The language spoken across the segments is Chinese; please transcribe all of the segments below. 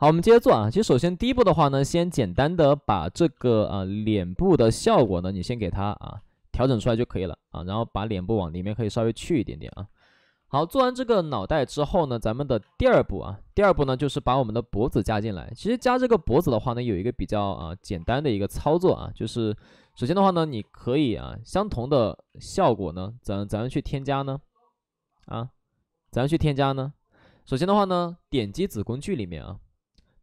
好，我们接着做啊。其实首先第一步的话呢，先简单的把这个啊脸部的效果呢，你先给它啊调整出来就可以了啊。然后把脸部往里面可以稍微去一点点啊。好，做完这个脑袋之后呢，咱们的第二步啊，第二步呢就是把我们的脖子加进来。其实加这个脖子的话呢，有一个比较啊简单的一个操作啊，就是首先的话呢，你可以啊相同的效果呢，咱咱们去添加呢啊，咱们去添加呢。首先的话呢，点击子工具里面啊。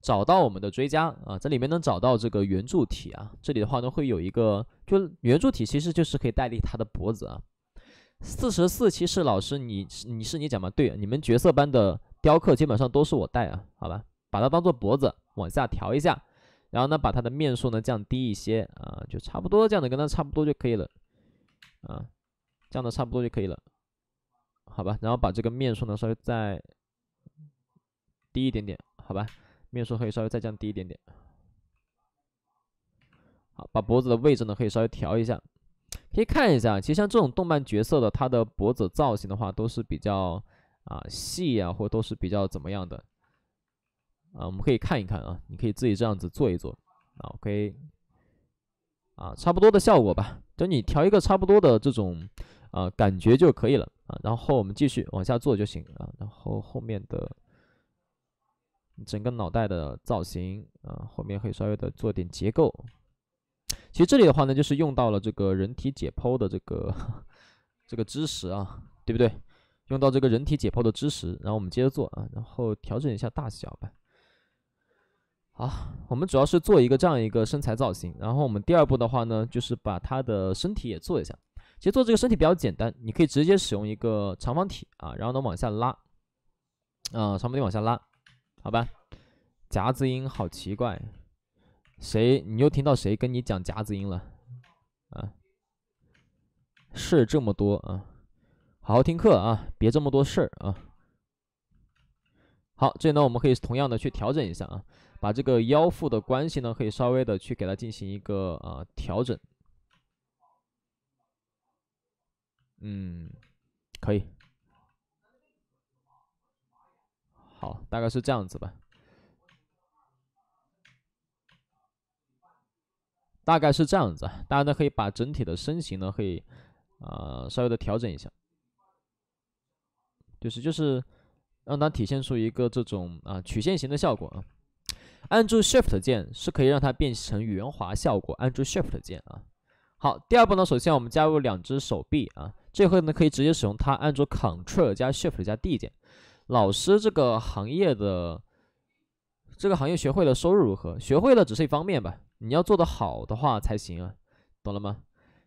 找到我们的追加啊，在里面能找到这个圆柱体啊。这里的话呢，会有一个，就圆柱体其实就是可以代替它的脖子啊。四十四，其实老师你你是你讲嘛？对，你们角色班的雕刻基本上都是我带啊，好吧，把它当做脖子往下调一下，然后呢，把它的面数呢降低一些啊，就差不多这样的，跟它差不多就可以了啊，这样的差不多就可以了，好吧，然后把这个面数呢稍微再低一点点，好吧。面数可以稍微再降低一点点，好，把脖子的位置呢可以稍微调一下，可以看一下，其实像这种动漫角色的，他的脖子造型的话都是比较啊细啊，或都是比较怎么样的，啊，我们可以看一看啊，你可以自己这样子做一做，啊，OK，啊，差不多的效果吧，就你调一个差不多的这种啊感觉就可以了啊，然后我们继续往下做就行啊，然后后面的。整个脑袋的造型啊，后面可以稍微的做点结构。其实这里的话呢，就是用到了这个人体解剖的这个 这个知识啊，对不对？用到这个人体解剖的知识，然后我们接着做啊，然后调整一下大小吧。好，我们主要是做一个这样一个身材造型，然后我们第二步的话呢，就是把它的身体也做一下。其实做这个身体比较简单，你可以直接使用一个长方体啊，然后呢往下拉，啊，长方体往下拉。好吧，夹子音好奇怪，谁？你又听到谁跟你讲夹子音了？啊，事这么多啊，好好听课啊，别这么多事儿啊。好，这里呢，我们可以同样的去调整一下啊，把这个腰腹的关系呢，可以稍微的去给它进行一个啊调整。嗯，可以。好，大概是这样子吧，大概是这样子，大家呢可以把整体的身形呢，可以啊稍微的调整一下，就是就是让它体现出一个这种啊曲线型的效果啊。按住 Shift 键是可以让它变成圆滑效果，按住 Shift 键啊。好，第二步呢，首先我们加入两只手臂啊，这回呢可以直接使用它，按住 c t r l 加 Shift 加 D 键。老师这个行业的这个行业学会了收入如何？学会了只是一方面吧，你要做得好的话才行啊，懂了吗？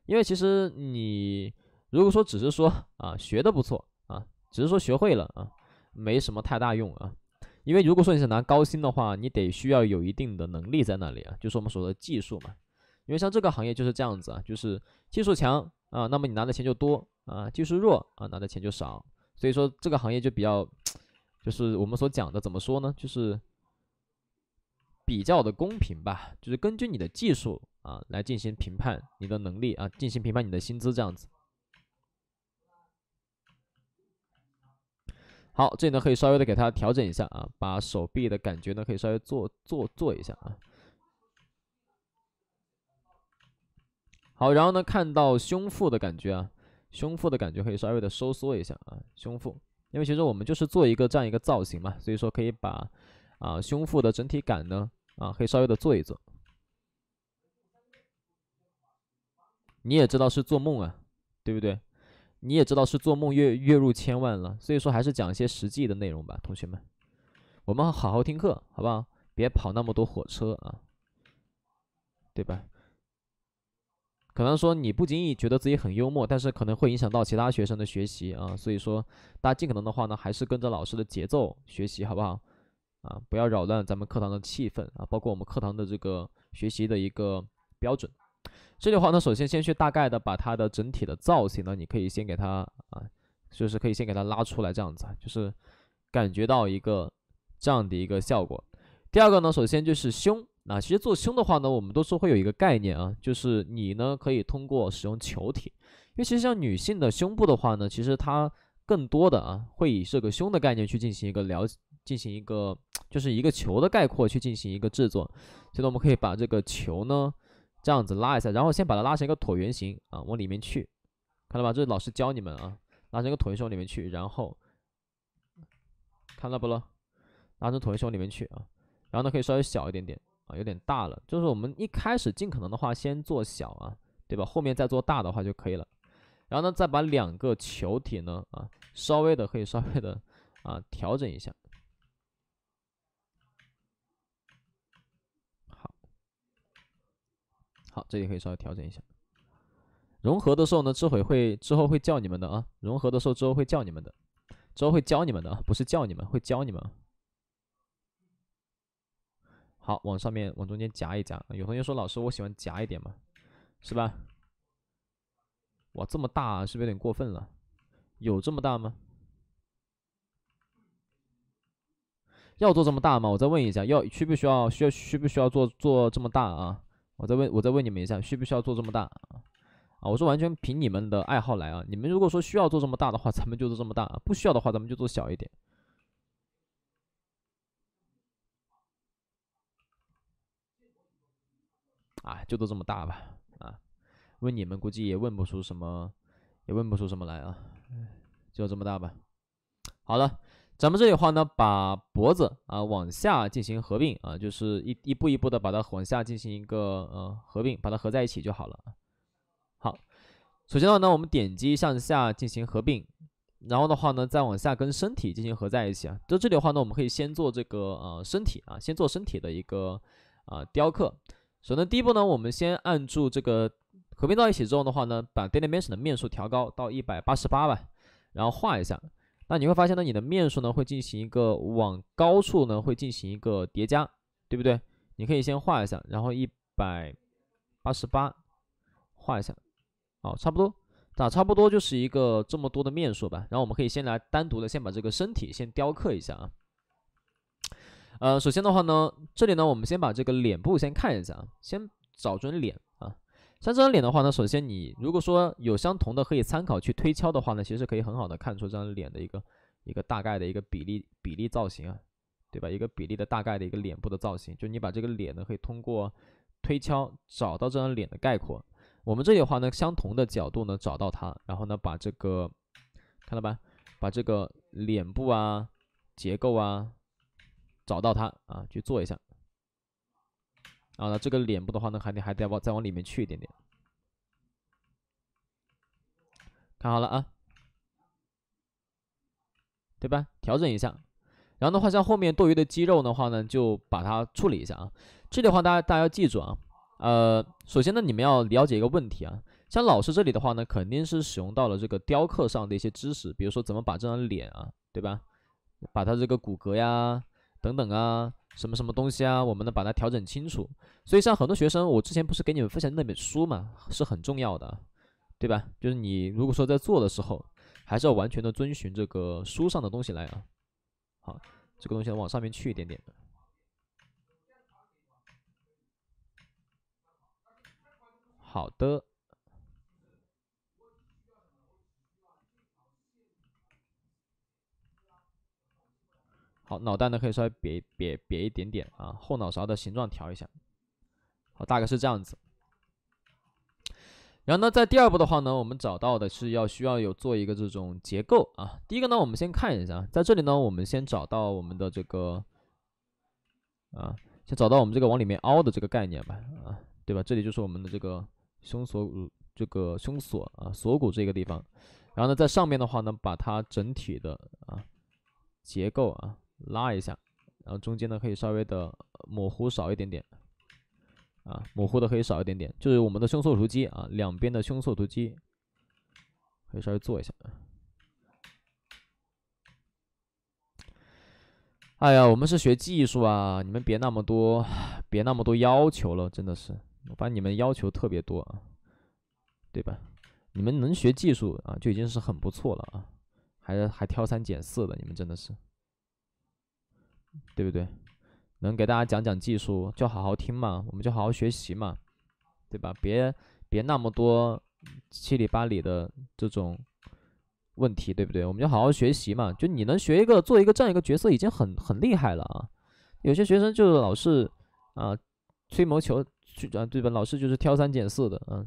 因为其实你如果说只是说啊学的不错啊，只是说学会了啊，没什么太大用啊。因为如果说你是拿高薪的话，你得需要有一定的能力在那里啊，就是我们说的技术嘛。因为像这个行业就是这样子啊，就是技术强啊，那么你拿的钱就多啊；技术弱啊，拿的钱就少。所以说这个行业就比较。就是我们所讲的，怎么说呢？就是比较的公平吧，就是根据你的技术啊来进行评判你的能力啊，进行评判你的薪资这样子。好，这里呢可以稍微的给它调整一下啊，把手臂的感觉呢可以稍微做做做一下啊。好，然后呢看到胸腹的感觉啊，胸腹的感觉可以稍微的收缩一下啊，胸腹。因为其实我们就是做一个这样一个造型嘛，所以说可以把啊胸腹的整体感呢啊，可以稍微的做一做。你也知道是做梦啊，对不对？你也知道是做梦，月月入千万了。所以说还是讲一些实际的内容吧，同学们。我们好好听课，好不好？别跑那么多火车啊，对吧？可能说你不经意觉得自己很幽默，但是可能会影响到其他学生的学习啊，所以说大家尽可能的话呢，还是跟着老师的节奏学习，好不好？啊，不要扰乱咱们课堂的气氛啊，包括我们课堂的这个学习的一个标准。这里话呢，首先先去大概的把它的整体的造型呢，你可以先给它啊，就是可以先给它拉出来，这样子就是感觉到一个这样的一个效果。第二个呢，首先就是胸。那其实做胸的话呢，我们都是会有一个概念啊，就是你呢可以通过使用球体，因为其实像女性的胸部的话呢，其实它更多的啊会以这个胸的概念去进行一个了，进行一个就是一个球的概括去进行一个制作，所以我们可以把这个球呢这样子拉一下，然后先把它拉成一个椭圆形啊往里面去，看到吧？这是老师教你们啊，拉成一个椭圆形往里面去，然后看到不了，拉成椭圆形往里面去啊，然后呢可以稍微小一点点。啊，有点大了，就是我们一开始尽可能的话，先做小啊，对吧？后面再做大的话就可以了。然后呢，再把两个球体呢，啊，稍微的可以稍微的啊调整一下。好，好，这里可以稍微调整一下。融合的时候呢，这会会之后会叫你们的啊，融合的时候之后会叫你们的，之后会教你们的，不是叫你们，会教你们。好，往上面往中间夹一夹。有同学说：“老师，我喜欢夹一点嘛，是吧？”哇，这么大，是不是有点过分了？有这么大吗？要做这么大吗？我再问一下，要需不需要？需要需不需要做做这么大啊？我再问，我再问你们一下，需不需要做这么大？啊，我是完全凭你们的爱好来啊。你们如果说需要做这么大的话，咱们就做这么大；不需要的话，咱们就做小一点。啊，就都这么大吧。啊，问你们估计也问不出什么，也问不出什么来啊。就这么大吧。好了，咱们这里的话呢，把脖子啊往下进行合并啊，就是一一步一步的把它往下进行一个呃合并，把它合在一起就好了。好，首先的话呢，我们点击向下进行合并，然后的话呢，再往下跟身体进行合在一起啊。在这里的话呢，我们可以先做这个呃身体啊，先做身体的一个啊雕刻。首先第一步呢，我们先按住这个合并到一起之后的话呢，把 dimension 的面数调高到一百八十八吧，然后画一下。那你会发现呢，你的面数呢会进行一个往高处呢会进行一个叠加，对不对？你可以先画一下，然后一百八十八画一下，好，差不多，打差不多就是一个这么多的面数吧。然后我们可以先来单独的先把这个身体先雕刻一下啊。呃，首先的话呢，这里呢，我们先把这个脸部先看一下啊，先找准脸啊。像这张脸的话呢，首先你如果说有相同的可以参考去推敲的话呢，其实可以很好的看出这张脸的一个一个大概的一个比例比例造型啊，对吧？一个比例的大概的一个脸部的造型，就你把这个脸呢可以通过推敲找到这张脸的概括。我们这里的话呢，相同的角度呢找到它，然后呢把这个，看到吧？把这个脸部啊结构啊。找到它啊，去做一下。啊，这个脸部的话呢，还得还得往再往里面去一点点。看好了啊，对吧？调整一下。然后的话，像后面多余的肌肉的话呢，就把它处理一下啊。这里的话，大家大家要记住啊。呃，首先呢，你们要了解一个问题啊。像老师这里的话呢，肯定是使用到了这个雕刻上的一些知识，比如说怎么把这张脸啊，对吧？把它这个骨骼呀。等等啊，什么什么东西啊，我们能把它调整清楚。所以像很多学生，我之前不是给你们分享那本书嘛，是很重要的，对吧？就是你如果说在做的时候，还是要完全的遵循这个书上的东西来啊。好，这个东西往上面去一点点。好的。好，脑袋呢可以稍微瘪瘪瘪一点点啊，后脑勺的形状调一下。好，大概是这样子。然后呢，在第二步的话呢，我们找到的是要需要有做一个这种结构啊。第一个呢，我们先看一下，在这里呢，我们先找到我们的这个啊，先找到我们这个往里面凹的这个概念吧，啊，对吧？这里就是我们的这个胸锁骨，这个胸锁啊，锁骨这个地方。然后呢，在上面的话呢，把它整体的啊结构啊。拉一下，然后中间呢可以稍微的模糊少一点点，啊，模糊的可以少一点点，就是我们的胸锁乳肌啊，两边的胸锁乳肌可以稍微做一下。哎呀，我们是学技术啊，你们别那么多，别那么多要求了，真的是，我发现你们要求特别多啊，对吧？你们能学技术啊，就已经是很不错了啊，还还挑三拣四的，你们真的是。对不对？能给大家讲讲技术，就好好听嘛，我们就好好学习嘛，对吧？别别那么多七里八里的这种问题，对不对？我们就好好学习嘛。就你能学一个，做一个这样一个角色，已经很很厉害了啊。有些学生就是老是啊，吹毛求啊，对吧？老是就是挑三拣四的，嗯。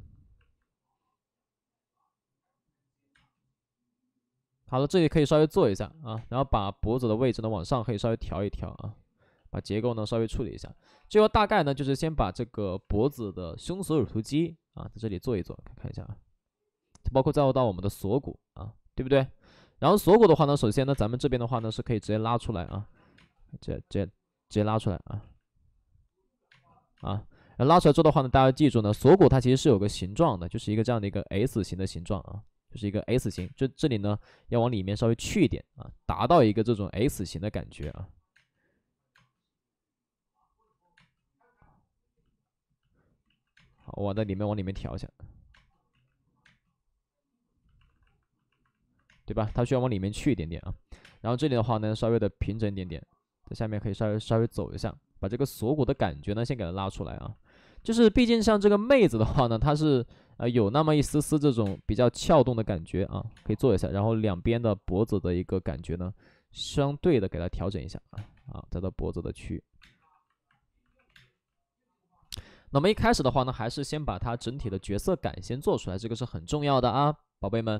好了，这里可以稍微做一下啊，然后把脖子的位置呢往上可以稍微调一调啊，把结构呢稍微处理一下。最后大概呢就是先把这个脖子的胸锁乳突肌啊，在这里做一做，看一下啊，包括再到我们的锁骨啊，对不对？然后锁骨的话呢，首先呢咱们这边的话呢是可以直接拉出来啊，直接直接直接拉出来啊，啊，拉出来之后的话呢，大家记住呢，锁骨它其实是有个形状的，就是一个这样的一个 S 型的形状啊。就是一个 S 型，就这里呢要往里面稍微去一点啊，达到一个这种 S 型的感觉啊。好，往在里面往里面调一下，对吧？它需要往里面去一点点啊。然后这里的话呢，稍微的平整一点点，在下面可以稍微稍微走一下，把这个锁骨的感觉呢先给它拉出来啊。就是毕竟像这个妹子的话呢，她是。啊，有那么一丝丝这种比较撬动的感觉啊，可以做一下。然后两边的脖子的一个感觉呢，相对的给它调整一下啊。啊，再到脖子的区域。那么一开始的话呢，还是先把它整体的角色感先做出来，这个是很重要的啊，宝贝们。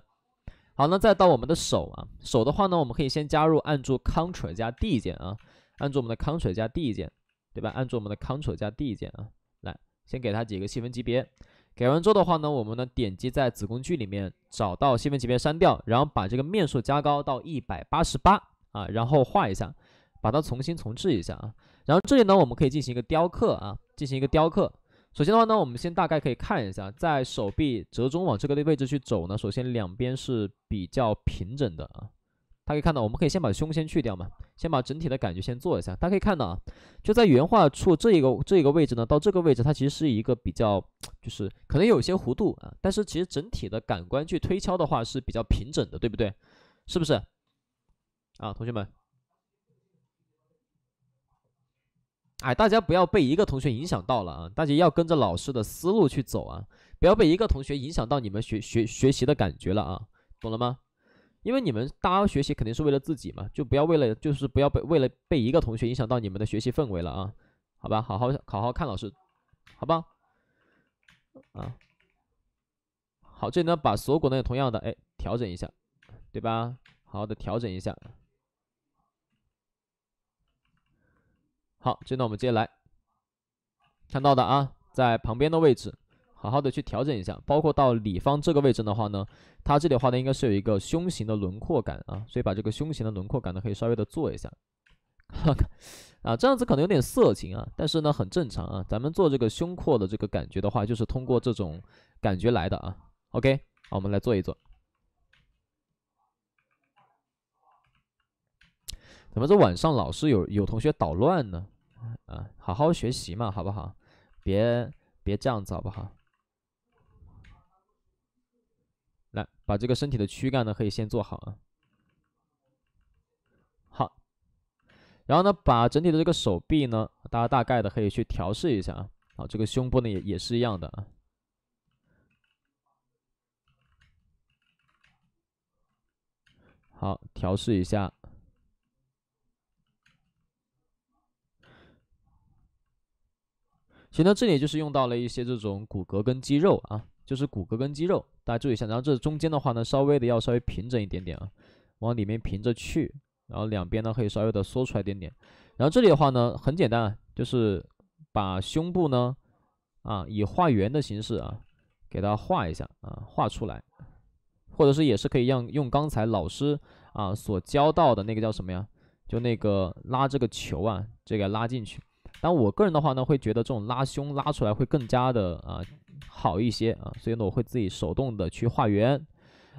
好，那再到我们的手啊，手的话呢，我们可以先加入按住 Ctrl 加 D 键啊，按住我们的 Ctrl 加 D 键，对吧？按住我们的 Ctrl 加 D 键啊，来，先给它几个细分级别。改完之后的话呢，我们呢点击在子工具里面找到细分级别删掉，然后把这个面数加高到一百八十八啊，然后画一下，把它重新重置一下啊。然后这里呢，我们可以进行一个雕刻啊，进行一个雕刻。首先的话呢，我们先大概可以看一下，在手臂折中往这个位置去走呢，首先两边是比较平整的啊。他可以看到，我们可以先把胸先去掉嘛，先把整体的感觉先做一下。他可以看到啊，就在原画处这一个这一个位置呢，到这个位置，它其实是一个比较，就是可能有些弧度啊，但是其实整体的感官去推敲的话是比较平整的，对不对？是不是？啊，同学们，哎，大家不要被一个同学影响到了啊，大家要跟着老师的思路去走啊，不要被一个同学影响到你们学学学习的感觉了啊，懂了吗？因为你们大家学习肯定是为了自己嘛，就不要为了就是不要被为了被一个同学影响到你们的学习氛围了啊，好吧，好好好好看老师，好吧，啊，好，这里呢把锁骨呢也同样的哎调整一下，对吧？好好的调整一下，好，这呢我们接下来看到的啊，在旁边的位置。好好的去调整一下，包括到里方这个位置的话呢，它这里的话呢，应该是有一个胸型的轮廓感啊，所以把这个胸型的轮廓感呢，可以稍微的做一下。啊，这样子可能有点色情啊，但是呢，很正常啊。咱们做这个胸廓的这个感觉的话，就是通过这种感觉来的啊。OK，好，我们来做一做。怎么这晚上老是有有同学捣乱呢？啊，好好学习嘛，好不好？别别这样子，好不好？来，把这个身体的躯干呢，可以先做好啊。好，然后呢，把整体的这个手臂呢，大家大概的可以去调试一下啊。好，这个胸部呢，也也是一样的啊。好，调试一下。其实呢，这里就是用到了一些这种骨骼跟肌肉啊。就是骨骼跟肌肉，大家注意一下。然后这中间的话呢，稍微的要稍微平整一点点啊，往里面平着去。然后两边呢，可以稍微的缩出来一点点。然后这里的话呢，很简单，就是把胸部呢，啊，以画圆的形式啊，给它画一下啊，画出来，或者是也是可以让用刚才老师啊所教到的那个叫什么呀？就那个拉这个球啊，这个拉进去。但我个人的话呢，会觉得这种拉胸拉出来会更加的啊好一些啊，所以呢，我会自己手动的去画圆，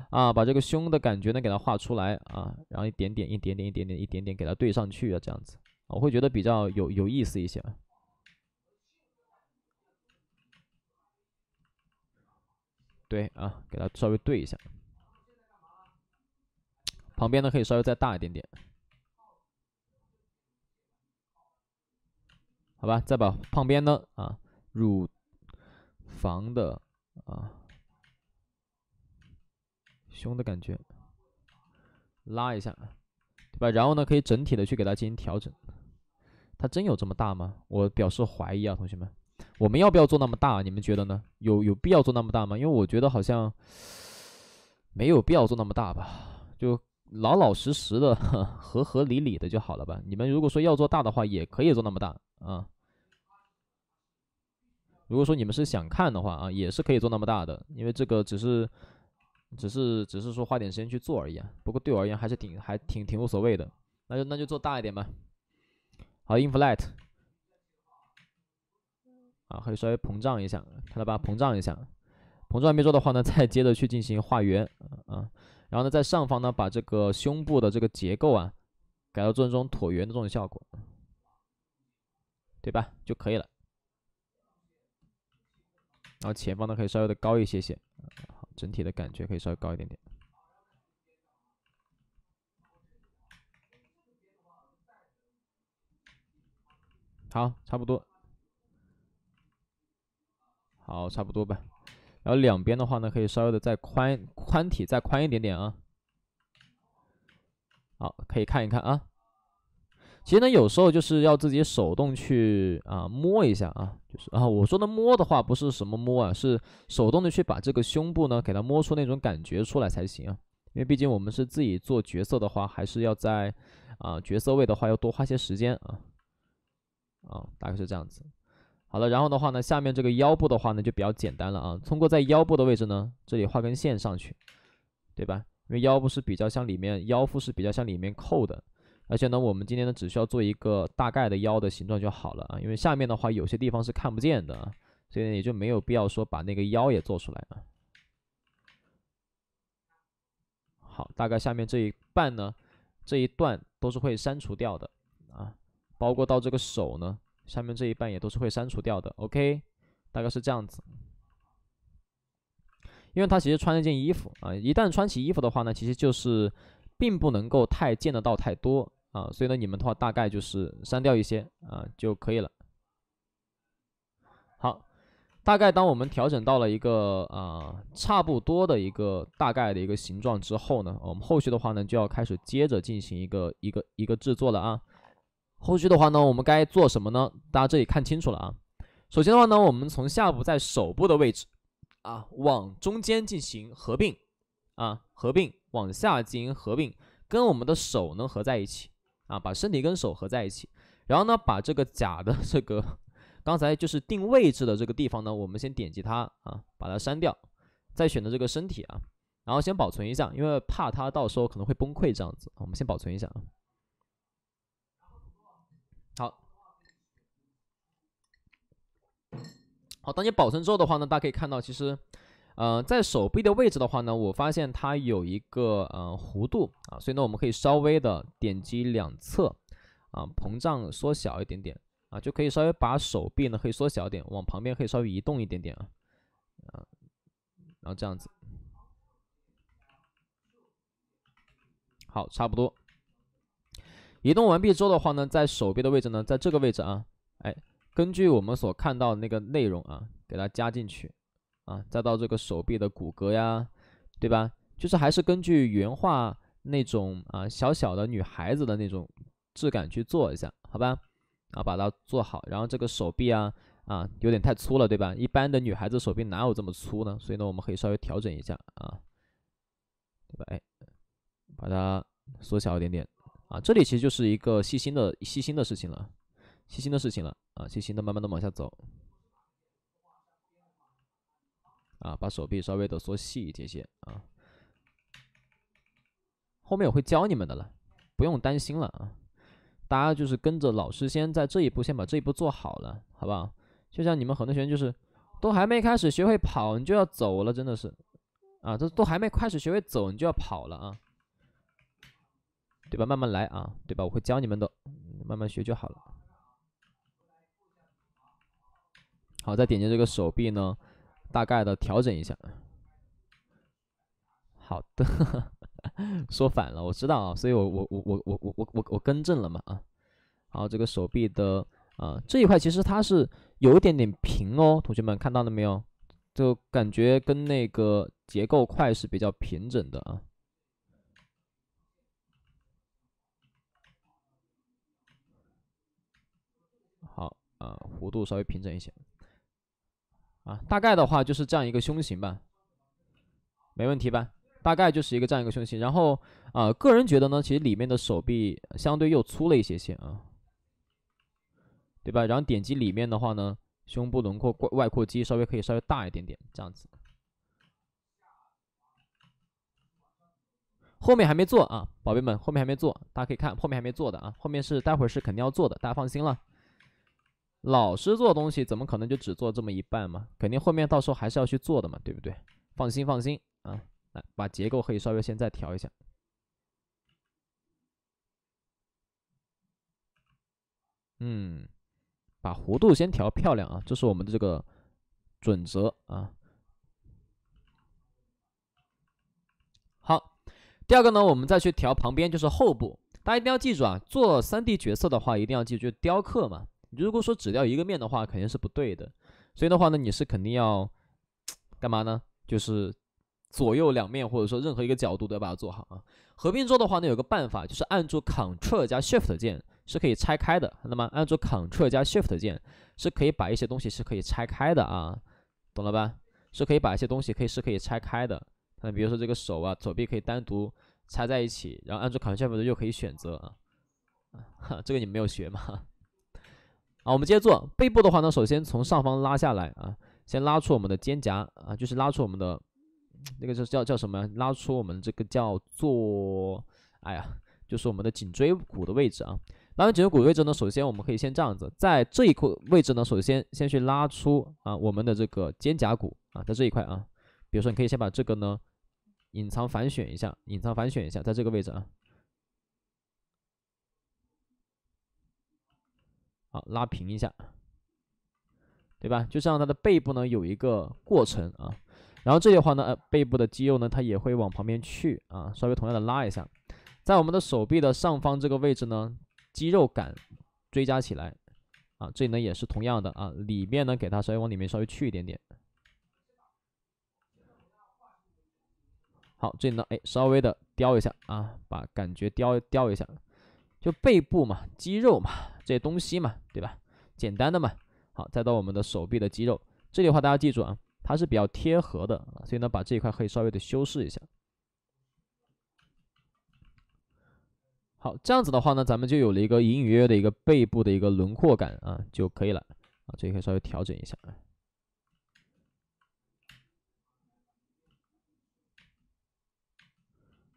啊，把这个胸的感觉呢给它画出来啊，然后一点点、一点点、一点点、一点点给它对上去啊，这样子我会觉得比较有有意思一些。对啊，给它稍微对一下，旁边呢可以稍微再大一点点。好吧，再把旁边呢啊，乳房的啊，胸的感觉拉一下，对吧？然后呢，可以整体的去给它进行调整。它真有这么大吗？我表示怀疑啊，同学们，我们要不要做那么大？你们觉得呢？有有必要做那么大吗？因为我觉得好像没有必要做那么大吧，就老老实实的、合合理理的就好了吧。你们如果说要做大的话，也可以做那么大啊。如果说你们是想看的话啊，也是可以做那么大的，因为这个只是，只是，只是说花点时间去做而已。啊。不过对我而言还是挺，还挺，挺无所谓的。那就那就做大一点吧。好，inflate，啊，可以稍微膨胀一下，看到吧？膨胀一下，膨胀没做的话呢，再接着去进行画圆啊，然后呢，在上方呢，把这个胸部的这个结构啊，改到成这种椭圆的这种效果，对吧？就可以了。然后前方呢，可以稍微的高一些些，好，整体的感觉可以稍微高一点点。好，差不多。好，差不多吧。然后两边的话呢，可以稍微的再宽，宽体再宽一点点啊。好，可以看一看啊。其实呢，有时候就是要自己手动去啊摸一下啊，就是啊我说的摸的话不是什么摸啊，是手动的去把这个胸部呢给它摸出那种感觉出来才行啊。因为毕竟我们是自己做角色的话，还是要在啊角色位的话要多花些时间啊，啊大概是这样子。好了，然后的话呢，下面这个腰部的话呢就比较简单了啊，通过在腰部的位置呢这里画根线上去，对吧？因为腰部是比较向里面，腰腹是比较向里面扣的。而且呢，我们今天呢只需要做一个大概的腰的形状就好了啊，因为下面的话有些地方是看不见的，所以也就没有必要说把那个腰也做出来啊。好，大概下面这一半呢，这一段都是会删除掉的啊，包括到这个手呢，下面这一半也都是会删除掉的。OK，大概是这样子，因为他其实穿了一件衣服啊，一旦穿起衣服的话呢，其实就是并不能够太见得到太多。啊，所以呢，你们的话大概就是删掉一些啊就可以了。好，大概当我们调整到了一个啊差不多的一个大概的一个形状之后呢，我们后续的话呢就要开始接着进行一个一个一个制作了啊。后续的话呢，我们该做什么呢？大家这里看清楚了啊。首先的话呢，我们从下部在手部的位置啊往中间进行合并啊，合并往下进行合并，跟我们的手能合在一起。啊，把身体跟手合在一起，然后呢，把这个假的这个刚才就是定位置的这个地方呢，我们先点击它啊，把它删掉，再选择这个身体啊，然后先保存一下，因为怕它到时候可能会崩溃这样子，我们先保存一下。好，好，当你保存之后的话呢，大家可以看到其实。呃，在手臂的位置的话呢，我发现它有一个呃弧度啊，所以呢，我们可以稍微的点击两侧，啊膨胀缩小一点点啊，就可以稍微把手臂呢可以缩小点，往旁边可以稍微移动一点点啊，啊，然后这样子，好，差不多。移动完毕之后的话呢，在手臂的位置呢，在这个位置啊，哎，根据我们所看到那个内容啊，给它加进去。啊，再到这个手臂的骨骼呀，对吧？就是还是根据原画那种啊小小的女孩子的那种质感去做一下，好吧？啊，把它做好。然后这个手臂啊啊，有点太粗了，对吧？一般的女孩子手臂哪有这么粗呢？所以呢，我们可以稍微调整一下啊，对吧？哎，把它缩小一点点啊。这里其实就是一个细心的、细心的事情了，细心的事情了啊，细心的，慢慢的往下走。啊，把手臂稍微的缩细一些啊，后面我会教你们的了，不用担心了啊。大家就是跟着老师，先在这一步先把这一步做好了，好不好？就像你们很多学员就是，都还没开始学会跑，你就要走了，真的是，啊，这都还没开始学会走，你就要跑了啊，对吧？慢慢来啊，对吧？我会教你们的，慢慢学就好了。好，再点击这个手臂呢。大概的调整一下，好的，说反了，我知道，啊，所以我我我我我我我我更正了嘛啊，好，这个手臂的啊这一块其实它是有一点点平哦，同学们看到了没有？就感觉跟那个结构块是比较平整的啊，好啊，弧度稍微平整一些。啊，大概的话就是这样一个胸型吧，没问题吧？大概就是一个这样一个胸型。然后，啊，个人觉得呢，其实里面的手臂相对又粗了一些些啊，对吧？然后点击里面的话呢，胸部轮廓外扩肌稍微可以稍微大一点点，这样子。后面还没做啊，宝贝们，后面还没做，大家可以看后面还没做的啊，后面是待会是肯定要做的，大家放心了。老师做东西怎么可能就只做这么一半嘛？肯定后面到时候还是要去做的嘛，对不对？放心，放心啊！来，把结构可以稍微先再调一下。嗯，把弧度先调漂亮啊，这是我们的这个准则啊。好，第二个呢，我们再去调旁边就是后部，大家一定要记住啊！做三 D 角色的话，一定要记住雕刻嘛。如果说只掉一个面的话，肯定是不对的。所以的话呢，你是肯定要干嘛呢？就是左右两面，或者说任何一个角度都要把它做好啊。合并做的话呢，有个办法，就是按住 Ctrl 加 Shift 键是可以拆开的。那么按住 Ctrl 加 Shift 键是可以把一些东西是可以拆开的啊，懂了吧？是可以把一些东西可以是可以拆开的。那比如说这个手啊，左臂可以单独拆在一起，然后按住 Ctrl Shift 就可以选择啊。哈，这个你没有学吗？好，我们接着做背部的话呢，首先从上方拉下来啊，先拉出我们的肩胛啊，就是拉出我们的那个叫叫叫什么？拉出我们这个叫做，哎呀，就是我们的颈椎骨的位置啊。拉完颈椎骨的位置呢，首先我们可以先这样子，在这一块位置呢，首先先去拉出啊我们的这个肩胛骨啊，在这一块啊，比如说你可以先把这个呢隐藏反选一下，隐藏反选一下，在这个位置啊。好，拉平一下，对吧？就像它的背部呢有一个过程啊。然后这里的话呢，背部的肌肉呢，它也会往旁边去啊，稍微同样的拉一下。在我们的手臂的上方这个位置呢，肌肉感追加起来啊。这里呢也是同样的啊，里面呢给它稍微往里面稍微去一点点。好，这里呢，哎，稍微的雕一下啊，把感觉雕雕一下，就背部嘛，肌肉嘛。这些东西嘛，对吧？简单的嘛。好，再到我们的手臂的肌肉，这里的话，大家记住啊，它是比较贴合的所以呢，把这一块可以稍微的修饰一下。好，这样子的话呢，咱们就有了一个隐隐约约的一个背部的一个轮廓感啊，就可以了啊，这里可以稍微调整一下。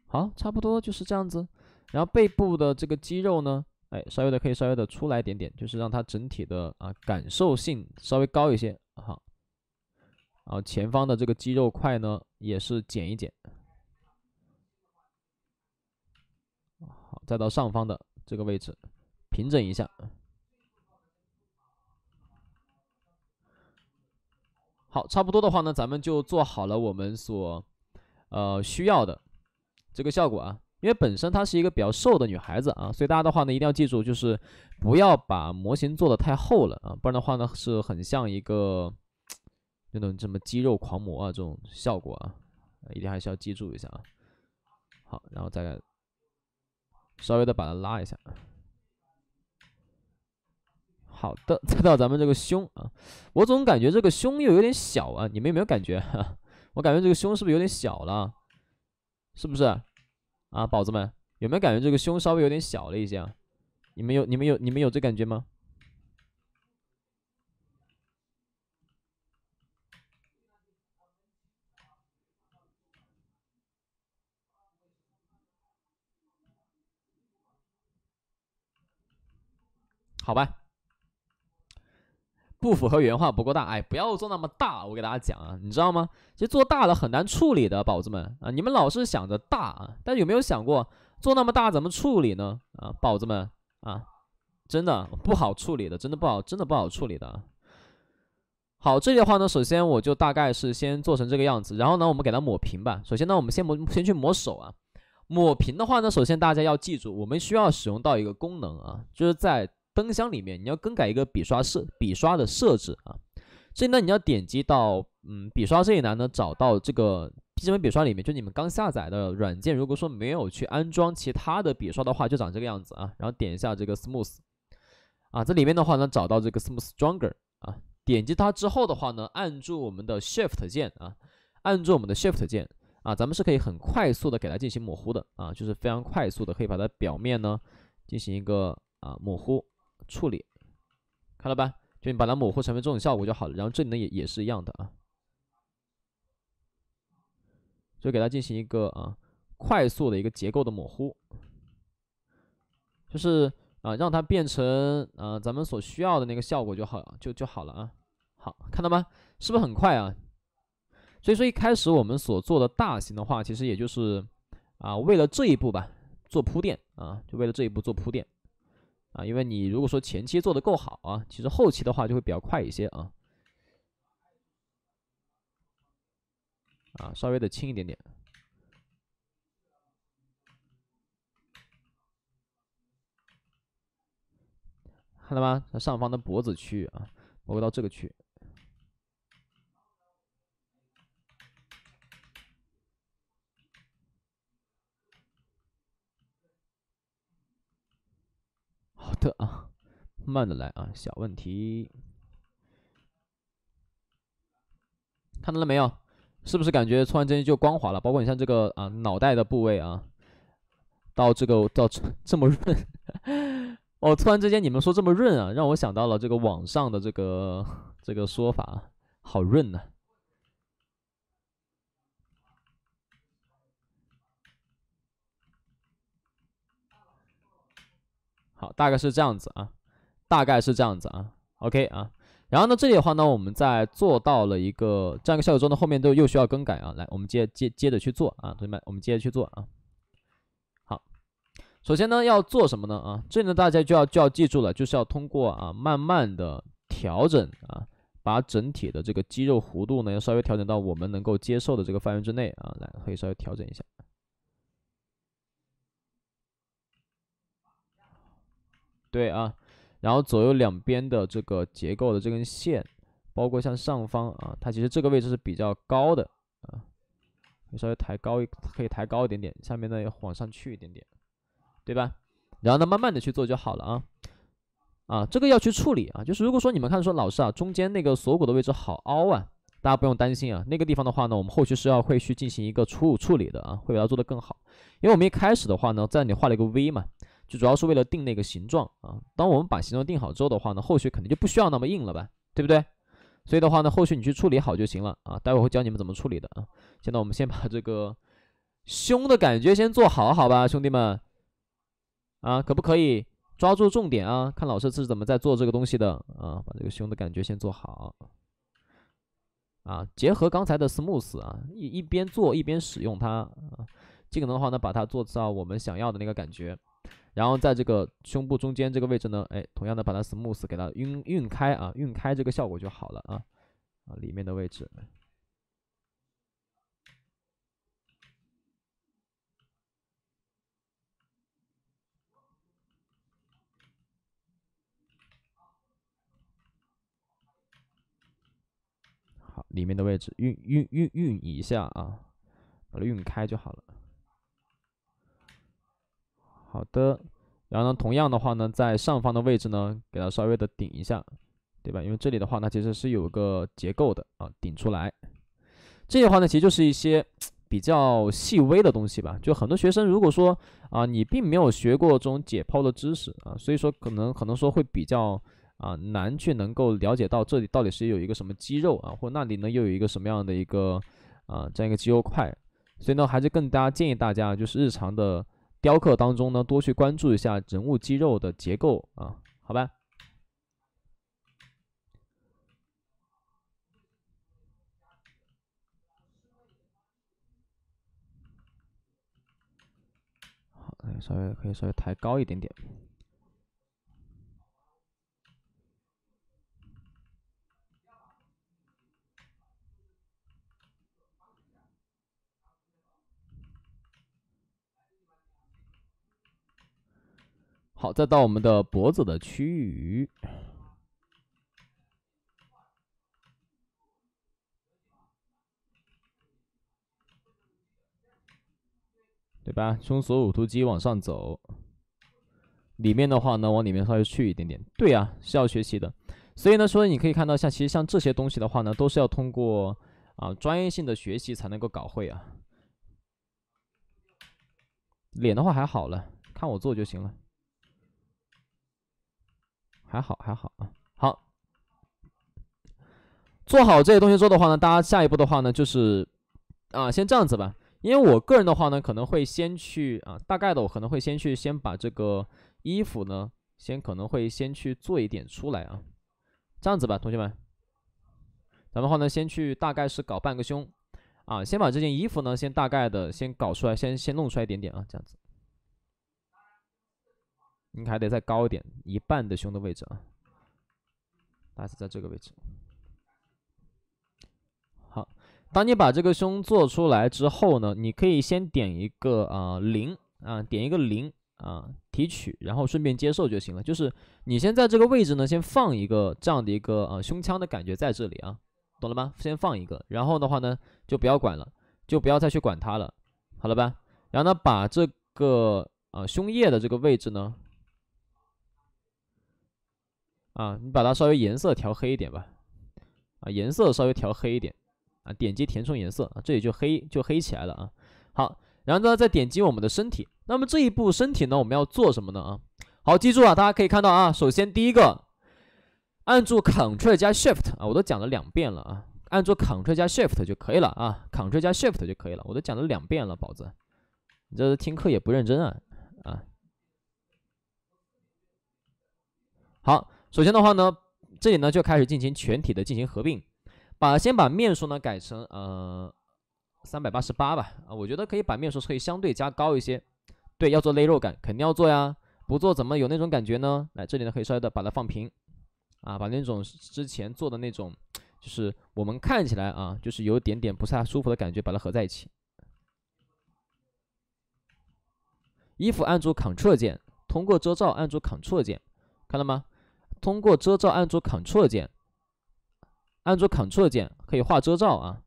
好，差不多就是这样子。然后背部的这个肌肉呢。哎，稍微的可以稍微的出来一点点，就是让它整体的啊感受性稍微高一些哈。然后前方的这个肌肉块呢，也是减一减。好，再到上方的这个位置平整一下。好，差不多的话呢，咱们就做好了我们所呃需要的这个效果啊。因为本身她是一个比较瘦的女孩子啊，所以大家的话呢，一定要记住，就是不要把模型做的太厚了啊，不然的话呢，是很像一个那种什么肌肉狂魔啊这种效果啊，一定还是要记住一下啊。好，然后再来稍微的把它拉一下。好的，再到咱们这个胸啊，我总感觉这个胸又有点小啊，你们有没有感觉？我感觉这个胸是不是有点小了？是不是？啊，宝子们，有没有感觉这个胸稍微有点小了一些？啊？你们有，你们有，你们有这感觉吗？好吧。不符合原话不够大，哎，不要做那么大！我给大家讲啊，你知道吗？其实做大了很难处理的，宝子们啊，你们老是想着大啊，但有没有想过做那么大怎么处理呢？啊，宝子们啊，真的不好处理的，真的不好，真的不好处理的。好，这里的话呢，首先我就大概是先做成这个样子，然后呢，我们给它抹平吧。首先呢，我们先抹，先去抹手啊。抹平的话呢，首先大家要记住，我们需要使用到一个功能啊，就是在。灯箱里面，你要更改一个笔刷设笔刷的设置啊，所以呢，你要点击到嗯笔刷这一栏呢，找到这个基本笔刷里面，就你们刚下载的软件，如果说没有去安装其他的笔刷的话，就长这个样子啊，然后点一下这个 smooth 啊，这里面的话呢，找到这个 smooth stronger 啊，点击它之后的话呢，按住我们的 shift 键啊，按住我们的 shift 键啊，咱们是可以很快速的给它进行模糊的啊，就是非常快速的可以把它表面呢进行一个啊模糊。处理，看到吧？就你把它模糊成为这种效果就好了。然后这里呢也也是一样的啊，就给它进行一个啊快速的一个结构的模糊，就是啊让它变成啊咱们所需要的那个效果就好就就好了啊。好，看到吗？是不是很快啊？所以说一开始我们所做的大型的话，其实也就是啊为了这一步吧做铺垫啊，就为了这一步做铺垫。啊，因为你如果说前期做的够好啊，其实后期的话就会比较快一些啊。啊，稍微的轻一点点，看到吗？它上方的脖子区域啊，包括到这个区。域。特啊，慢的来啊，小问题。看到了没有？是不是感觉突然之间就光滑了？包括你像这个啊，脑袋的部位啊，到这个到这么润。哦，突然之间你们说这么润啊，让我想到了这个网上的这个这个说法，好润呐。好，大概是这样子啊，大概是这样子啊，OK 啊，然后呢，这里的话呢，我们在做到了一个这样一个效果之后呢，后面都又需要更改啊，来，我们接接接着去做啊，同学们，我们接着去做啊。好，首先呢，要做什么呢？啊，这里呢，大家就要就要记住了，就是要通过啊，慢慢的调整啊，把整体的这个肌肉弧度呢，要稍微调整到我们能够接受的这个范围之内啊，来，可以稍微调整一下。对啊，然后左右两边的这个结构的这根线，包括向上方啊，它其实这个位置是比较高的啊，稍微抬高一，可以抬高一点点，下面呢要往上去一点点，对吧？然后呢，慢慢的去做就好了啊，啊，这个要去处理啊，就是如果说你们看说老师啊，中间那个锁骨的位置好凹啊，大家不用担心啊，那个地方的话呢，我们后续是要会去进行一个初处理的啊，会把它做的更好，因为我们一开始的话呢，在你画了一个 V 嘛。就主要是为了定那个形状啊。当我们把形状定好之后的话呢，后续肯定就不需要那么硬了吧，对不对？所以的话呢，后续你去处理好就行了啊。待会会教你们怎么处理的啊。现在我们先把这个胸的感觉先做好，好吧，兄弟们啊，可不可以抓住重点啊？看老师是怎么在做这个东西的啊。把这个胸的感觉先做好啊，结合刚才的 smooth 啊，一一边做一边使用它啊，尽可能的话呢，把它做到我们想要的那个感觉。然后在这个胸部中间这个位置呢，哎，同样的把它 smooth 给它晕晕开啊，晕开这个效果就好了啊，啊，里面的位置，好，里面的位置晕晕晕晕一下啊，把它晕开就好了。好的，然后呢，同样的话呢，在上方的位置呢，给它稍微的顶一下，对吧？因为这里的话呢，其实是有个结构的啊，顶出来。这些话呢，其实就是一些比较细微的东西吧。就很多学生如果说啊，你并没有学过这种解剖的知识啊，所以说可能可能说会比较啊难去能够了解到这里到底是有一个什么肌肉啊，或那里呢又有一个什么样的一个啊这样一个肌肉块。所以呢，还是更加建议大家就是日常的。雕刻当中呢，多去关注一下人物肌肉的结构啊，好吧？好，稍微可以稍微抬高一点点。好，再到我们的脖子的区域，对吧？胸锁乳突肌往上走，里面的话呢，往里面稍微去一点点。对呀，是要学习的。所以呢，说你可以看到，像其实像这些东西的话呢，都是要通过啊专业性的学习才能够搞会啊。脸的话还好了，看我做就行了。还好，还好啊，好，做好这些东西之后的话呢，大家下一步的话呢，就是啊，先这样子吧。因为我个人的话呢，可能会先去啊，大概的我可能会先去先把这个衣服呢，先可能会先去做一点出来啊，这样子吧，同学们，咱们话呢先去大概是搞半个胸，啊，先把这件衣服呢先大概的先搞出来，先先弄出来一点点啊，这样子。你还得再高一点，一半的胸的位置啊，大概是在这个位置。好，当你把这个胸做出来之后呢，你可以先点一个啊零啊，点一个零啊，提取，然后顺便接受就行了。就是你先在这个位置呢，先放一个这样的一个啊胸腔的感觉在这里啊，懂了吗？先放一个，然后的话呢，就不要管了，就不要再去管它了，好了吧？然后呢，把这个啊胸叶的这个位置呢。啊，你把它稍微颜色调黑一点吧，啊，颜色稍微调黑一点，啊，点击填充颜色，这里就黑就黑起来了啊。好，然后呢再点击我们的身体，那么这一步身体呢我们要做什么呢？啊，好，记住啊，大家可以看到啊，首先第一个，按住 Ctrl 加 Shift 啊，我都讲了两遍了啊，按住 Ctrl 加 Shift 就可以了啊，Ctrl 加 Shift 就可以了，我都讲了两遍了，宝子，你这听课也不认真啊，啊，好。首先的话呢，这里呢就开始进行全体的进行合并，把先把面数呢改成呃三百八十八吧。啊，我觉得可以把面数可以相对加高一些。对，要做勒肉感，肯定要做呀，不做怎么有那种感觉呢？来，这里呢可以稍微的把它放平，啊，把那种之前做的那种，就是我们看起来啊，就是有点点不太舒服的感觉，把它合在一起。衣服按住 Ctrl 键，通过遮罩按住 Ctrl 键，看到吗？通过遮罩，按住 Ctrl 键，按住 Ctrl 键可以画遮罩啊，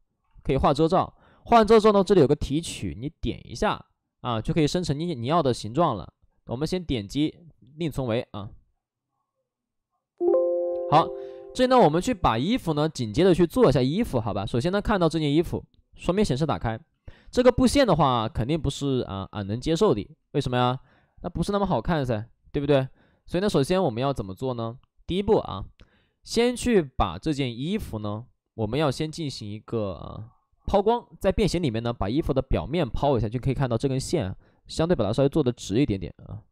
可以画遮罩。画完遮罩呢，这里有个提取，你点一下啊，就可以生成你你要的形状了。我们先点击另存为啊。好，这里呢，我们去把衣服呢，紧接着去做一下衣服，好吧？首先呢，看到这件衣服，双面显示打开，这个布线的话，肯定不是啊俺能接受的，为什么呀？那不是那么好看噻，对不对？所以呢，首先我们要怎么做呢？第一步啊，先去把这件衣服呢，我们要先进行一个抛光，在变形里面呢，把衣服的表面抛一下，就可以看到这根线相对把它稍微做的直一点点啊。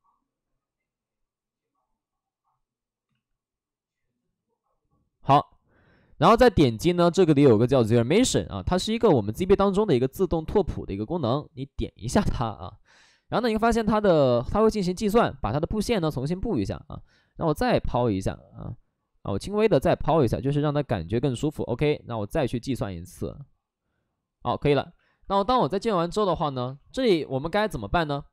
好，然后再点击呢，这个里有个叫 Zeromation 啊，它是一个我们 ZB 当中的一个自动拓扑的一个功能，你点一下它啊。然后呢，你会发现它的，它会进行计算，把它的布线呢重新布一下啊。那我再抛一下啊，啊，我轻微的再抛一下，就是让它感觉更舒服。OK，那我再去计算一次。好，可以了。那我当我在建完之后的话呢，这里我们该怎么办呢？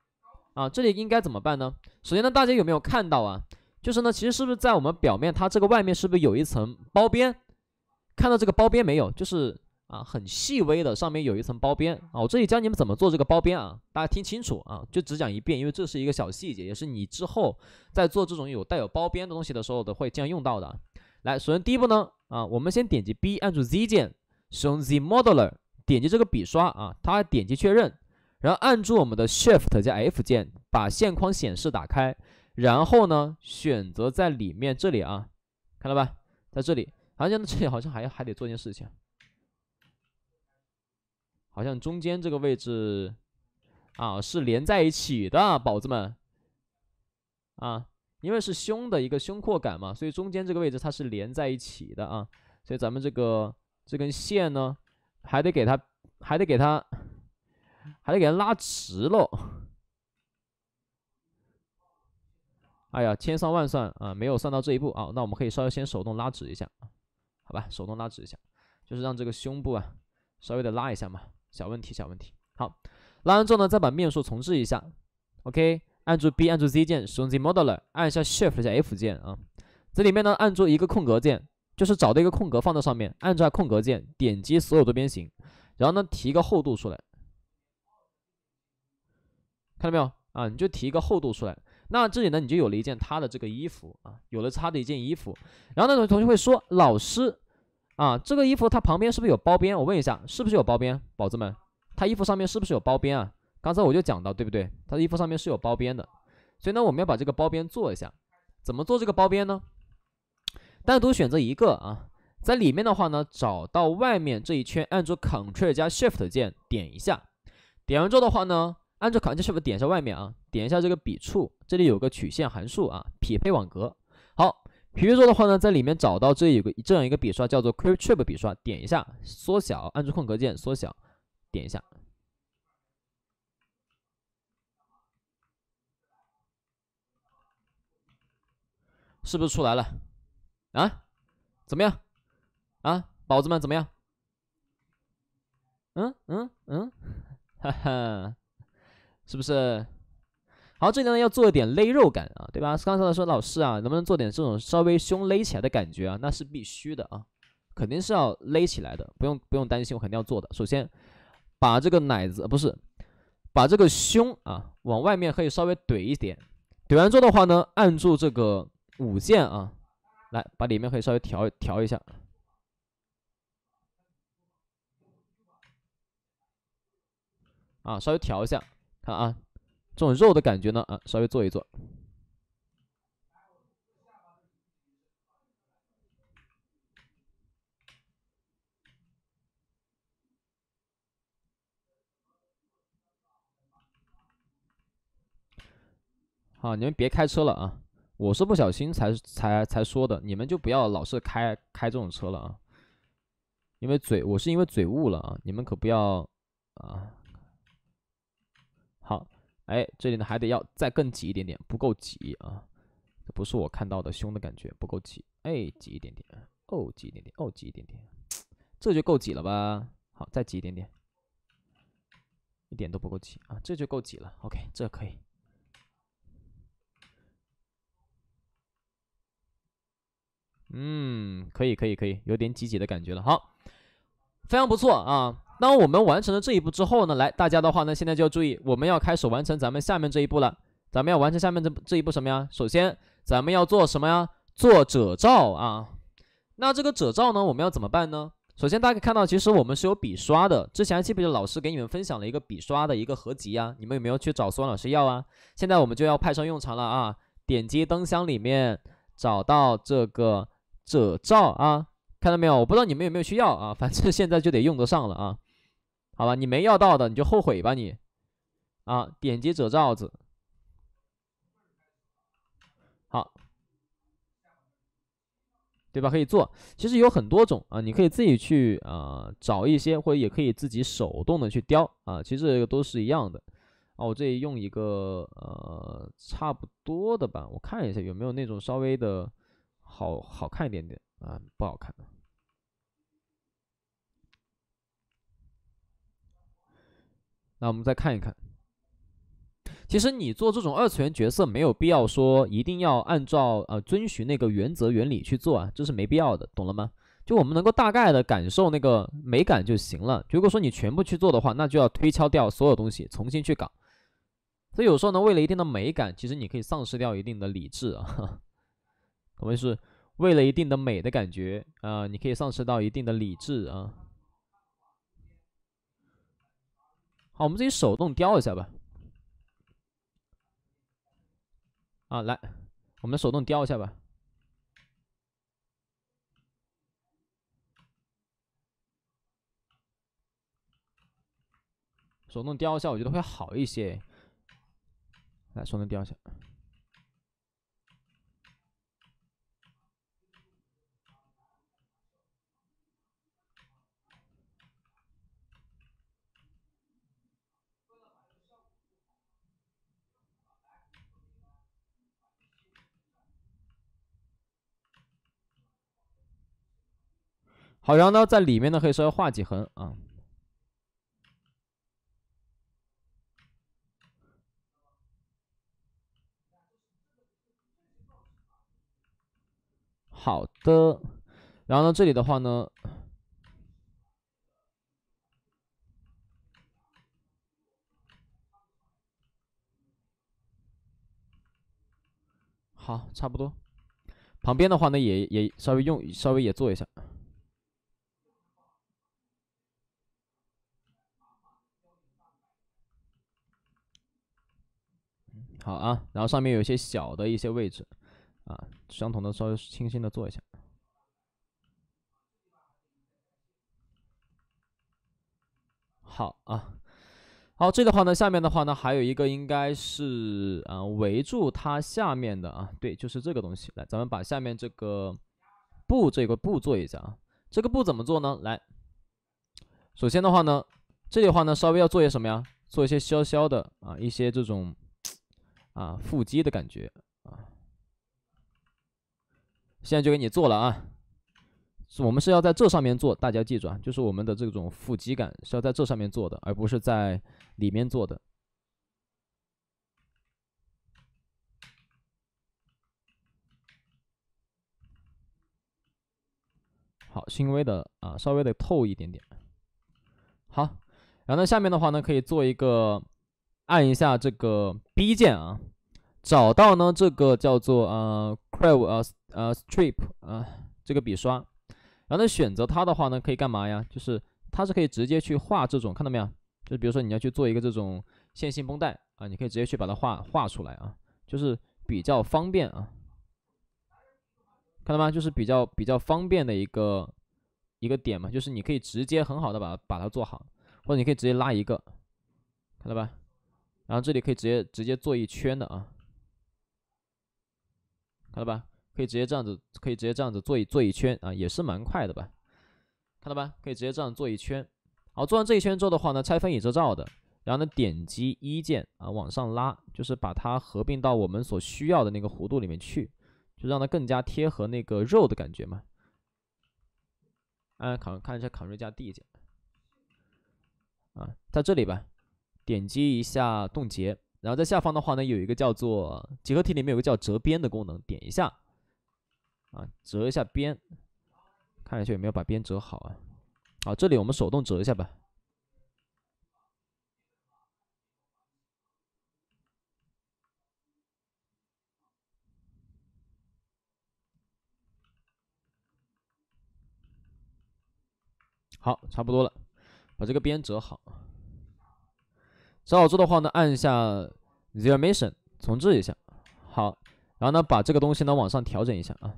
啊，这里应该怎么办呢？首先呢，大家有没有看到啊？就是呢，其实是不是在我们表面，它这个外面是不是有一层包边？看到这个包边没有？就是。啊，很细微的，上面有一层包边啊。我这里教你们怎么做这个包边啊，大家听清楚啊，就只讲一遍，因为这是一个小细节，也是你之后在做这种有带有包边的东西的时候都会经常用到的。来，首先第一步呢，啊，我们先点击 B，按住 Z 键，使用 Z Modeler 点击这个笔刷啊，它点击确认，然后按住我们的 Shift 加 F 键，把线框显示打开，然后呢，选择在里面这里啊，看到吧，在这里，好像这里好像还还得做件事情。好像中间这个位置啊是连在一起的，宝子们啊，因为是胸的一个胸廓感嘛，所以中间这个位置它是连在一起的啊，所以咱们这个这根线呢，还得给它，还得给它，还得给它拉直喽。哎呀，千算万算啊，没有算到这一步啊，那我们可以稍微先手动拉直一下，好吧，手动拉直一下，就是让这个胸部啊稍微的拉一下嘛。小问题，小问题。好，拉完之后呢，再把面数重置一下。OK，按住 B，按住 Z 键，使用 Z Modeler，按一下 Shift 加 F 键啊。这里面呢，按住一个空格键，就是找到一个空格放到上面，按住空格键，点击所有多边形，然后呢提一个厚度出来。看到没有啊？你就提一个厚度出来。那这里呢，你就有了一件他的这个衣服啊，有了他的一件衣服。然后呢，有同学会说，老师。啊，这个衣服它旁边是不是有包边？我问一下，是不是有包边，宝子们？它衣服上面是不是有包边啊？刚才我就讲到，对不对？它的衣服上面是有包边的，所以呢，我们要把这个包边做一下。怎么做这个包边呢？单独选择一个啊，在里面的话呢，找到外面这一圈，按住 c t r l 加 Shift 键点一下，点完之后的话呢，按住 c t r l 加 Shift 点一下外面啊，点一下这个笔触，这里有个曲线函数啊，匹配网格。比如说的话呢，在里面找到这有个这样一个笔刷，叫做 Quick Trip 笔刷，点一下缩小，按住空格键缩小，点一下，是不是出来了？啊？怎么样？啊，宝子们怎么样？嗯嗯嗯，哈哈，是不是？好，这个呢要做一点勒肉感啊，对吧？刚才说老师啊，能不能做点这种稍微胸勒起来的感觉啊？那是必须的啊，肯定是要勒起来的，不用不用担心，我肯定要做的。首先把这个奶子不是，把这个胸啊往外面可以稍微怼一点，怼完之后的话呢，按住这个五键啊，来把里面可以稍微调调一下，啊，稍微调一下，看啊。这种肉的感觉呢，啊，稍微做一做。好，你们别开车了啊！我是不小心才才才说的，你们就不要老是开开这种车了啊！因为嘴，我是因为嘴误了啊，你们可不要啊。哎，这里呢还得要再更挤一点点，不够挤啊！这不是我看到的胸的感觉，不够挤。哎，挤一点点，哦，挤一点点，哦，挤一点点，这就够挤了吧？好，再挤一点点，一点都不够挤啊！这就够挤了。OK，这可以。嗯，可以，可以，可以，有点挤挤的感觉了。好，非常不错啊！当我们完成了这一步之后呢，来大家的话呢，现在就要注意，我们要开始完成咱们下面这一步了。咱们要完成下面这这一步什么呀？首先，咱们要做什么呀？做褶皱啊。那这个褶皱呢，我们要怎么办呢？首先，大家可以看到，其实我们是有笔刷的。之前记不记得老师给你们分享了一个笔刷的一个合集呀？你们有没有去找苏老师要啊？现在我们就要派上用场了啊！点击灯箱里面找到这个褶皱啊，看到没有？我不知道你们有没有去要啊，反正现在就得用得上了啊。好吧，你没要到的，你就后悔吧你，啊，点击褶罩子，好，对吧？可以做，其实有很多种啊，你可以自己去啊找一些，或者也可以自己手动的去雕啊，其实都是一样的。啊，我这里用一个呃差不多的吧，我看一下有没有那种稍微的好好看一点点啊，不好看。那我们再看一看，其实你做这种二次元角色没有必要说一定要按照呃遵循那个原则原理去做，啊，这是没必要的，懂了吗？就我们能够大概的感受那个美感就行了。如果说你全部去做的话，那就要推敲掉所有东西重新去搞。所以有时候呢，为了一定的美感，其实你可以丧失掉一定的理智啊。我 们是为了一定的美的感觉啊，你可以丧失到一定的理智啊。好，我们自己手动雕一下吧。啊，来，我们手动雕一下吧。手动雕一下，我觉得会好一些。来，手动雕一下。好，然后呢，在里面呢，可以稍微画几横啊。好的，然后呢，这里的话呢，好，差不多。旁边的话呢，也也稍微用，稍微也做一下。好啊，然后上面有一些小的一些位置，啊，相同的稍微轻轻的做一下。好啊，好，这的话呢，下面的话呢，还有一个应该是啊，围住它下面的啊，对，就是这个东西。来，咱们把下面这个布这个布做一下啊。这个布怎么做呢？来，首先的话呢，这里的话呢，稍微要做些什么呀？做一些消消的啊，一些这种。啊，腹肌的感觉啊，现在就给你做了啊，是我们是要在这上面做，大家记住啊，就是我们的这种腹肌感是要在这上面做的，而不是在里面做的。好，轻微的啊，稍微的透一点点。好，然后呢，下面的话呢，可以做一个。按一下这个 B 键啊，找到呢这个叫做呃 c r r v e 啊呃 Strip 啊这个笔刷，然后呢选择它的话呢可以干嘛呀？就是它是可以直接去画这种，看到没有？就比如说你要去做一个这种线性绷带啊，你可以直接去把它画画出来啊，就是比较方便啊。看到吗？就是比较比较方便的一个一个点嘛，就是你可以直接很好的把把它做好，或者你可以直接拉一个，看到吧？然后这里可以直接直接做一圈的啊，看到吧？可以直接这样子，可以直接这样子做一做一圈啊，也是蛮快的吧？看到吧？可以直接这样做一圈。好，做完这一圈之后的话呢，拆分已知罩的，然后呢点击一键啊，往上拉，就是把它合并到我们所需要的那个弧度里面去，就让它更加贴合那个肉的感觉嘛。按看看一下 Ctrl 加 D 键，啊，在这里吧。点击一下冻结，然后在下方的话呢，有一个叫做几何体里面有个叫折边的功能，点一下，啊，折一下边，看一下有没有把边折好啊。好，这里我们手动折一下吧。好，差不多了，把这个边折好。小之后的话呢，按一下 zero mission 重置一下，好，然后呢把这个东西呢往上调整一下啊，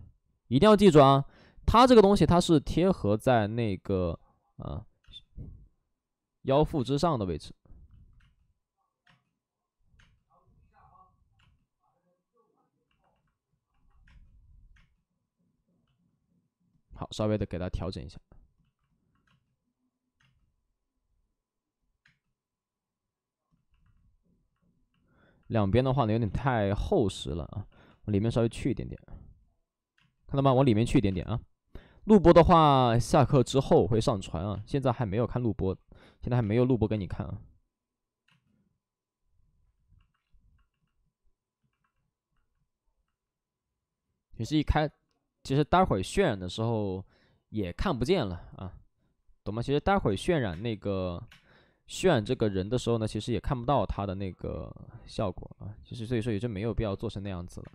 一定要记住啊，它这个东西它是贴合在那个啊腰腹之上的位置，好，稍微的给它调整一下。两边的话呢，有点太厚实了啊，里面稍微去一点点，看到吗？往里面去一点点啊。录播的话，下课之后会上传啊，现在还没有看录播，现在还没有录播给你看啊。其实一开，其实待会儿渲染的时候也看不见了啊，懂吗？其实待会儿渲染那个。渲染这个人的时候呢，其实也看不到他的那个效果啊，其实所以说也就没有必要做成那样子了。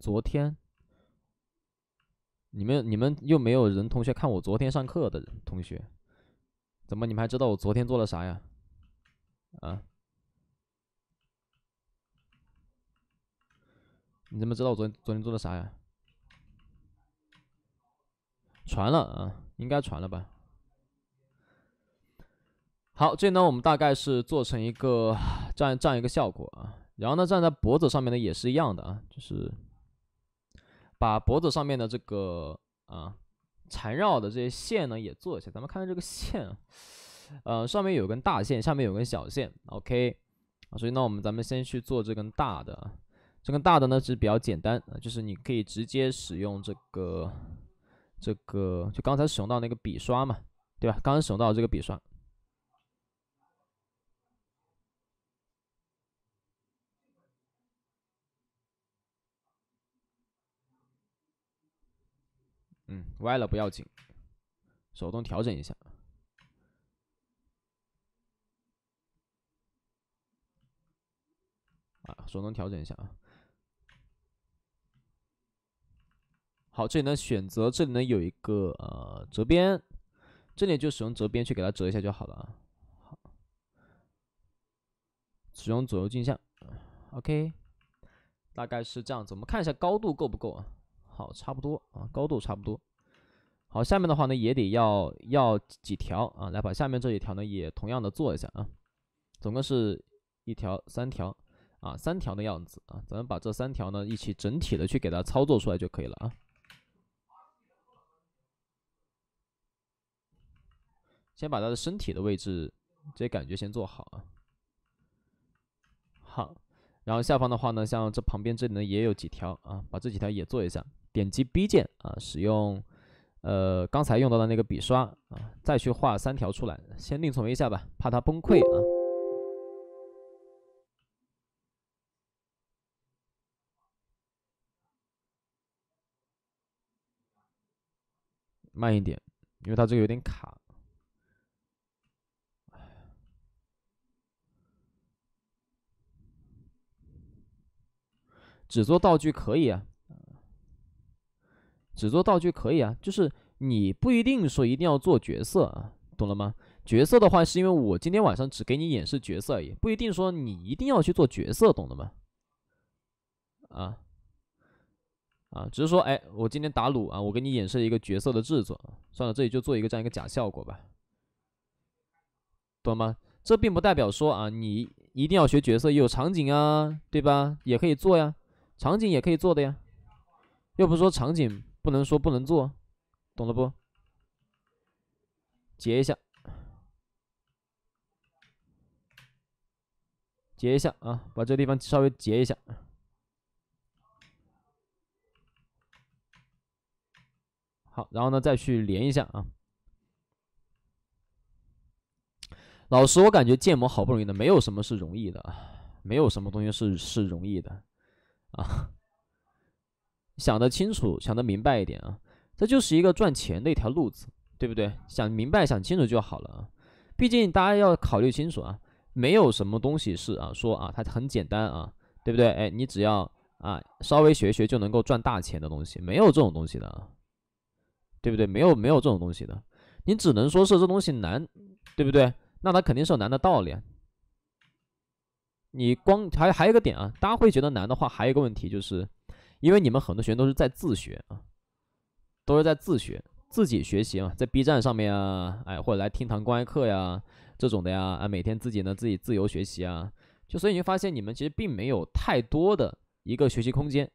昨天，你们你们又没有人同学看我昨天上课的同学，怎么你们还知道我昨天做了啥呀？啊？你怎么知道我昨昨天做的啥呀？传了啊，应该传了吧。好，这呢我们大概是做成一个这样这样一个效果啊。然后呢，站在脖子上面呢也是一样的啊，就是把脖子上面的这个啊缠绕的这些线呢也做一下。咱们看看这个线，呃，上面有根大线，下面有根小线。OK，啊，所以呢我们咱们先去做这根大的，这根大的呢实比较简单，就是你可以直接使用这个。这个就刚才使用到那个笔刷嘛，对吧？刚才使用到这个笔刷，嗯，歪了不要紧，手动调整一下，啊，手动调整一下啊。好，这里呢选择这里呢有一个呃折边，这里就使用折边去给它折一下就好了。好，使用左右镜像，OK，大概是这样子。我们看一下高度够不够啊？好，差不多啊，高度差不多。好，下面的话呢也得要要几条啊，来把下面这一条呢也同样的做一下啊。总共是一条三条啊，三条的样子啊。咱们把这三条呢一起整体的去给它操作出来就可以了啊。先把他的身体的位置，这些感觉先做好啊。好，然后下方的话呢，像这旁边这里呢也有几条啊，把这几条也做一下。点击 B 键啊，使用呃刚才用到的那个笔刷啊，再去画三条出来。先另存为一下吧，怕它崩溃啊。慢一点，因为它这个有点卡。只做道具可以啊，只做道具可以啊，就是你不一定说一定要做角色啊，懂了吗？角色的话是因为我今天晚上只给你演示角色而已，不一定说你一定要去做角色，懂了吗？啊啊，只是说，哎，我今天打卤啊，我给你演示一个角色的制作，算了，这里就做一个这样一个假效果吧，懂吗？这并不代表说啊，你一定要学角色，有场景啊，对吧？也可以做呀。场景也可以做的呀，又不是说场景不能说不能做，懂了不？截一下，截一下啊，把这个地方稍微截一下。好，然后呢，再去连一下啊。老师，我感觉建模好不容易的，没有什么是容易的，没有什么东西是是容易的。啊，想得清楚，想得明白一点啊，这就是一个赚钱的一条路子，对不对？想明白、想清楚就好了啊。毕竟大家要考虑清楚啊，没有什么东西是啊说啊它很简单啊，对不对？哎，你只要啊稍微学学就能够赚大钱的东西，没有这种东西的，啊，对不对？没有没有这种东西的，你只能说是这东西难，对不对？那它肯定是有难的道理。你光还还有一个点啊，大家会觉得难的话，还有一个问题就是，因为你们很多学员都是在自学啊，都是在自学，自己学习嘛，在 B 站上面啊，哎，或者来听堂公开课呀这种的呀，啊，每天自己呢自己自由学习啊，就所以你发现你们其实并没有太多的一个学习空间，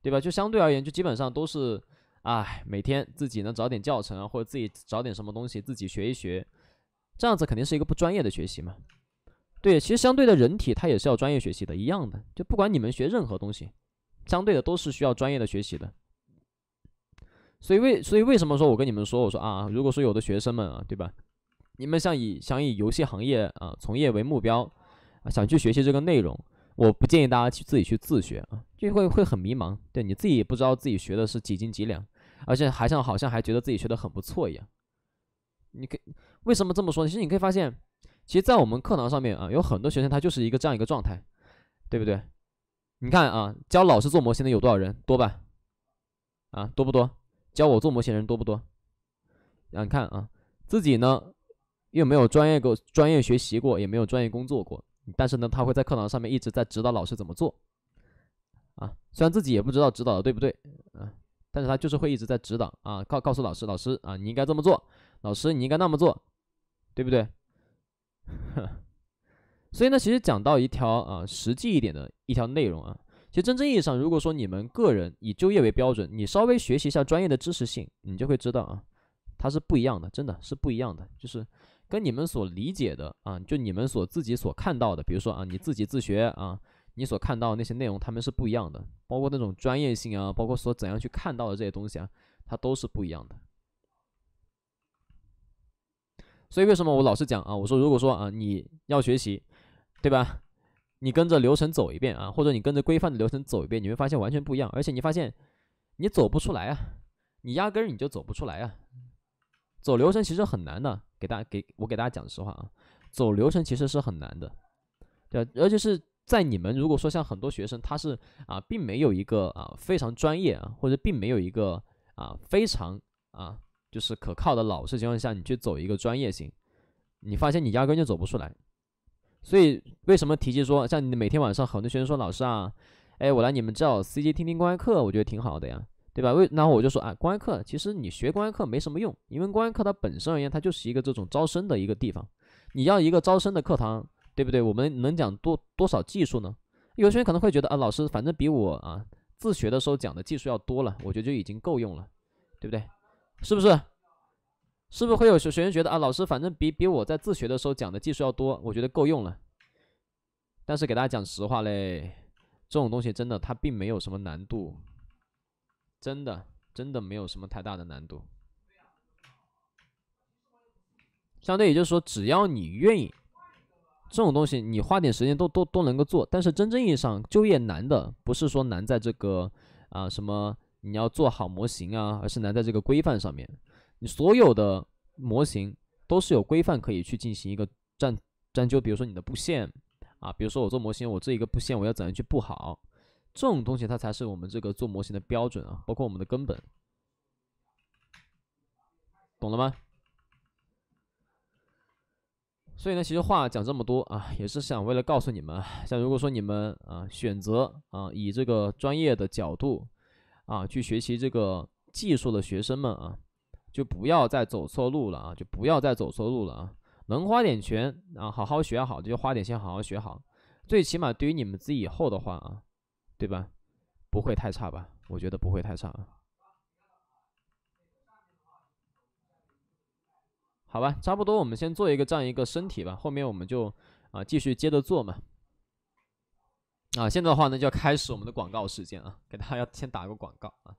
对吧？就相对而言，就基本上都是，哎，每天自己呢找点教程啊，或者自己找点什么东西自己学一学，这样子肯定是一个不专业的学习嘛。对，其实相对的人体，它也是要专业学习的，一样的。就不管你们学任何东西，相对的都是需要专业的学习的。所以为，所以为什么说我跟你们说，我说啊，如果说有的学生们啊，对吧？你们想以想以游戏行业啊从业为目标，想去学习这个内容，我不建议大家去自己去自学啊，就会会很迷茫。对，你自己也不知道自己学的是几斤几两，而且还像好像还觉得自己学得很不错一样。你可为什么这么说？其实你可以发现。其实，在我们课堂上面啊，有很多学生他就是一个这样一个状态，对不对？你看啊，教老师做模型的有多少人？多吧？啊，多不多？教我做模型人多不多？啊，你看啊，自己呢又没有专业过，专业学习过，也没有专业工作过，但是呢，他会在课堂上面一直在指导老师怎么做，啊，虽然自己也不知道指导的对不对，啊，但是他就是会一直在指导，啊，告告诉老师，老师啊，你应该这么做，老师你应该那么做，对不对？所以呢，其实讲到一条啊，实际一点的一条内容啊，其实真正意义上，如果说你们个人以就业为标准，你稍微学习一下专业的知识性，你就会知道啊，它是不一样的，真的是不一样的，就是跟你们所理解的啊，就你们所自己所看到的，比如说啊，你自己自学啊，你所看到那些内容，他们是不一样的，包括那种专业性啊，包括所怎样去看到的这些东西啊，它都是不一样的。所以为什么我老是讲啊？我说，如果说啊，你要学习，对吧？你跟着流程走一遍啊，或者你跟着规范的流程走一遍，你会发现完全不一样。而且你发现，你走不出来啊，你压根儿你就走不出来啊。走流程其实很难的，给大家给我给大家讲实话啊，走流程其实是很难的，对尤而且是在你们如果说像很多学生，他是啊，并没有一个啊非常专业啊，或者并没有一个啊非常啊。就是可靠的老师情况下，你去走一个专业型，你发现你压根就走不出来。所以为什么提及说，像你每天晚上，很多学生说老师啊，哎，我来你们教 c g 听听公安课，我觉得挺好的呀，对吧？为，然后我就说啊，公安课其实你学公安课没什么用，因为公安课它本身而言，它就是一个这种招生的一个地方。你要一个招生的课堂，对不对？我们能讲多多少技术呢？有些人可能会觉得啊，老师反正比我啊自学的时候讲的技术要多了，我觉得就已经够用了，对不对？是不是？是不是会有学学生觉得啊，老师反正比比我在自学的时候讲的技术要多，我觉得够用了。但是给大家讲实话嘞，这种东西真的它并没有什么难度，真的真的没有什么太大的难度。相对也就是说，只要你愿意，这种东西你花点时间都都都能够做。但是真正意义上就业难的，不是说难在这个啊什么。你要做好模型啊，而是难在这个规范上面。你所有的模型都是有规范可以去进行一个占占究，比如说你的布线啊，比如说我做模型，我这一个布线我要怎样去布好，这种东西它才是我们这个做模型的标准啊，包括我们的根本，懂了吗？所以呢，其实话讲这么多啊，也是想为了告诉你们，像如果说你们啊选择啊以这个专业的角度。啊，去学习这个技术的学生们啊，就不要再走错路了啊，就不要再走错路了啊！能花点钱啊，好好学好，就花点钱好好学好。最起码对于你们自己以后的话啊，对吧？不会太差吧？我觉得不会太差。好吧，差不多，我们先做一个这样一个身体吧，后面我们就啊继续接着做嘛。啊，现在的话呢就要开始我们的广告时间啊，给大家要先打个广告啊。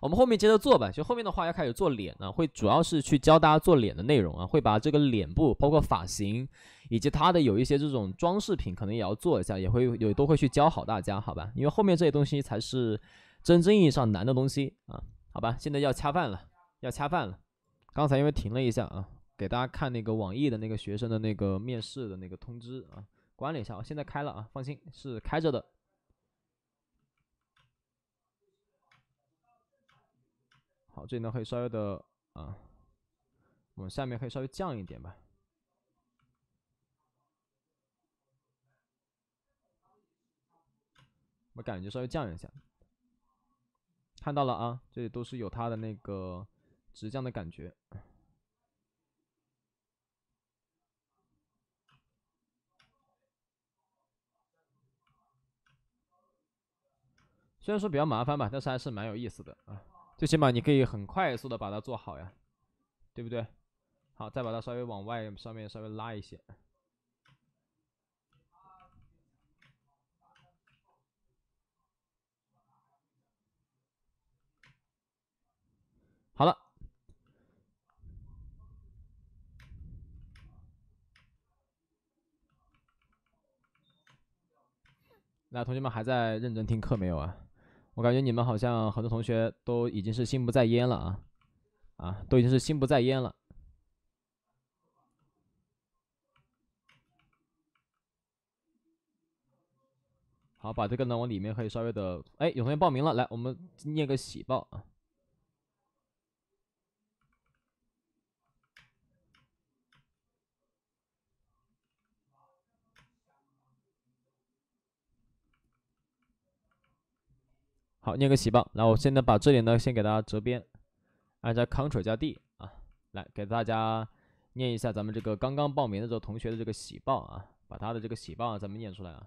我们后面接着做吧，就后面的话要开始做脸呢，会主要是去教大家做脸的内容啊，会把这个脸部包括发型以及它的有一些这种装饰品，可能也要做一下，也会有都会去教好大家，好吧？因为后面这些东西才是真正意义上难的东西啊，好吧？现在要恰饭了，要恰饭了。刚才因为停了一下啊，给大家看那个网易的那个学生的那个面试的那个通知啊。关了一下，我现在开了啊，放心，是开着的。好，这里呢可以稍微的啊，往下面可以稍微降一点吧。我感觉稍微降一下，看到了啊，这里都是有它的那个直降的感觉。虽然说比较麻烦吧，但是还是蛮有意思的啊。最起码你可以很快速的把它做好呀，对不对？好，再把它稍微往外上面稍微拉一些。好了。那同学们还在认真听课没有啊？我感觉你们好像很多同学都已经是心不在焉了啊，啊，都已经是心不在焉了。好，把这个呢往里面可以稍微的，哎，有同学报名了，来，我们念个喜报啊。好，念个喜报。那我现在把这里呢，先给大家折边，按照 Ctrl 加 D 啊，来给大家念一下咱们这个刚刚报名的这个同学的这个喜报啊，把他的这个喜报啊、咱们念出来啊。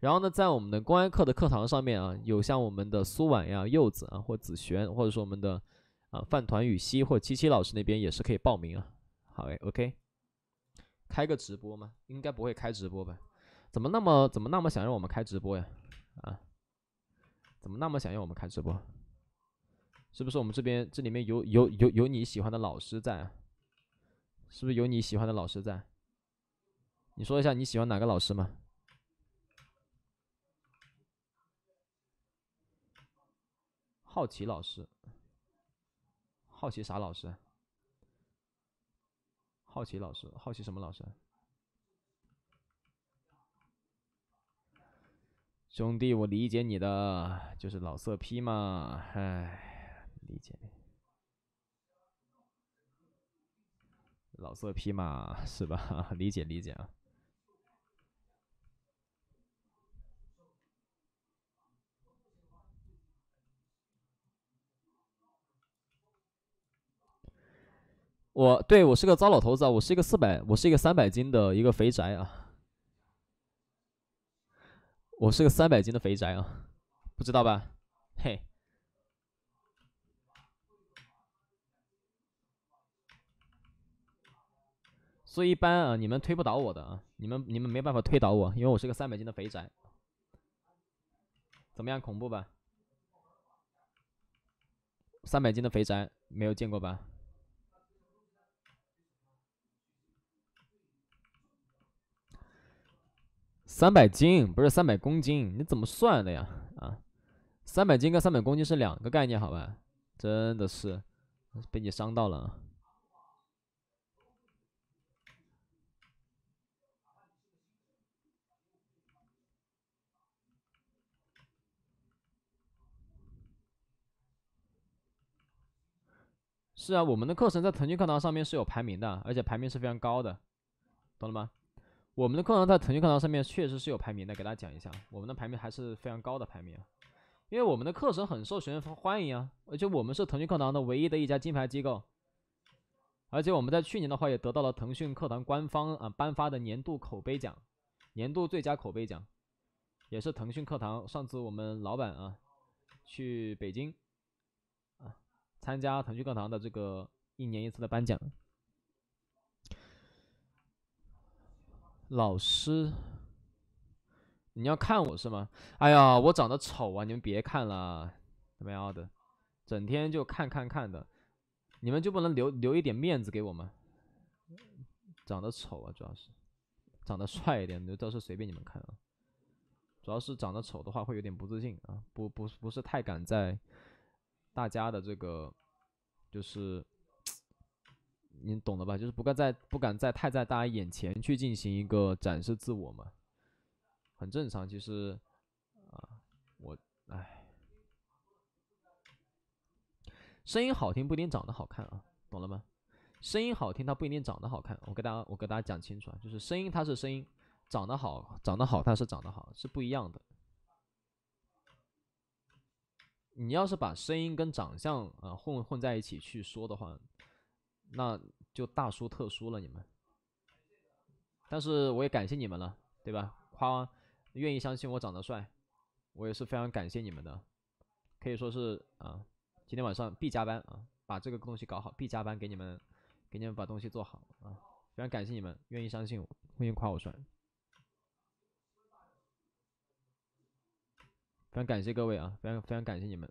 然后呢，在我们的公开课的课堂上面啊，有像我们的苏婉呀、柚子啊，或紫璇，或者说我们的。饭团雨西或七七老师那边也是可以报名啊。好诶，OK，开个直播吗？应该不会开直播吧？怎么那么怎么那么想让我们开直播呀？啊，怎么那么想让我们开直播？是不是我们这边这里面有有有有你喜欢的老师在？啊？是不是有你喜欢的老师在？你说一下你喜欢哪个老师吗？好奇老师。好奇啥老师？好奇老师？好奇什么老师？兄弟，我理解你的，就是老色批嘛，唉，理解你，老色批嘛，是吧？理解理解啊。我对我是个糟老头子啊，我是一个四百，我是一个三百斤的一个肥宅啊，我是个三百斤的肥宅啊，不知道吧？嘿，所以一般啊，你们推不倒我的啊，你们你们没办法推倒我，因为我是个三百斤的肥宅，怎么样恐怖吧？三百斤的肥宅没有见过吧？三百斤不是三百公斤，你怎么算的呀？啊，三百斤跟三百公斤是两个概念，好吧？真的是被你伤到了。是啊，我们的课程在腾讯课堂上面是有排名的，而且排名是非常高的，懂了吗？我们的课堂在腾讯课堂上面确实是有排名的，给大家讲一下，我们的排名还是非常高的排名，因为我们的课程很受学生欢迎啊，而且我们是腾讯课堂的唯一的一家金牌机构，而且我们在去年的话也得到了腾讯课堂官方啊颁发的年度口碑奖，年度最佳口碑奖，也是腾讯课堂上次我们老板啊去北京啊参加腾讯课堂的这个一年一次的颁奖。老师，你要看我是吗？哎呀，我长得丑啊！你们别看了，怎么样的？整天就看看看的，你们就不能留留一点面子给我们？长得丑啊，主要是，长得帅一点就时候随便你们看啊。主要是长得丑的话会有点不自信啊，不不不是太敢在大家的这个就是。你懂了吧？就是不敢在不敢在太在大家眼前去进行一个展示自我嘛，很正常。其实啊，我唉，声音好听不一定长得好看啊，懂了吗？声音好听，它不一定长得好看。我给大家我给大家讲清楚啊，就是声音它是声音，长得好长得好它是长得好是不一样的。你要是把声音跟长相啊混混在一起去说的话，那。就大输特输了你们，但是我也感谢你们了，对吧？夸，愿意相信我长得帅，我也是非常感谢你们的，可以说是啊，今天晚上必加班啊，把这个东西搞好，必加班给你们，给你们把东西做好啊，非常感谢你们，愿意相信我，愿意夸我帅，非常感谢各位啊，非常非常感谢你们。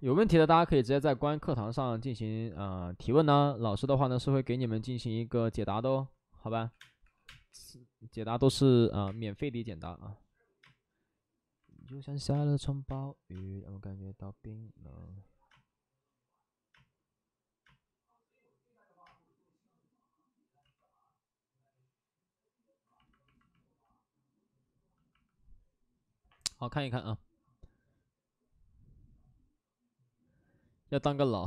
有问题的，大家可以直接在官课堂上进行啊提问呢。老师的话呢，是会给你们进行一个解答的哦。好吧，解答都是啊免费的解答啊。就像下了场暴雨，让我感觉到冰冷。好看一看啊。要当个老，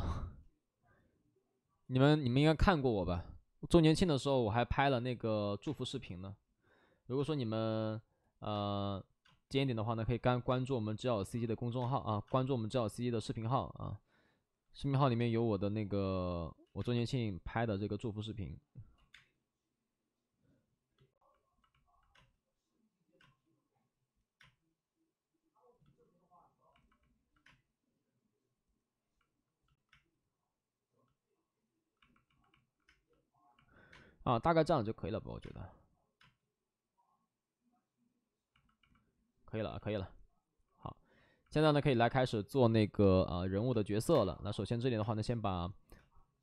你们你们应该看过我吧？周年庆的时候我还拍了那个祝福视频呢。如果说你们呃尖一点的话呢，可以关关注我们知友 CJ 的公众号啊，关注我们知友 CJ 的视频号啊，视频号里面有我的那个我周年庆拍的这个祝福视频。啊，大概这样就可以了吧，我觉得，可以了，可以了，好，现在呢可以来开始做那个呃人物的角色了。那首先这里的话呢，先把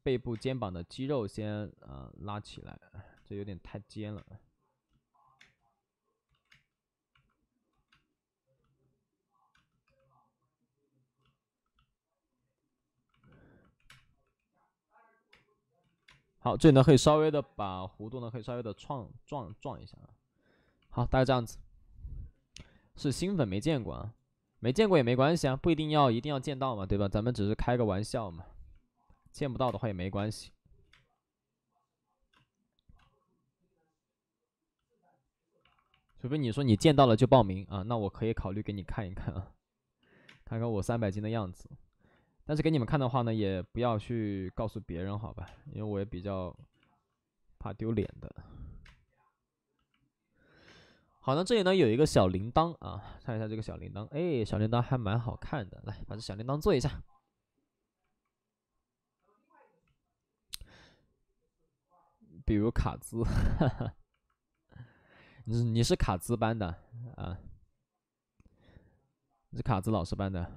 背部肩膀的肌肉先呃拉起来，这有点太尖了。好，这里呢可以稍微的把弧度呢，可以稍微的撞撞撞一下啊。好，大概这样子。是新粉没见过啊，没见过也没关系啊，不一定要一定要见到嘛，对吧？咱们只是开个玩笑嘛，见不到的话也没关系。除非你说你见到了就报名啊，那我可以考虑给你看一看啊，看看我三百斤的样子。但是给你们看的话呢，也不要去告诉别人，好吧？因为我也比较怕丢脸的。好，那这里呢有一个小铃铛啊，看一下这个小铃铛，哎，小铃铛还蛮好看的。来，把这小铃铛做一下。比如卡兹，你你是卡兹班的啊？你是卡兹老师班的。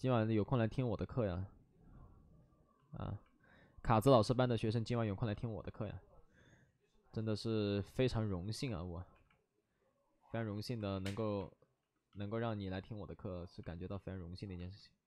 今晚有空来听我的课呀，啊，卡兹老师班的学生今晚有空来听我的课呀，真的是非常荣幸啊，我非常荣幸的能够能够让你来听我的课，是感觉到非常荣幸的一件事情。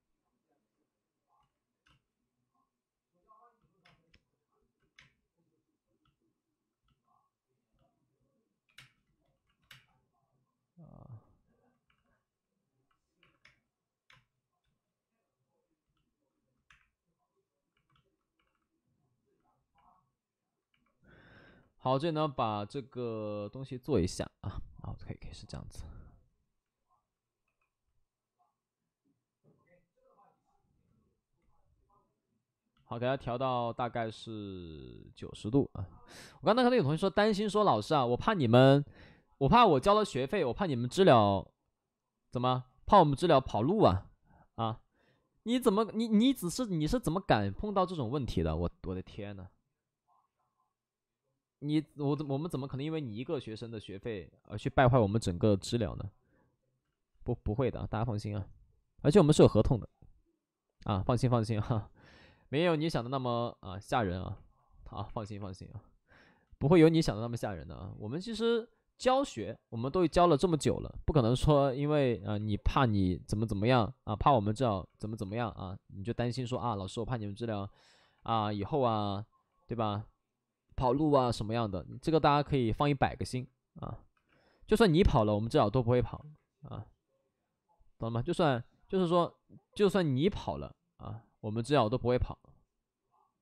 好，这里呢，把这个东西做一下啊，后可以，可以是这样子。好，给它调到大概是九十度啊。我刚才看到有同学说担心，说老师啊，我怕你们，我怕我交了学费，我怕你们知了怎么怕我们知了跑路啊？啊，你怎么，你你只是你是怎么敢碰到这种问题的？我我的天呐！你我我们怎么可能因为你一个学生的学费而去败坏我们整个知了呢？不不会的，大家放心啊！而且我们是有合同的啊，放心放心啊，没有你想的那么啊吓人啊！好，放心放心啊，不会有你想的那么吓人的啊！我们其实教学我们都教了这么久了，不可能说因为啊你怕你怎么怎么样啊，怕我们这怎么怎么样啊，你就担心说啊老师我怕你们知了啊以后啊对吧？跑路啊，什么样的？这个大家可以放一百个心啊！就算你跑了，我们至少都不会跑啊，懂了吗？就算就是说，就算你跑了啊，我们至少都不会跑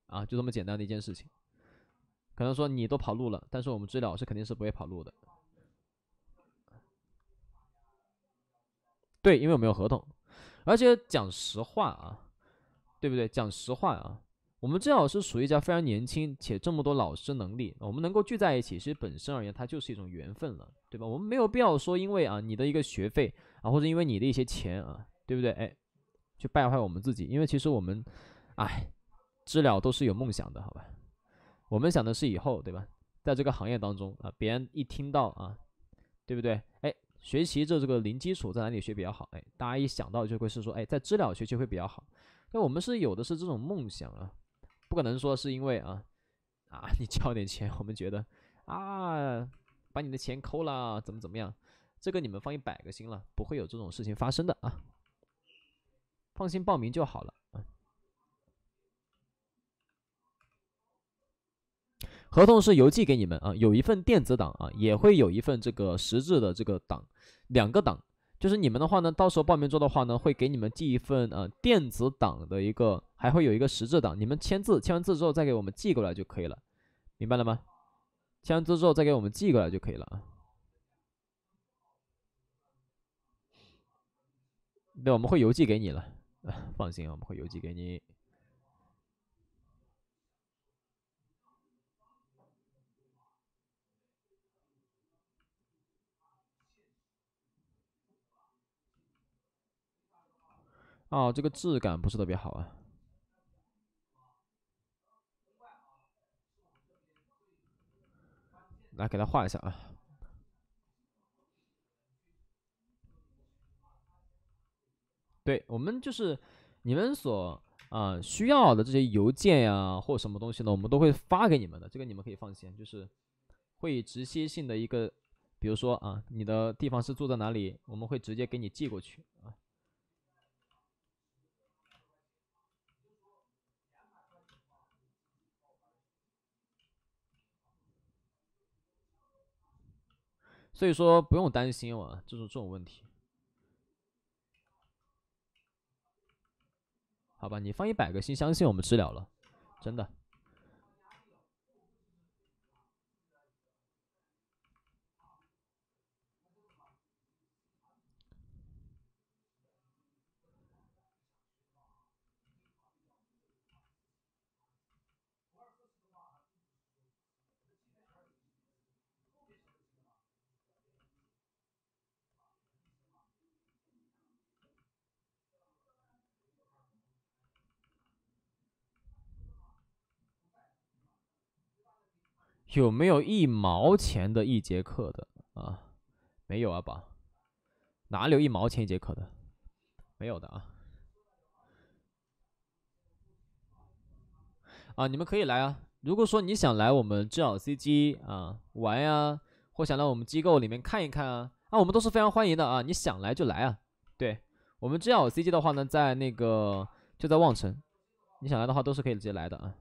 啊，就这么简单的一件事情。可能说你都跑路了，但是我们知了是肯定是不会跑路的。对，因为我们有合同，而且讲实话啊，对不对？讲实话啊。我们正好是属于一家非常年轻，且这么多老师能力，我们能够聚在一起，其实本身而言它就是一种缘分了，对吧？我们没有必要说因为啊你的一个学费啊，或者因为你的一些钱啊，对不对？哎，去败坏我们自己，因为其实我们，哎，知了都是有梦想的，好吧？我们想的是以后，对吧？在这个行业当中啊，别人一听到啊，对不对？哎，学习这这个零基础在哪里学比较好？哎，大家一想到就会是说，哎，在知了学习会比较好。那我们是有的是这种梦想啊。不可能说是因为啊啊你交点钱，我们觉得啊把你的钱扣了怎么怎么样？这个你们放一百个心了，不会有这种事情发生的啊，放心报名就好了啊。合同是邮寄给你们啊，有一份电子档啊，也会有一份这个实质的这个档，两个档，就是你们的话呢，到时候报名做的话呢，会给你们寄一份呃电子档的一个。还会有一个实质档，你们签字，签完字之后再给我们寄过来就可以了，明白了吗？签完字之后再给我们寄过来就可以了啊。对，我们会邮寄给你了，啊，放心我们会邮寄给你。啊，这个质感不是特别好啊。来，给他画一下啊！对我们就是你们所啊需要的这些邮件呀，或什么东西呢，我们都会发给你们的。这个你们可以放心，就是会直接性的一个，比如说啊，你的地方是住在哪里，我们会直接给你寄过去啊。所以说不用担心我这种这种问题，好吧，你放一百个心，相信我们治疗了，真的。有没有一毛钱的一节课的啊？没有啊宝，哪里有一毛钱一节课的？没有的啊。啊，你们可以来啊。如果说你想来我们知小 C G 啊玩呀，或想来我们机构里面看一看啊，那我们都是非常欢迎的啊。你想来就来啊。对我们知小 C G 的话呢，在那个就在望城，你想来的话都是可以直接来的啊。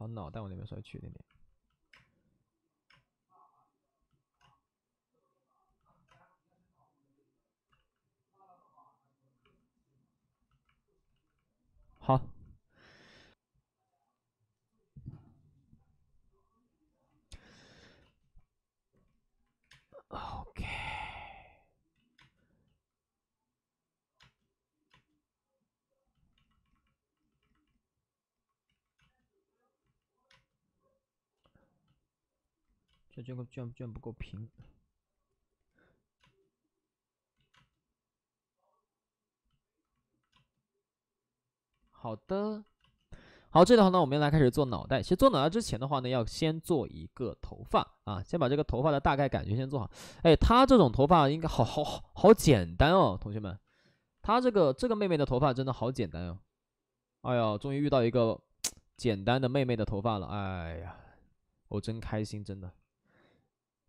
好，脑袋往那边稍微去一点点。好。这个卷卷不够平。好的，好，这里的话呢，我们要来开始做脑袋。其实做脑袋之前的话呢，要先做一个头发啊，先把这个头发的大概感觉先做好。哎，她这种头发应该好好好好简单哦，同学们，她这个这个妹妹的头发真的好简单哦。哎呀，终于遇到一个简单的妹妹的头发了，哎呀，我真开心，真的。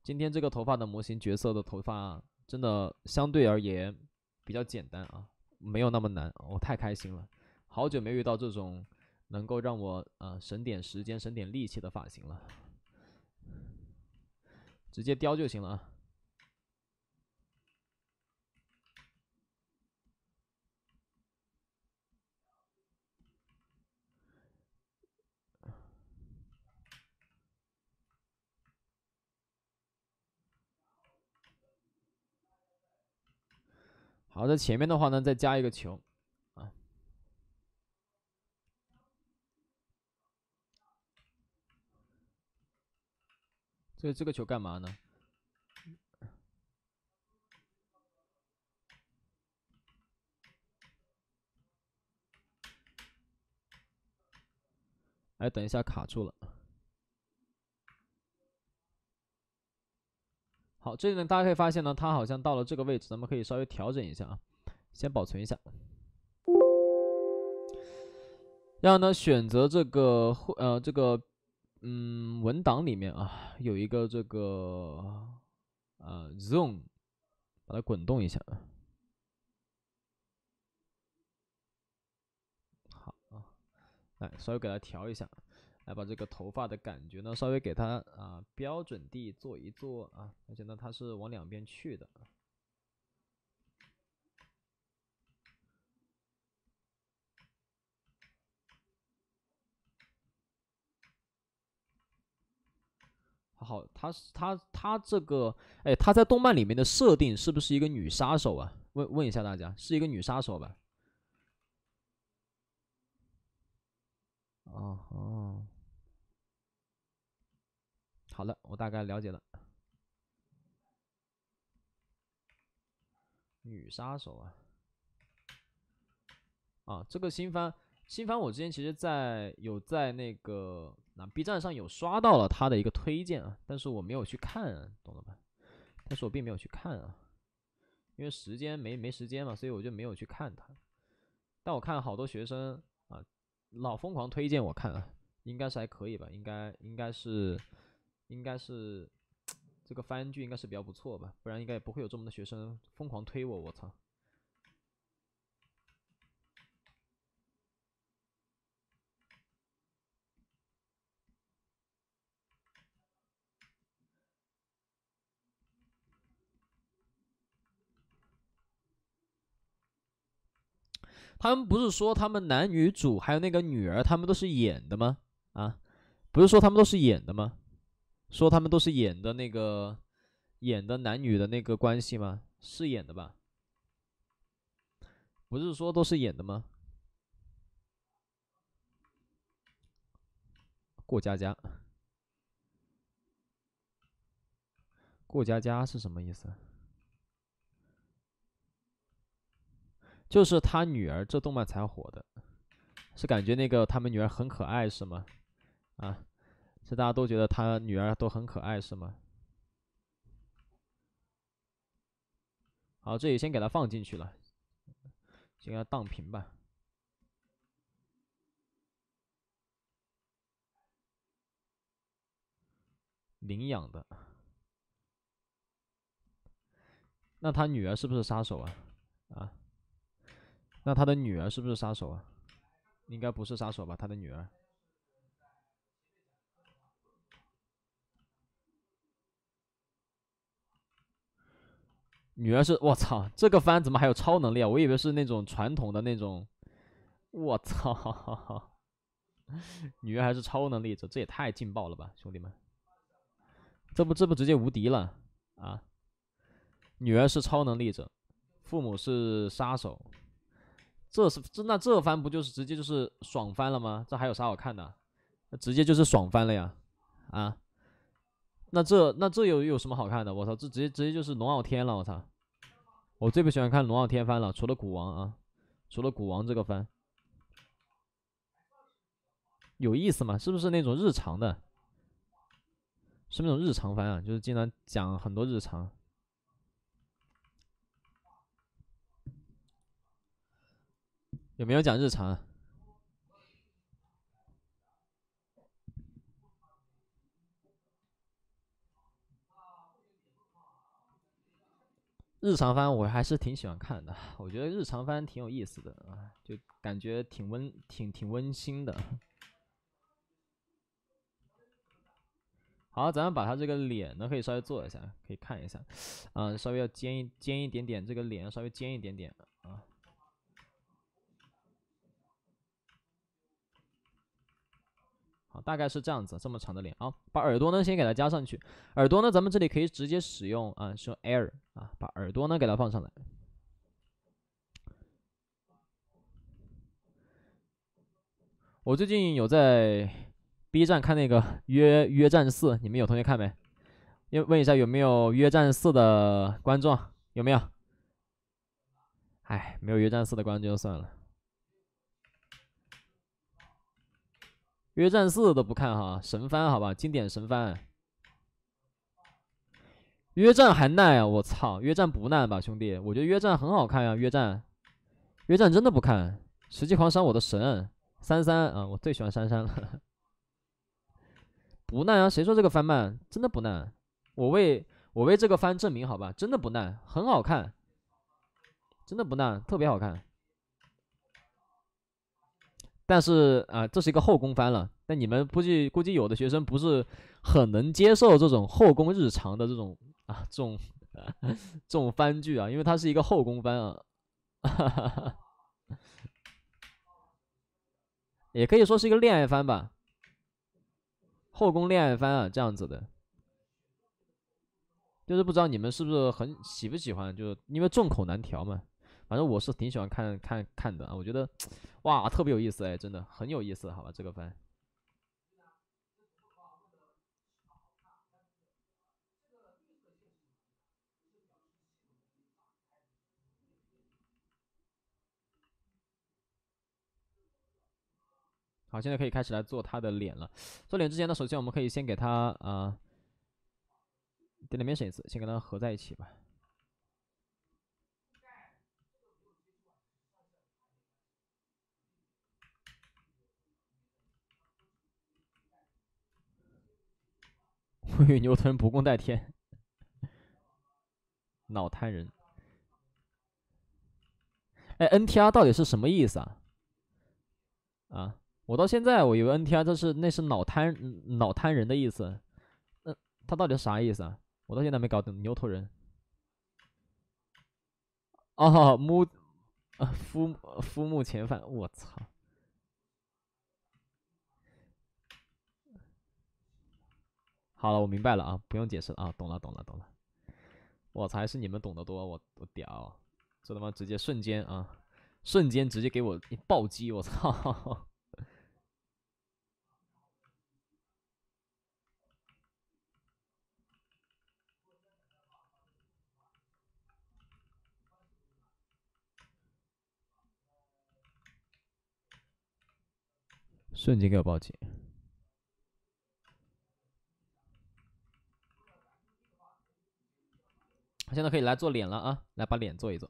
今天这个头发的模型角色的头发，真的相对而言比较简单啊，没有那么难，我太开心了，好久没遇到这种能够让我呃省点时间、省点力气的发型了，直接雕就行了啊。好，在前面的话呢，再加一个球，啊，这这个球干嘛呢？哎，等一下，卡住了。好，这里呢，大家可以发现呢，它好像到了这个位置，咱们可以稍微调整一下啊，先保存一下。然后呢，选择这个呃，这个嗯，文档里面啊，有一个这个呃，zone，把它滚动一下啊。好啊，来稍微给它调一下。来把这个头发的感觉呢，稍微给它啊标准地做一做啊，而且呢，它是往两边去的。好，他是他他这个，哎，他在动漫里面的设定是不是一个女杀手啊？问问一下大家，是一个女杀手吧？哦哦。好了，我大概了解了。女杀手啊，啊，这个新番新番，我之前其实在有在那个那 B 站上有刷到了他的一个推荐啊，但是我没有去看，懂了吧？但是我并没有去看啊，因为时间没没时间嘛，所以我就没有去看他。但我看好多学生啊，老疯狂推荐我看啊，应该是还可以吧？应该应该是。应该是这个番剧应该是比较不错吧，不然应该也不会有这么多学生疯狂推我。我操！他们不是说他们男女主还有那个女儿他们都是演的吗？啊，不是说他们都是演的吗？说他们都是演的那个，演的男女的那个关系吗？是演的吧？不是说都是演的吗？过家家，过家家是什么意思？就是他女儿这动漫才火的，是感觉那个他们女儿很可爱是吗？啊？大家都觉得他女儿都很可爱，是吗？好，这里先给他放进去了，先给他荡平吧。领养的，那他女儿是不是杀手啊？啊，那他的女儿是不是杀手啊？应该不是杀手吧，他的女儿。女儿是我操，这个番怎么还有超能力啊？我以为是那种传统的那种，我操，女儿还是超能力者，这也太劲爆了吧，兄弟们！这不这不直接无敌了啊！女儿是超能力者，父母是杀手，这是这那这番不就是直接就是爽翻了吗？这还有啥好看的？直接就是爽翻了呀！啊！那这那这有有什么好看的？我操，这直接直接就是《龙傲天》了！我操，我最不喜欢看《龙傲天》番了，除了古王啊，除了古王这个番，有意思吗？是不是那种日常的？是那种日常番啊，就是经常讲很多日常，有没有讲日常？啊？日常番我还是挺喜欢看的，我觉得日常番挺有意思的啊，就感觉挺温挺挺温馨的。好，咱们把他这个脸呢可以稍微做一下，可以看一下，嗯，稍微要尖一尖一点点，这个脸稍微尖一点点。啊，大概是这样子，这么长的脸啊，把耳朵呢先给它加上去。耳朵呢，咱们这里可以直接使用啊，用 air 啊，把耳朵呢给它放上来。我最近有在 B 站看那个《约约战四》，你们有同学看没？要问一下有没有《约战四》的观众，有没有？哎，没有《约战四》的观众就算了。约战四都不看哈，神番好吧，经典神番。约战还难啊，我操！约战不难吧，兄弟？我觉得约战很好看啊，约战，约战真的不看。实际狂山，我的神三三啊，我最喜欢珊珊了。不难啊，谁说这个翻慢？真的不难，我为我为这个翻证明好吧，真的不难，很好看，真的不难，特别好看。但是啊，这是一个后宫番了，但你们估计估计有的学生不是很能接受这种后宫日常的这种啊，这种 这种番剧啊，因为它是一个后宫番啊，也可以说是一个恋爱番吧，后宫恋爱番啊，这样子的，就是不知道你们是不是很喜不喜欢，就是因为众口难调嘛。反正我是挺喜欢看看看的啊，我觉得，哇，特别有意思哎，真的很有意思，好吧，这个番。好，现在可以开始来做他的脸了。做脸之前呢，首先我们可以先给他啊，点点面 i 一次，先给他合在一起吧。与牛头人不共戴天，脑瘫人。哎，NTR 到底是什么意思啊？啊，我到现在我以为 NTR 这是那是脑瘫脑瘫人的意思，那他到底啥意思啊？我到现在没搞懂牛头人。啊，木，夫夫木前犯，我操！好了，我明白了啊，不用解释了啊，懂了懂了懂了，我才是你们懂得多，我我屌，这他妈直接瞬间啊，瞬间直接给我暴击，我操，瞬间给我暴击。现在可以来做脸了啊！来把脸做一做。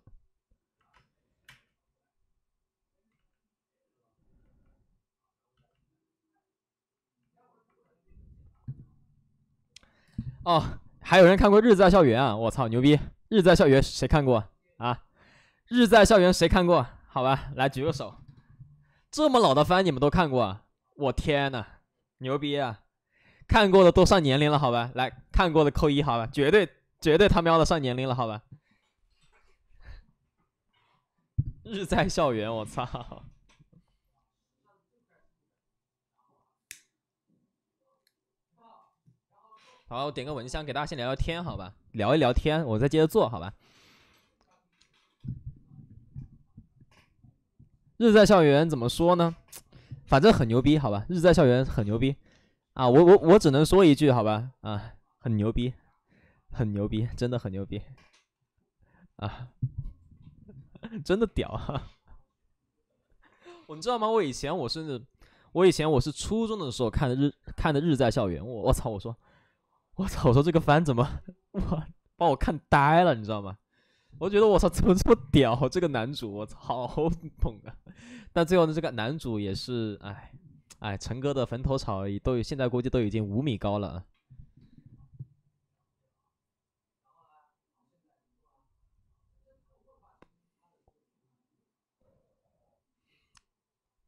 哦，还有人看过《日在校园》啊！我操，牛逼！《日在校园》谁看过啊？《日在校园》谁看过？好吧，来举个手。这么老的番你们都看过？我天呐，牛逼啊！看过的都上年龄了，好吧？来看过的扣一，好吧？绝对。绝对他喵的上年龄了，好吧？日在校园，我操！好，我点个蚊香，给大家先聊聊天，好吧？聊一聊天，我再接着做好吧。日在校园怎么说呢？反正很牛逼，好吧？日在校园很牛逼，啊！我我我只能说一句，好吧？啊，很牛逼。很牛逼，真的很牛逼，啊，真的屌啊！你知道吗？我以前我是，我以前我是初中的时候看的日看的日《在校园》，我我操，我说，我操，我说这个番怎么，我把我看呆了，你知道吗？我觉得我操，怎么这么屌？这个男主我操，好猛啊！但最后呢，这个男主也是，哎，哎，陈哥的坟头草已都现在估计都已经五米高了。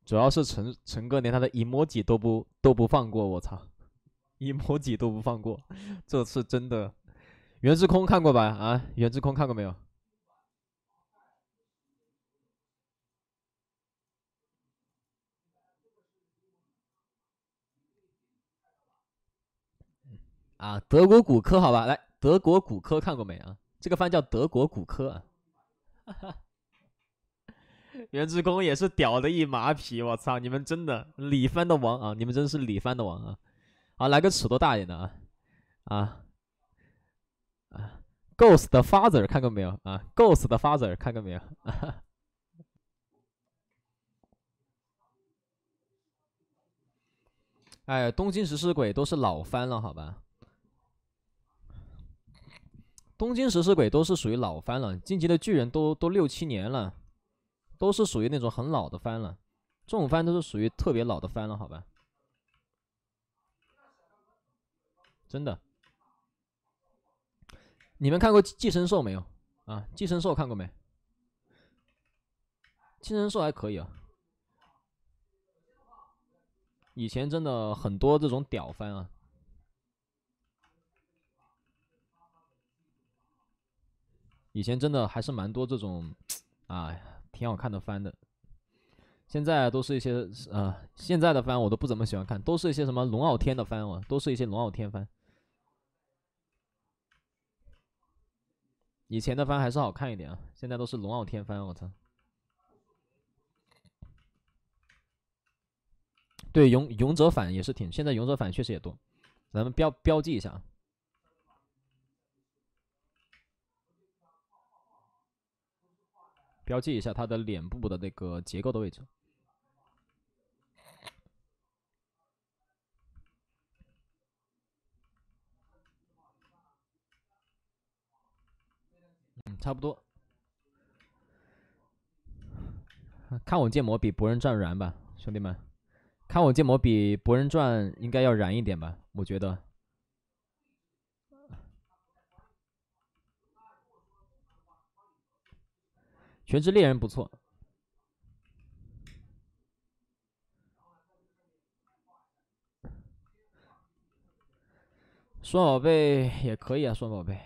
主要是陈陈哥连他的一摸几都不都不放过，我操，一摸几都不放过，这次真的。袁之空看过吧？啊，袁之空看过没有？啊，德国骨科好吧，来，德国骨科看过没啊？这个番叫《德国骨科》。啊。哈哈。原职工也是屌的一麻皮，我操！你们真的里番的王啊！你们真是里番的王啊！好，来个尺度大一点的啊！啊啊，Ghost 的 Father 看过没有啊？Ghost 的 Father 看过没有？啊 哎，东京食尸鬼都是老番了，好吧？东京食尸鬼都是属于老番了，进击的巨人都都六七年了。都是属于那种很老的番了，这种番都是属于特别老的番了，好吧？真的，你们看过《寄生兽》没有啊？《寄生兽》看过没？《寄生兽》还可以啊。以前真的很多这种屌番啊，以前真的还是蛮多这种，哎呀。挺好看的番的，现在都是一些啊，现在的番我都不怎么喜欢看，都是一些什么龙傲天的番哦，都是一些龙傲天番。以前的番还是好看一点啊，现在都是龙傲天番，我操！对，勇勇者反也是挺，现在勇者反确实也多，咱们标标记一下啊。标记一下他的脸部的那个结构的位置。嗯，差不多。看我建模比《博人传》燃吧，兄弟们！看我建模比《博人传》应该要燃一点吧，我觉得。全职猎人不错，双宝贝也可以啊，双宝贝。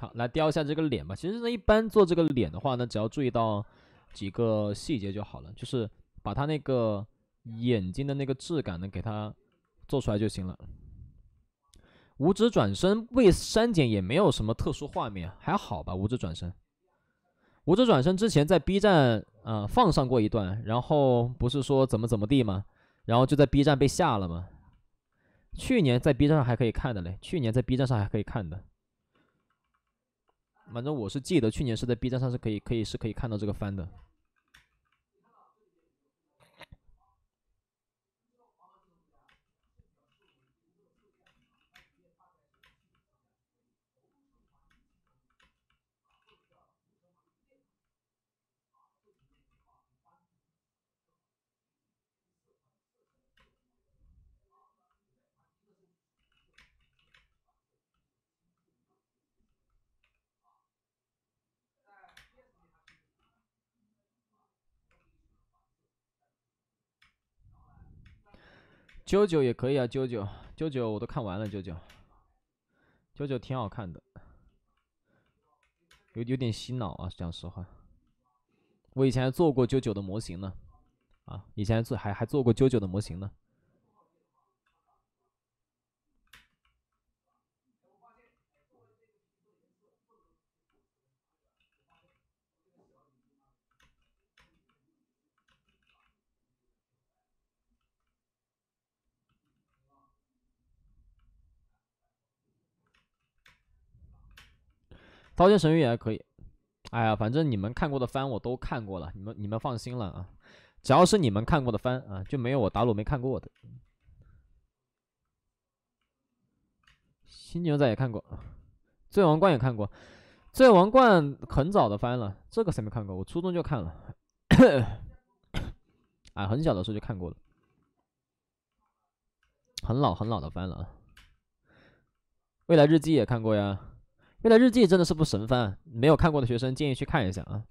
好，来雕一下这个脸吧。其实呢，一般做这个脸的话呢，只要注意到几个细节就好了，就是把它那个眼睛的那个质感呢，给它做出来就行了。五指转身未删减也没有什么特殊画面，还好吧？五指转身，五指转身之前在 B 站呃放上过一段，然后不是说怎么怎么地吗？然后就在 B 站被下了吗？去年在 B 站上还可以看的嘞，去年在 B 站上还可以看的。反正我是记得去年是在 B 站上是可以可以是可以看到这个番的。啾啾也可以啊，啾啾，啾啾我都看完了，啾啾，啾啾挺好看的，有有点洗脑啊，讲实话，我以前做过啾啾的模型呢，啊，以前做还还做过啾啾的模型呢。刀剑神域也还可以，哎呀，反正你们看过的番我都看过了，你们你们放心了啊！只要是你们看过的番啊，就没有我打鲁没看过的。新牛仔也看过，罪王冠也看过，罪王冠很早的番了，这个谁没看过，我初中就看了，啊，很小的时候就看过了，很老很老的番了。未来日记也看过呀。未来日记真的是部神番，没有看过的学生建议去看一下啊。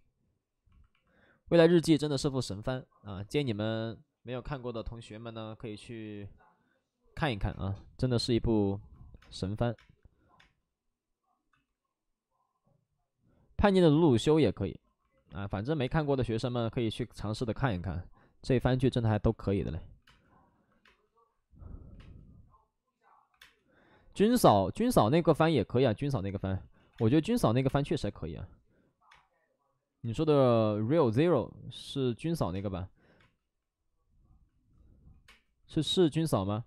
未来日记真的是部神番啊，建议你们没有看过的同学们呢，可以去看一看啊，真的是一部神番。叛逆的鲁鲁修也可以啊，反正没看过的学生们可以去尝试的看一看，这番剧真的还都可以的嘞。军嫂，军嫂那个翻也可以啊。军嫂那个翻，我觉得军嫂那个翻确实还可以啊。你说的 Real Zero 是军嫂那个吧？是是军嫂吗？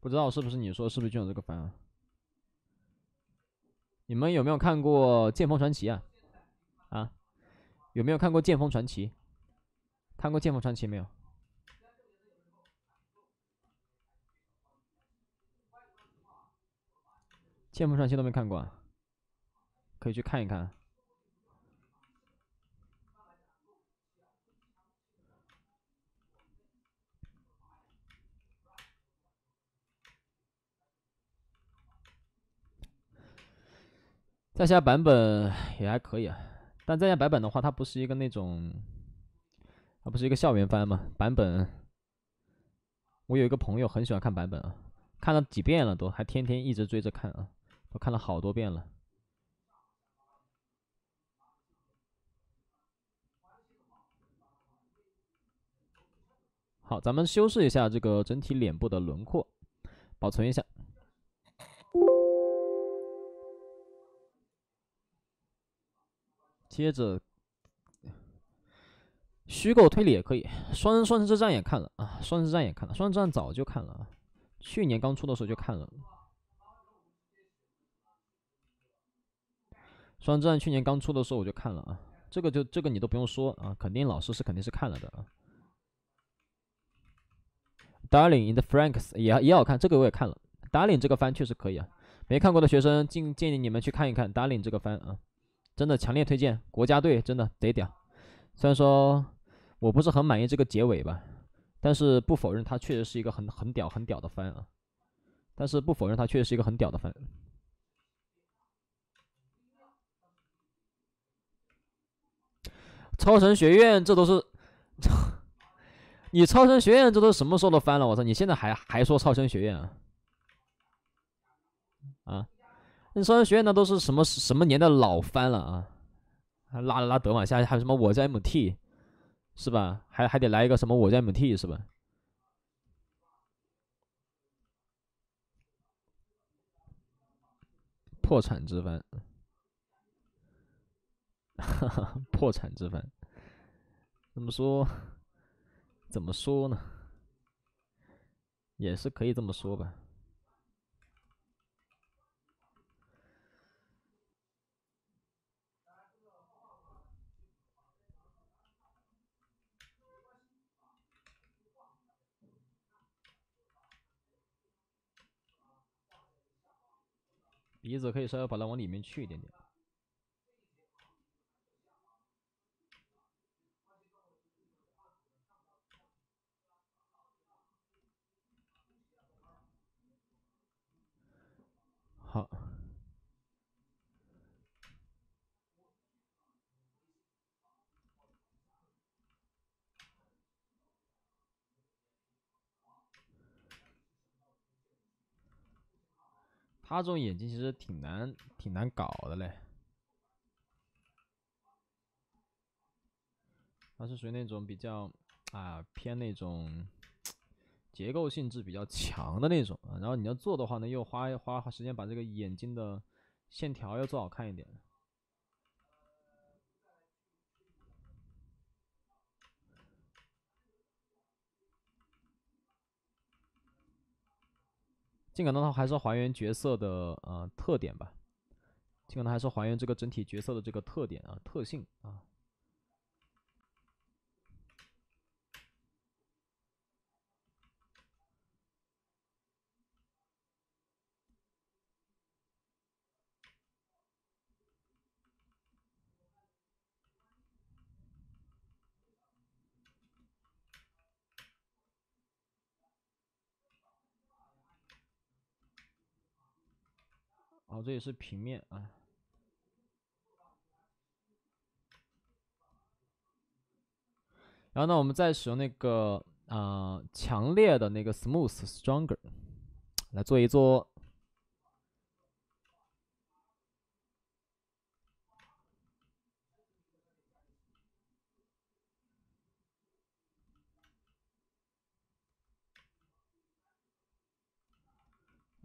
不知道是不是你说，是不是军嫂这个翻啊？你们有没有看过《剑锋传奇》啊？啊，有没有看过《剑锋传奇》？看过《剑锋传奇》没有？《剑锋传奇》都没看过，啊，可以去看一看。在下版本也还可以啊，但在下版本的话，它不是一个那种，它不是一个校园番嘛？版本，我有一个朋友很喜欢看版本啊，看了几遍了都，还天天一直追着看啊，都看了好多遍了。好，咱们修饰一下这个整体脸部的轮廓，保存一下。接着，虚构推理也可以。双人双人之战也看了啊，双人之战也看了，双人之战早就看了啊，去年刚出的时候就看了。双人之战去年刚出的时候我就看了啊，这个就这个你都不用说啊，肯定老师是肯定是看了的啊。Darling in the f r a n k s 也也好看，这个我也看了。Darling 这个番确实可以啊，没看过的学生建建议你们去看一看 Darling 这个番啊。真的强烈推荐国家队，真的贼屌。虽然说我不是很满意这个结尾吧，但是不否认它确实是一个很很屌很屌的番啊。但是不否认它确实是一个很屌的番。超神学院这都是，你超神学院这都什么时候的番了？我操，你现在还还说超神学院啊？啊？那商学院那都是什么什么年代老番了啊？拉拉拉德玛下，还有什么？我在 MT 是吧？还还得来一个什么？我在 MT 是吧？破产之番，破产之番，怎么说？怎么说呢？也是可以这么说吧？鼻子可以稍微把它往里面去一点点。好。他这种眼睛其实挺难、挺难搞的嘞，他是属于那种比较啊偏那种结构性质比较强的那种啊，然后你要做的话呢，又花花时间把这个眼睛的线条要做好看一点。尽可能的还是还原角色的呃特点吧，尽可能还是还原这个整体角色的这个特点啊特性啊。这也是平面啊，然后呢，我们再使用那个呃强烈的那个 smooth stronger 来做一做。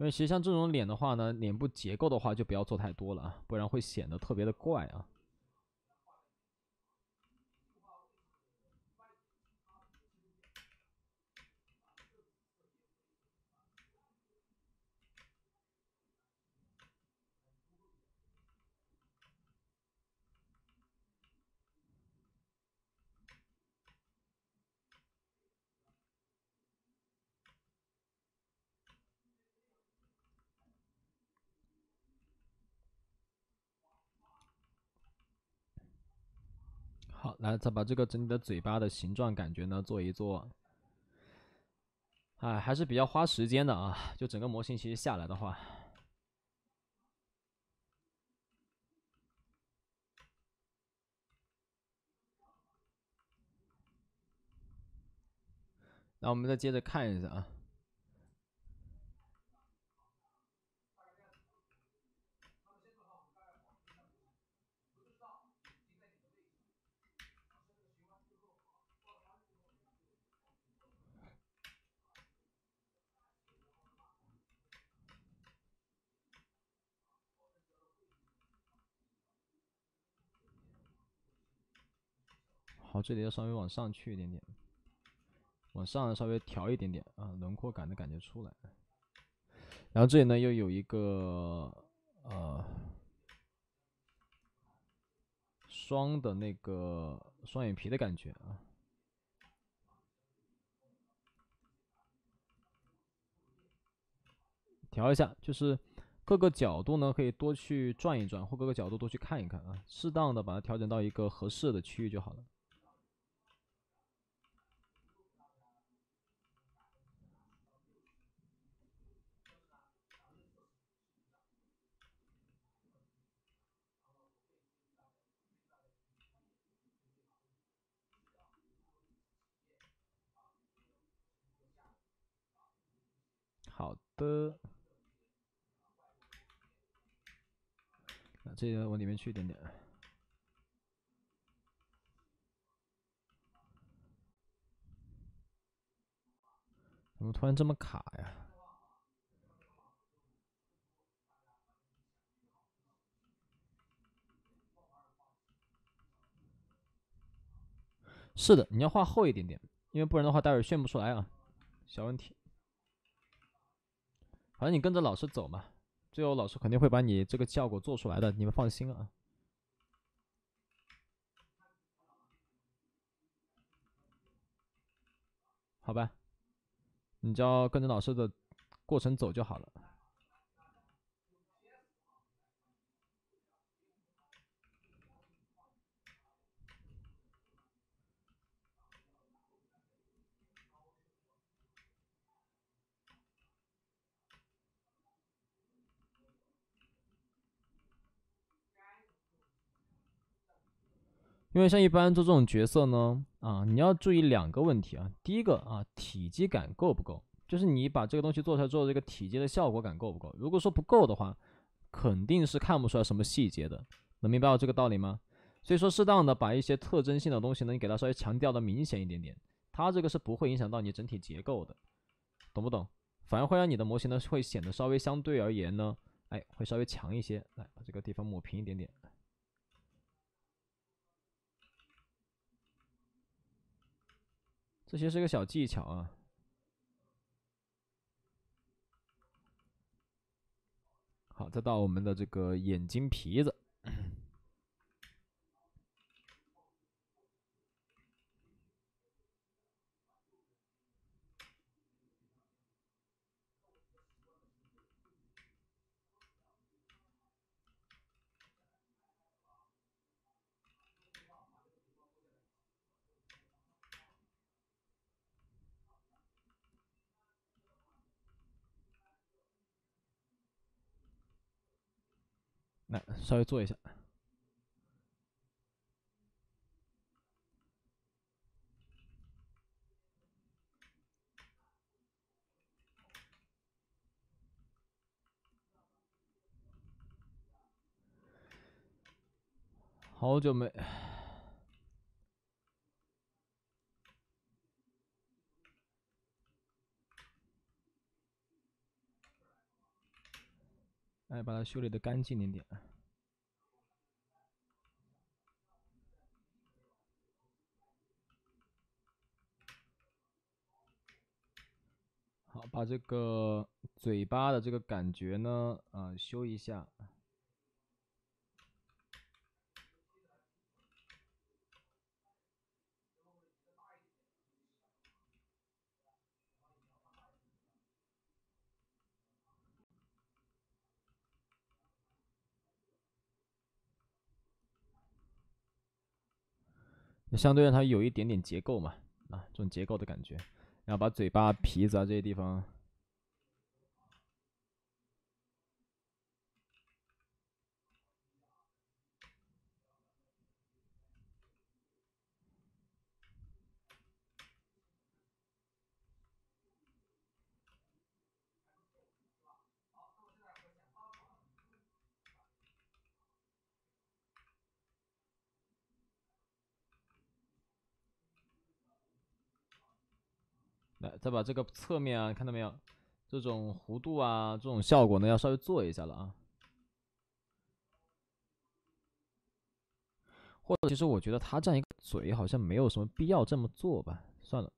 因为其实像这种脸的话呢，脸部结构的话就不要做太多了，不然会显得特别的怪啊。来，再把这个整体的嘴巴的形状感觉呢做一做。哎，还是比较花时间的啊。就整个模型其实下来的话，那我们再接着看一下啊。好，这里要稍微往上去一点点，往上稍微调一点点啊，轮廓感的感觉出来。然后这里呢，又有一个呃双的那个双眼皮的感觉啊，调一下，就是各个角度呢可以多去转一转，或各个角度多去看一看啊，适当的把它调整到一个合适的区域就好了。的，这个往里面去一点点。怎么突然这么卡呀？是的，你要画厚一点点，因为不然的话，待会儿炫不出来啊，小问题。反正你跟着老师走嘛，最后老师肯定会把你这个效果做出来的，你们放心啊。好吧，你只要跟着老师的过程走就好了。因为像一般做这种角色呢，啊，你要注意两个问题啊。第一个啊，体积感够不够，就是你把这个东西做出来之后，这个体积的效果感够不够。如果说不够的话，肯定是看不出来什么细节的。能明白我这个道理吗？所以说，适当的把一些特征性的东西呢，你给它稍微强调的明显一点点，它这个是不会影响到你整体结构的，懂不懂？反而会让你的模型呢，会显得稍微相对而言呢，哎，会稍微强一些。来，把这个地方抹平一点点。这些是个小技巧啊，好，再到我们的这个眼睛皮子。稍微做一下，好久没，哎，把它修理的干净点点。把这个嘴巴的这个感觉呢，啊，修一下，相对让它有一点点结构嘛，啊，这种结构的感觉。然后把嘴巴、皮子啊这些地方。来，再把这个侧面啊，看到没有？这种弧度啊，这种效果呢，要稍微做一下了啊。或者，其实我觉得他这样一个嘴，好像没有什么必要这么做吧。算了，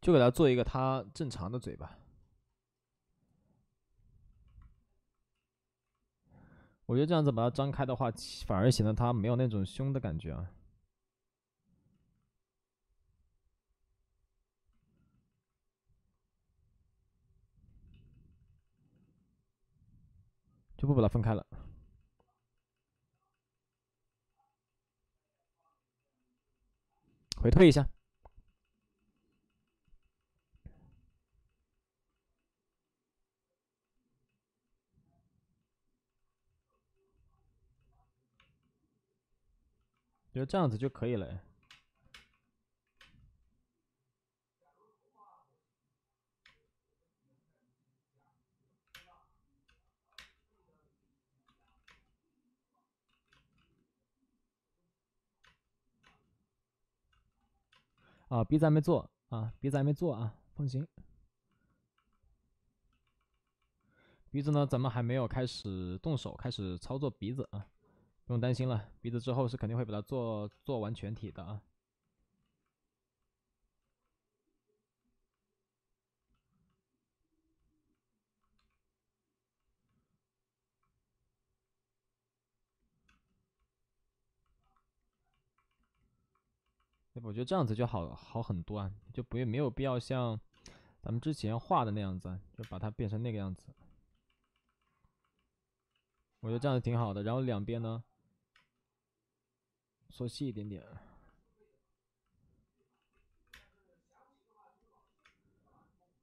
就给他做一个他正常的嘴吧。我觉得这样子把它张开的话，反而显得它没有那种胸的感觉啊。就不把它分开了，回退一下。觉得这样子就可以了。啊，鼻子还没做啊，鼻子还没做啊，放心。鼻子呢，咱们还没有开始动手，开始操作鼻子啊。不用担心了，鼻子之后是肯定会把它做做完全体的啊。我觉得这样子就好好很多啊，就不没有必要像咱们之前画的那样子，就把它变成那个样子。我觉得这样子挺好的，然后两边呢？缩细一点点，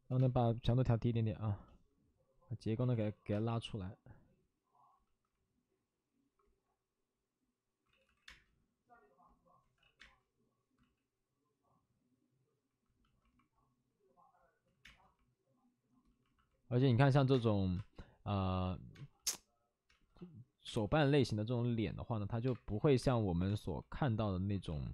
然后呢，把强度调低一点点啊，把结构呢给给它拉出来。而且你看，像这种，呃。手办类型的这种脸的话呢，它就不会像我们所看到的那种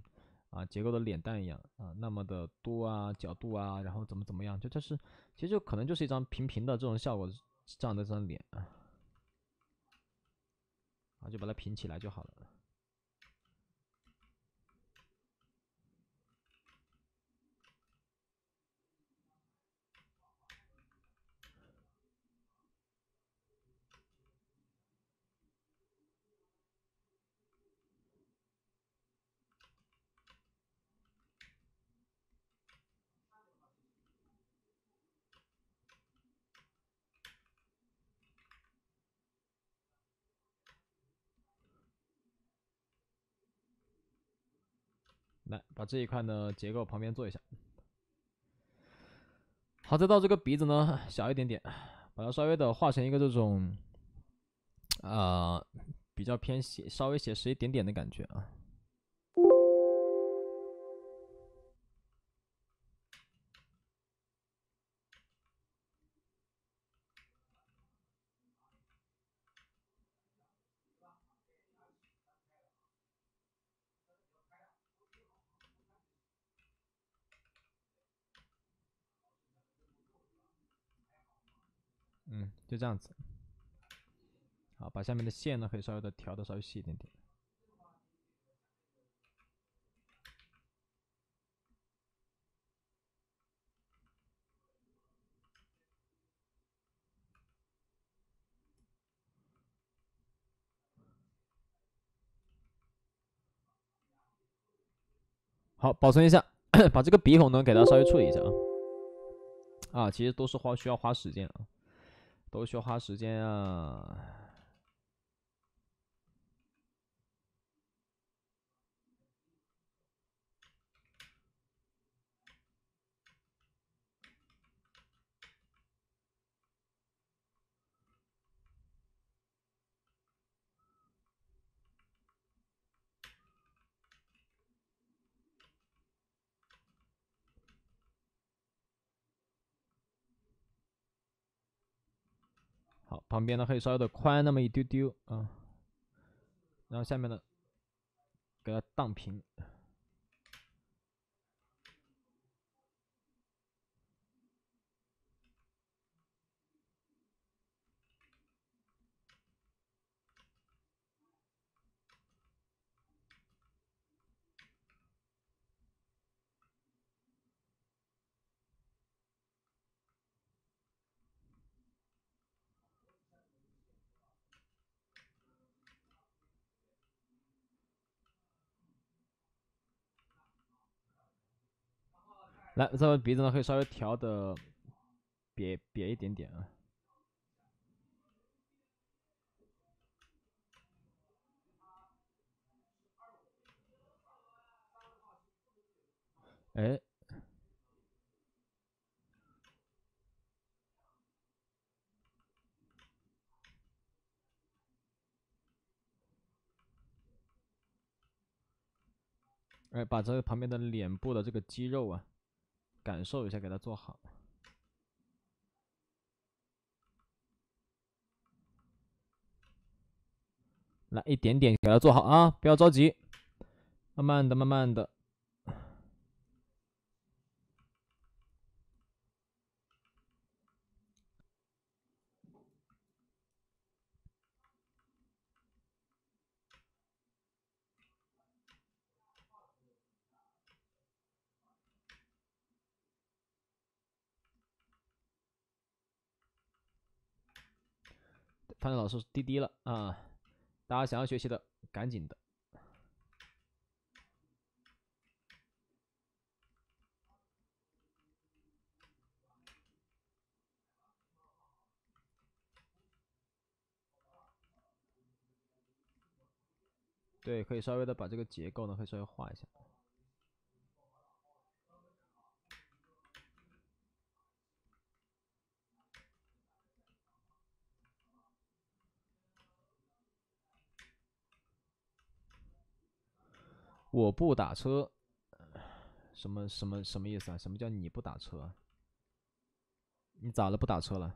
啊结构的脸蛋一样啊那么的多啊角度啊，然后怎么怎么样，就它是其实就可能就是一张平平的这种效果这样的这张脸啊，啊就把它平起来就好了。把这一块呢结构旁边做一下，好，再到这个鼻子呢，小一点点，把它稍微的画成一个这种，呃，比较偏写，稍微写实一点点的感觉啊。就这样子，好，把下面的线呢，可以稍微的调的稍微细一点点。好，保存一下，把这个鼻孔呢，给它稍微处理一下啊。啊，其实都是花需要花时间啊。都需要花时间啊。好，旁边呢可以稍微的宽那么一丢丢，啊，然后下面呢，给它荡平。来，这个鼻子呢，可以稍微调的扁扁一点点啊。哎，哎，把这个旁边的脸部的这个肌肉啊。感受一下，给它做好。来一点点，给它做好啊！不要着急，慢慢的，慢慢的。老师滴滴了啊！大家想要学习的，赶紧的。对，可以稍微的把这个结构呢，可以稍微画一下。我不打车，什么什么什么意思啊？什么叫你不打车？你咋了？不打车了？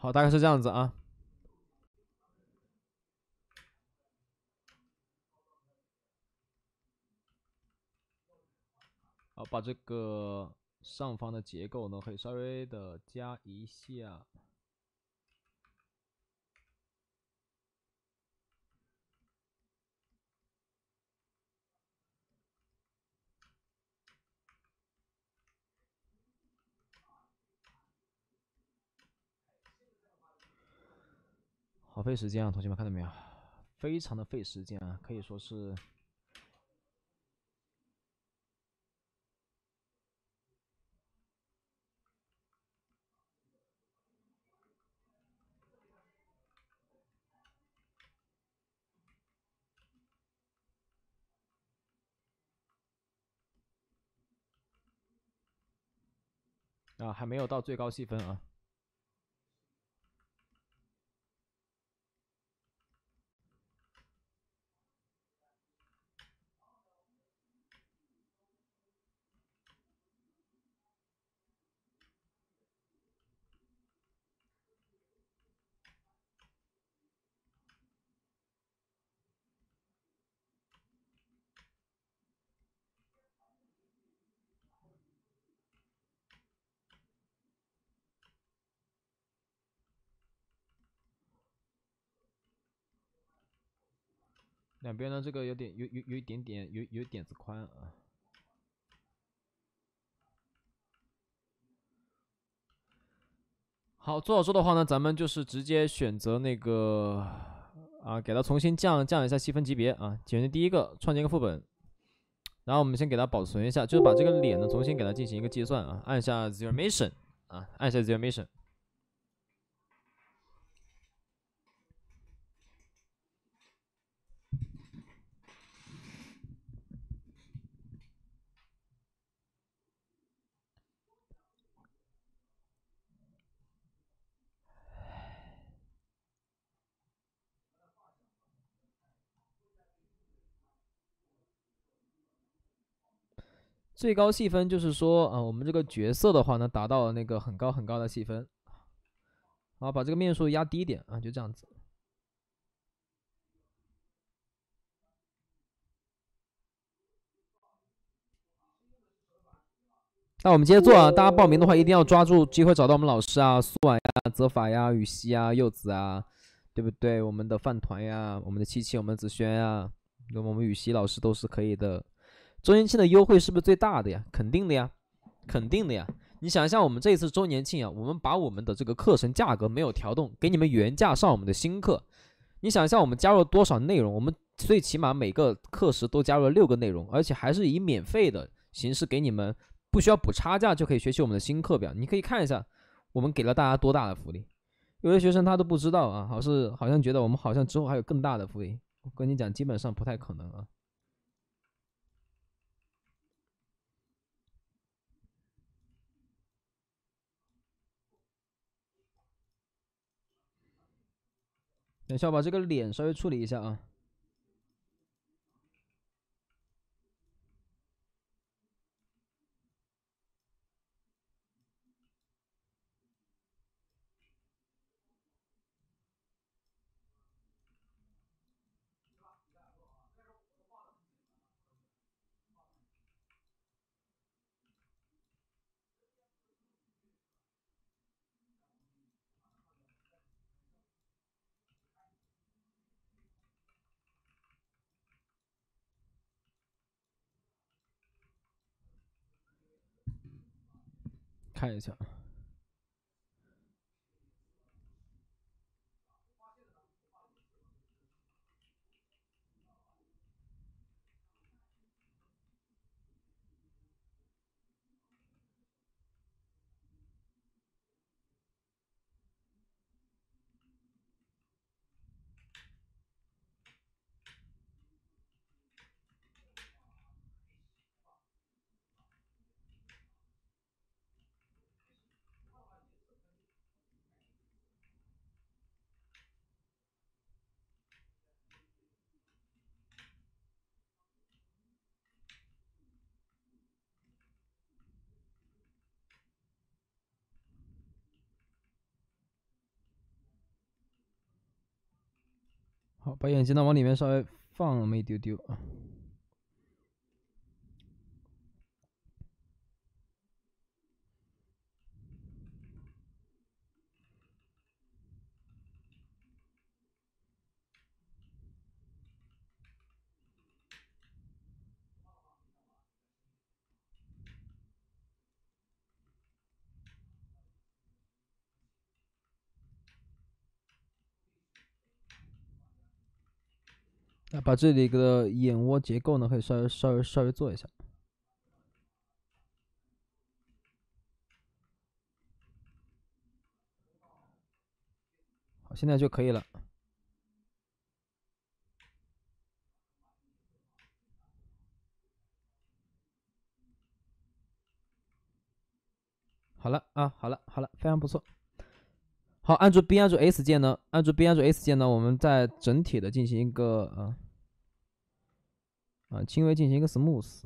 好，大概是这样子啊。好，把这个上方的结构呢，可以稍微的加一下。好费时间啊！同学们看到没有？非常的费时间啊，可以说是啊，还没有到最高细分啊。两边呢，这个有点有有有一点点有有点子宽啊。好，做好之后的话呢，咱们就是直接选择那个啊，给它重新降降一下细分级别啊。点击第一个，创建一个副本，然后我们先给它保存一下，就是把这个脸呢重新给它进行一个计算啊。按下 zero mission 啊，按下 zero mission。最高细分就是说，啊，我们这个角色的话呢，达到那个很高很高的细分，好，把这个面数压低点啊，就这样子。那我们接着做啊，大家报名的话一定要抓住机会找到我们老师啊，苏婉呀、泽法呀、雨西啊、柚子啊，对不对？我们的饭团呀、我们的七七、我们紫萱啊，那么我们雨西老师都是可以的。周年庆的优惠是不是最大的呀？肯定的呀，肯定的呀。你想一下，我们这一次周年庆啊，我们把我们的这个课程价格没有调动，给你们原价上我们的新课。你想一下，我们加入了多少内容？我们最起码每个课时都加入了六个内容，而且还是以免费的形式给你们，不需要补差价就可以学习我们的新课表。你可以看一下，我们给了大家多大的福利。有些学生他都不知道啊，好是好像觉得我们好像之后还有更大的福利。我跟你讲，基本上不太可能啊。等一下，我把这个脸稍微处理一下啊。看一下。把眼睛呢往里面稍微放那么一丢丢啊。把这里的眼窝结构呢，可以稍微稍微稍微做一下。好，现在就可以了。好了啊，好了好了，非常不错。好，按住 B 按住 S 键呢，按住 B 按住 S 键呢，我们再整体的进行一个呃。啊，轻微进行一个 smooth，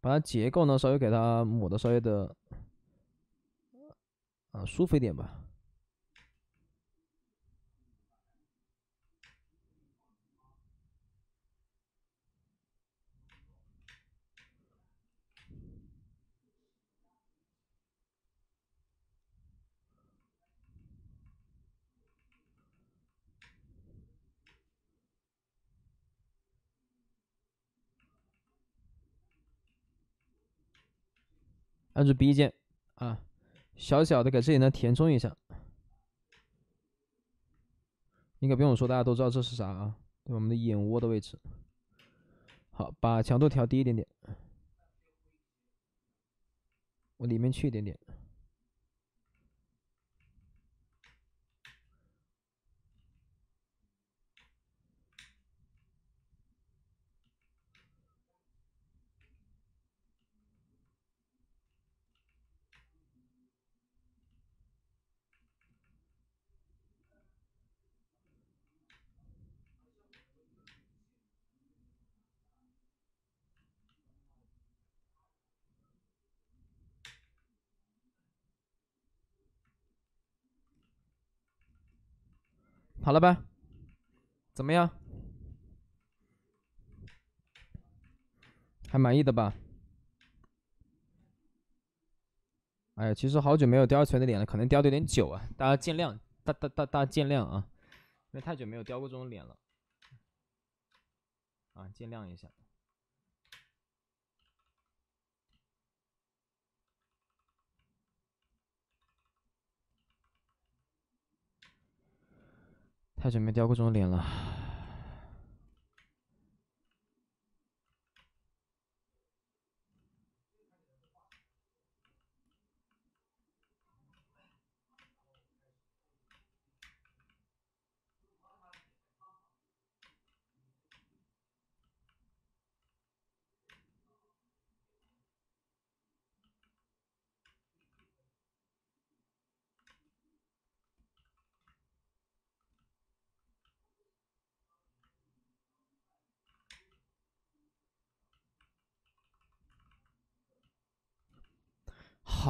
把它结构呢稍微给它抹的稍微的啊舒服一点吧。按住 B 键，啊，小小的给这里呢填充一下。应该不用说，大家都知道这是啥啊？对我们的眼窝的位置。好，把强度调低一点点，往里面去一点点。好了吧，怎么样？还满意的吧？哎呀，其实好久没有雕锤的脸了，可能雕的有点久啊，大家见谅，大大大家见谅啊，因为太久没有雕过这种脸了，啊，见谅一下。太久没掉过这种脸了。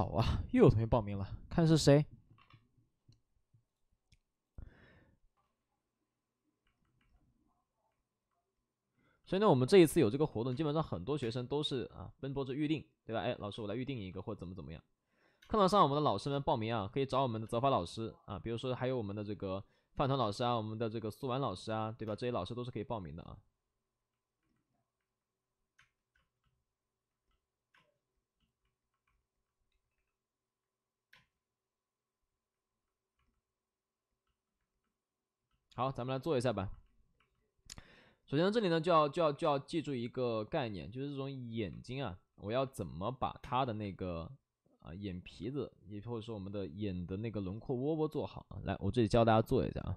好啊，又有同学报名了，看是谁。所以呢，我们这一次有这个活动，基本上很多学生都是啊奔波着预定，对吧？哎，老师，我来预定一个，或怎么怎么样。课堂上我们的老师们报名啊，可以找我们的泽法老师啊，比如说还有我们的这个饭腾老师啊，我们的这个苏婉老师啊，对吧？这些老师都是可以报名的啊。好，咱们来做一下吧。首先，这里呢，就要就要就要记住一个概念，就是这种眼睛啊，我要怎么把它的那个啊眼皮子，也或者说我们的眼的那个轮廓窝窝做好？来，我这里教大家做一下啊。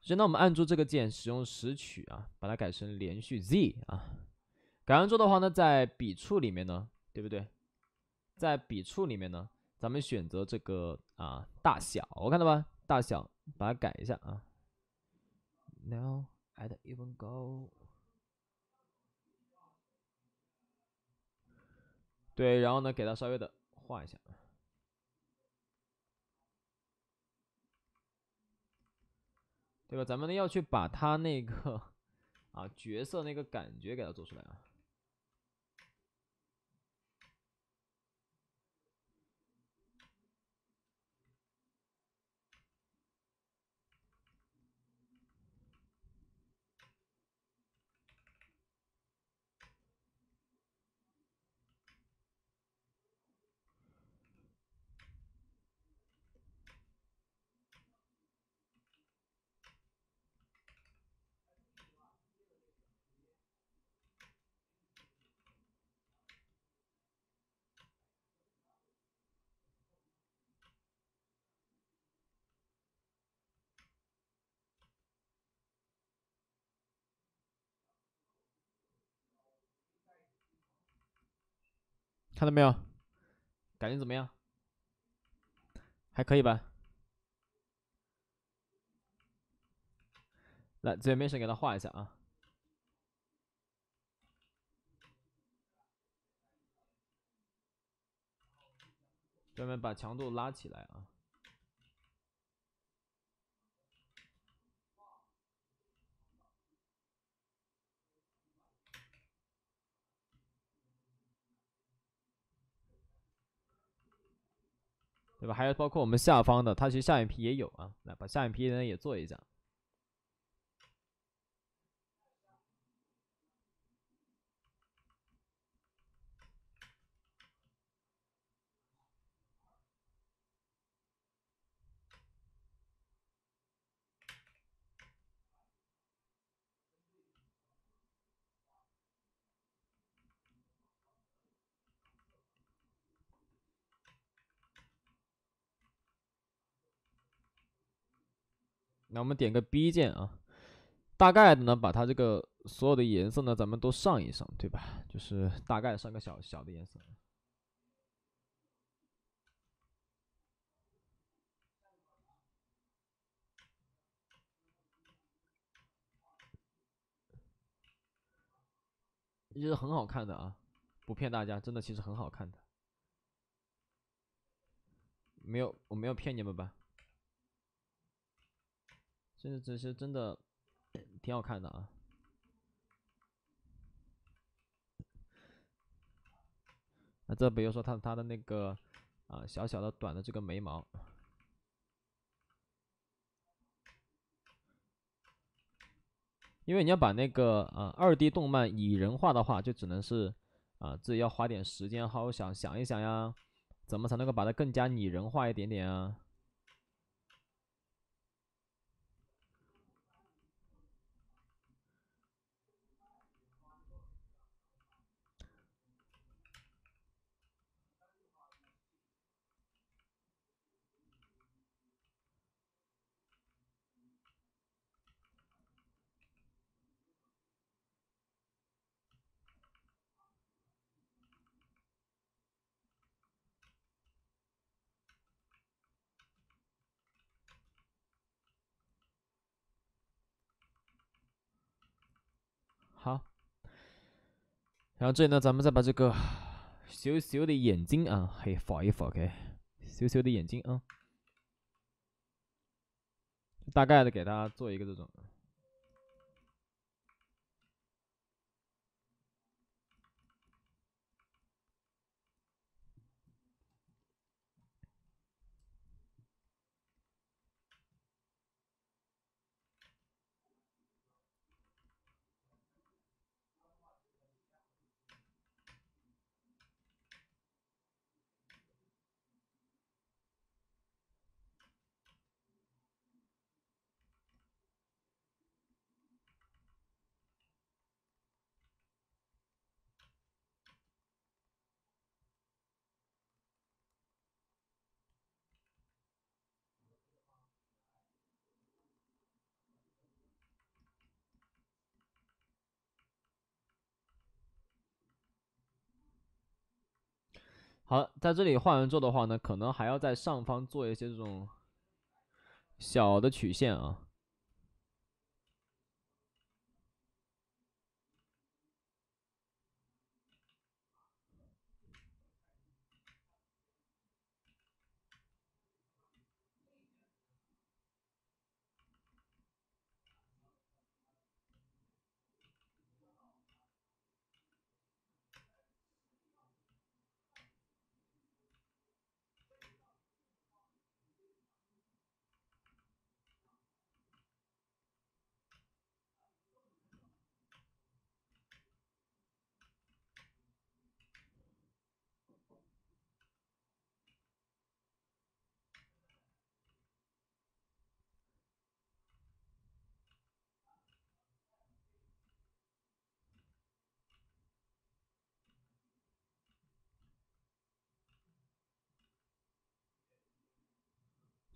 首先呢，我们按住这个键，使用拾取啊，把它改成连续 Z 啊。改完之后的话呢，在笔触里面呢，对不对？在笔触里面呢，咱们选择这个啊大小，我看到吧？大小，把它改一下啊。No, I'd even go. 对，然后呢，给它稍微的画一下，对吧？咱们呢要去把它那个啊角色那个感觉给它做出来啊。看到没有？感觉怎么样？还可以吧。来，这边先给他画一下啊。专门把强度拉起来啊。对吧？还有包括我们下方的，它其实下眼皮也有啊。来，把下眼皮呢也做一下。我们点个 B 键啊，大概的呢，把它这个所有的颜色呢，咱们都上一上，对吧？就是大概上个小小的颜色，其实很好看的啊，不骗大家，真的其实很好看的，没有，我没有骗你们吧。现在这些真的挺好看的啊！那这比如说他他的那个啊小小的短的这个眉毛，因为你要把那个啊二 D 动漫拟人化的话，就只能是啊自己要花点时间好好想想一想呀，怎么才能够把它更加拟人化一点点啊？然后这里呢，咱们再把这个小小的眼睛啊，嘿，放一 o 开，小小的眼睛啊，大概的给它做一个这种。好，在这里画完之后的话呢，可能还要在上方做一些这种小的曲线啊。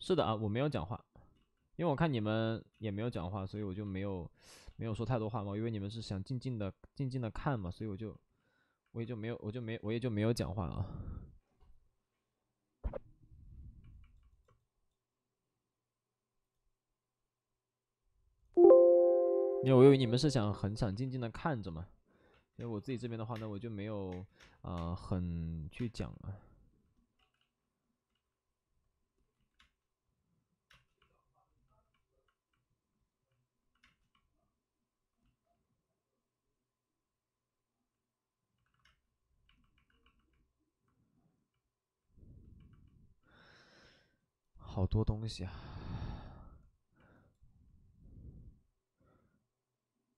是的啊，我没有讲话，因为我看你们也没有讲话，所以我就没有没有说太多话嘛。因为你们是想静静的静静的看嘛，所以我就我也就没有我就没我也就没有讲话啊。因为我以为你们是想很想静静的看着嘛，因为我自己这边的话呢，我就没有呃很去讲啊。好多东西啊！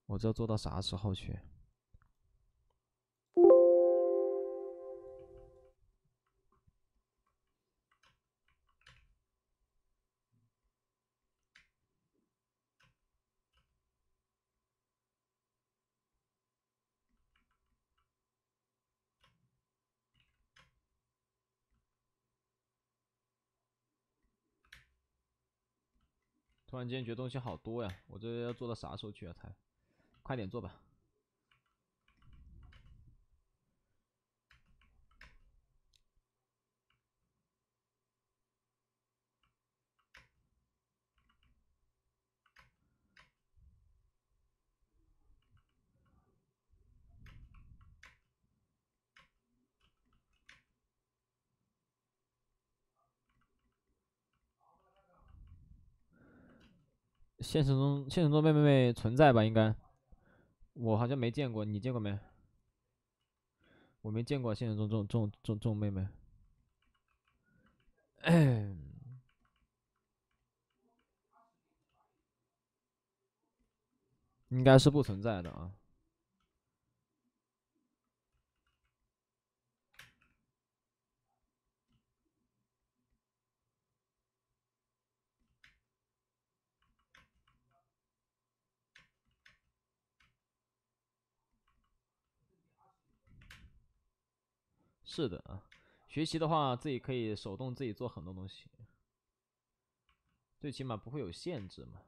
我这做到啥时候去？突然间觉得东西好多呀，我这要做到啥时候去啊？才，快点做吧。现实中，现实中妹妹妹存在吧？应该，我好像没见过，你见过没？我没见过现实中这种这种这种妹妹，应该是不存在的啊。是的啊，学习的话自己可以手动自己做很多东西，最起码不会有限制嘛。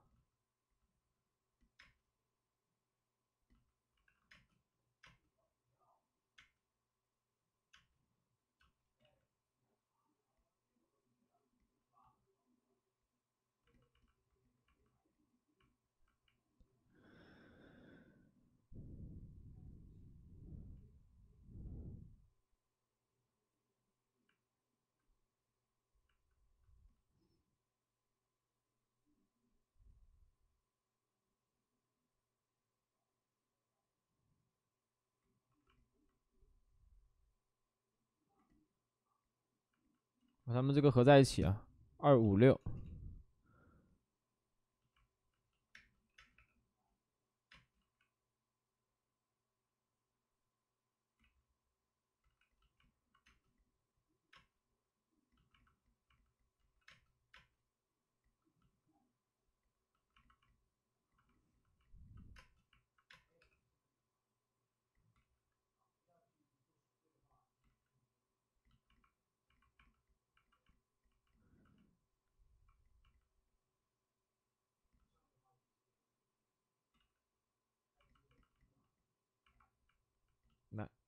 把他们这个合在一起啊，二五六。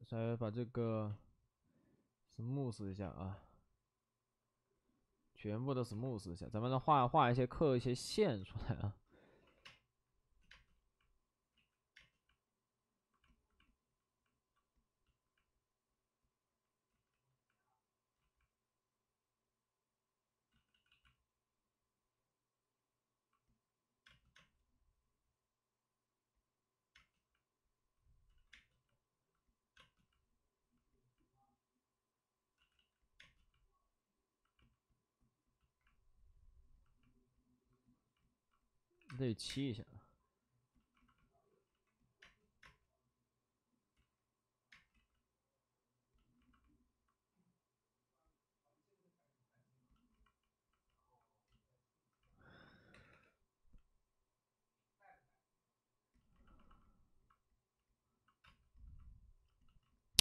再把这个 smooth 一下啊，全部都 smooth 一下，咱们的画画一些刻一些线出来啊。里漆一下。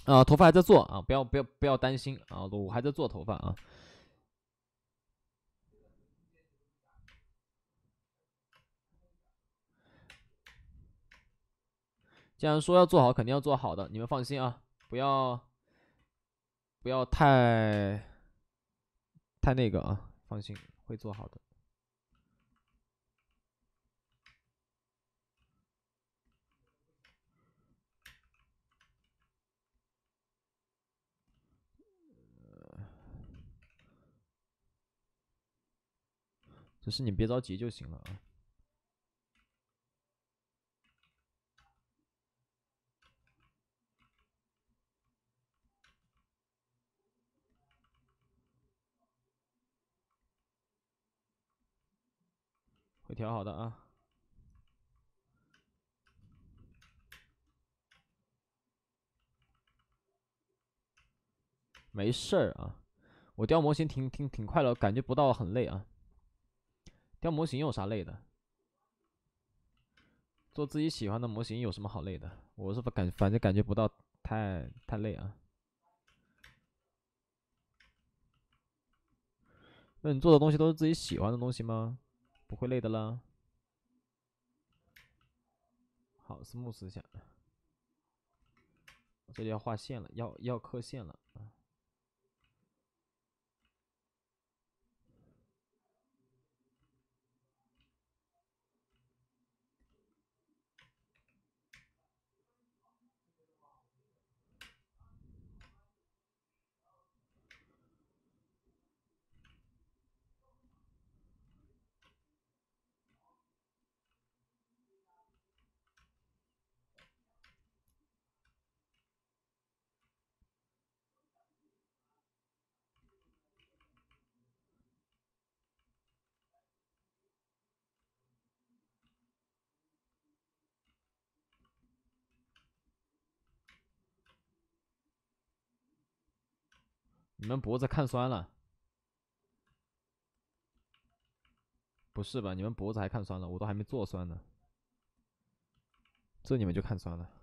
啊，头发还在做啊，不要不要不要担心啊，我还在做头发啊。既然说要做好，肯定要做好的，你们放心啊，不要不要太太那个啊，放心，会做好的。只是你别着急就行了啊。会调好的啊，没事儿啊，我雕模型挺挺挺快的，感觉不到很累啊。雕模型有啥累的？做自己喜欢的模型有什么好累的？我是感反正感觉不到太太累啊。那你做的东西都是自己喜欢的东西吗？不会累的啦。好，是募试一下。这里要画线了，要要刻线了。你们脖子看酸了？不是吧，你们脖子还看酸了？我都还没做酸呢，这你们就看酸了？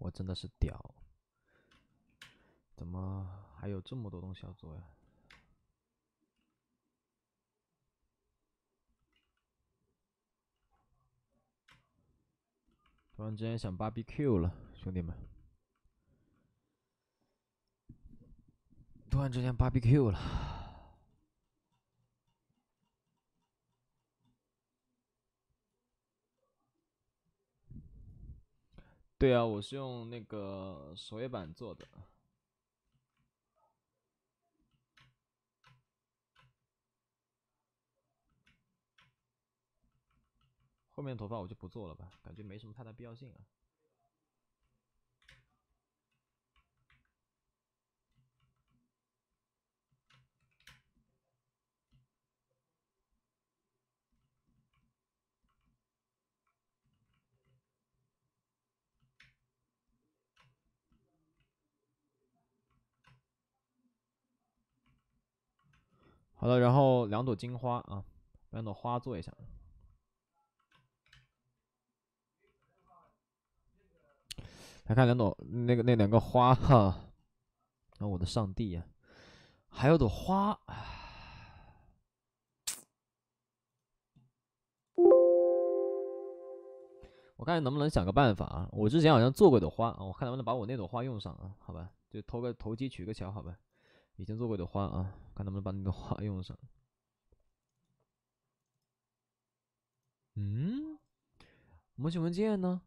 我真的是屌，怎么还有这么多东西要做呀？突然之间想 BBQ 了，兄弟们！突然之间 BBQ 了。对啊，我是用那个首页板做的。后面头发我就不做了吧，感觉没什么太大必要性啊。好的，然后两朵金花啊，两朵花做一下。来看两朵那个那两个花哈，啊，我的上帝呀，还有朵花。我看能不能想个办法啊？我之前好像做过朵花啊，我看能不能把我那朵花用上啊？好吧，就投个投机取个巧，好吧。以前做过的花啊，看能不能把那个花用上。嗯，模型文件呢？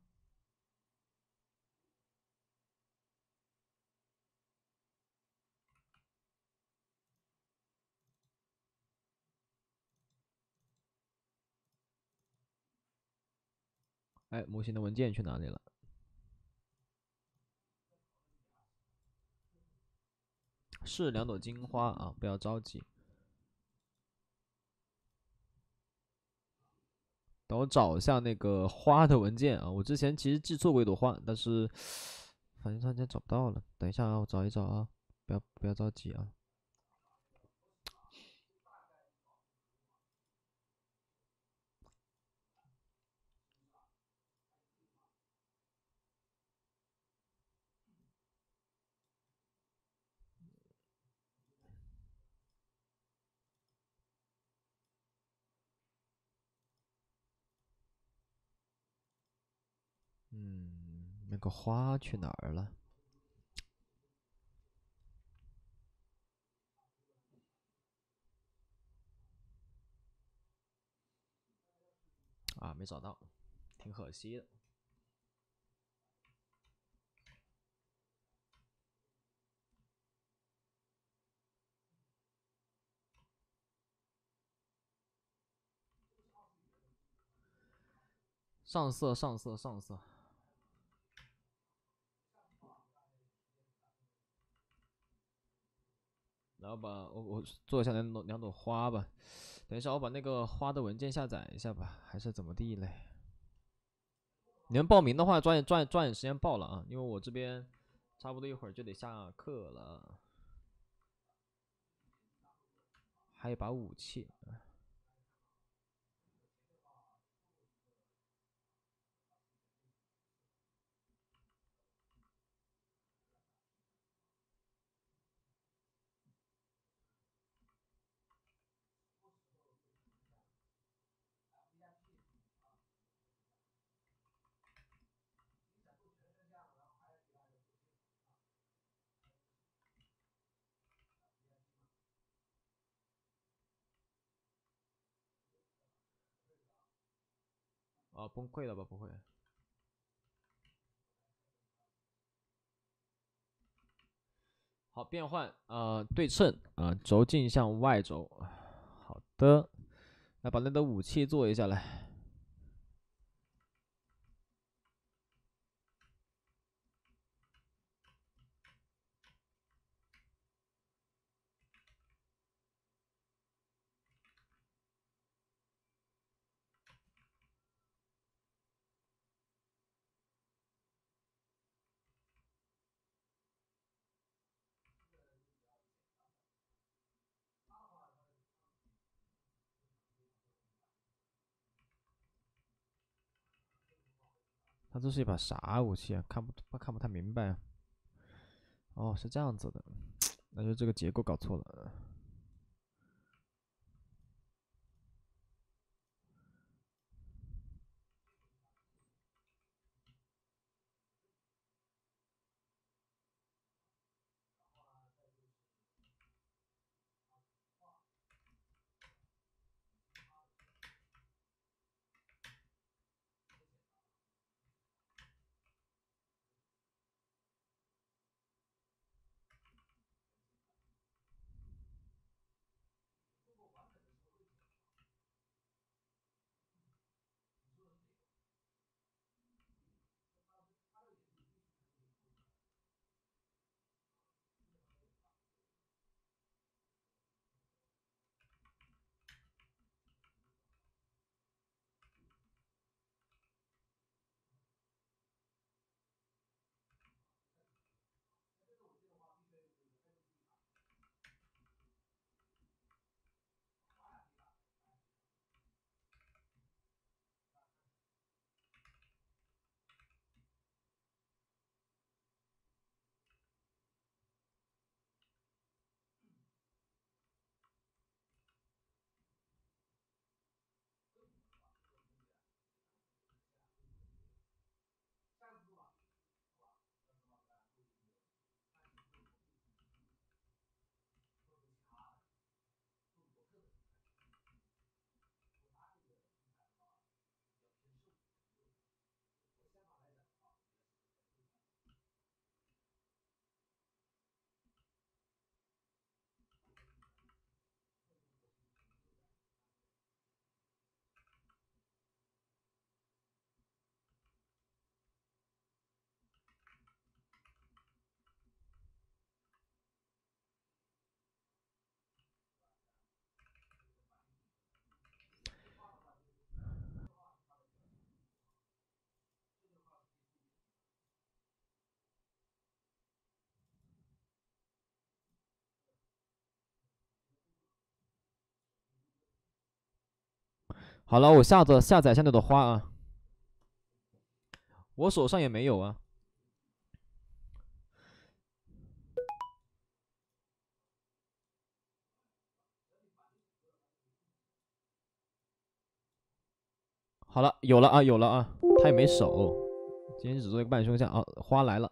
哎，模型的文件去哪里了？是两朵金花啊，不要着急。等我找一下那个花的文件啊，我之前其实制作过一朵花，但是 反正然间找不到了。等一下啊，我找一找啊，不要不要着急啊。个花去哪儿了？啊，没找到，挺可惜的。上色，上色，上色。然后把我我做一下两朵两朵花吧，等一下我把那个花的文件下载一下吧，还是怎么地嘞？你们报名的话，抓紧抓紧抓紧时间报了啊，因为我这边差不多一会儿就得下课了。还有把武器。啊，崩溃了吧？不会。好，变换，呃，对称，啊，轴径向 Y 轴。好的，来把那个武器做一下来。这是一把啥武器啊？看不看不太明白。哦，是这样子的，那就这个结构搞错了。好了，我下着下载下那朵花啊，我手上也没有啊。好了，有了啊，有了啊，他也没手，今天只做一个半胸像啊，花来了。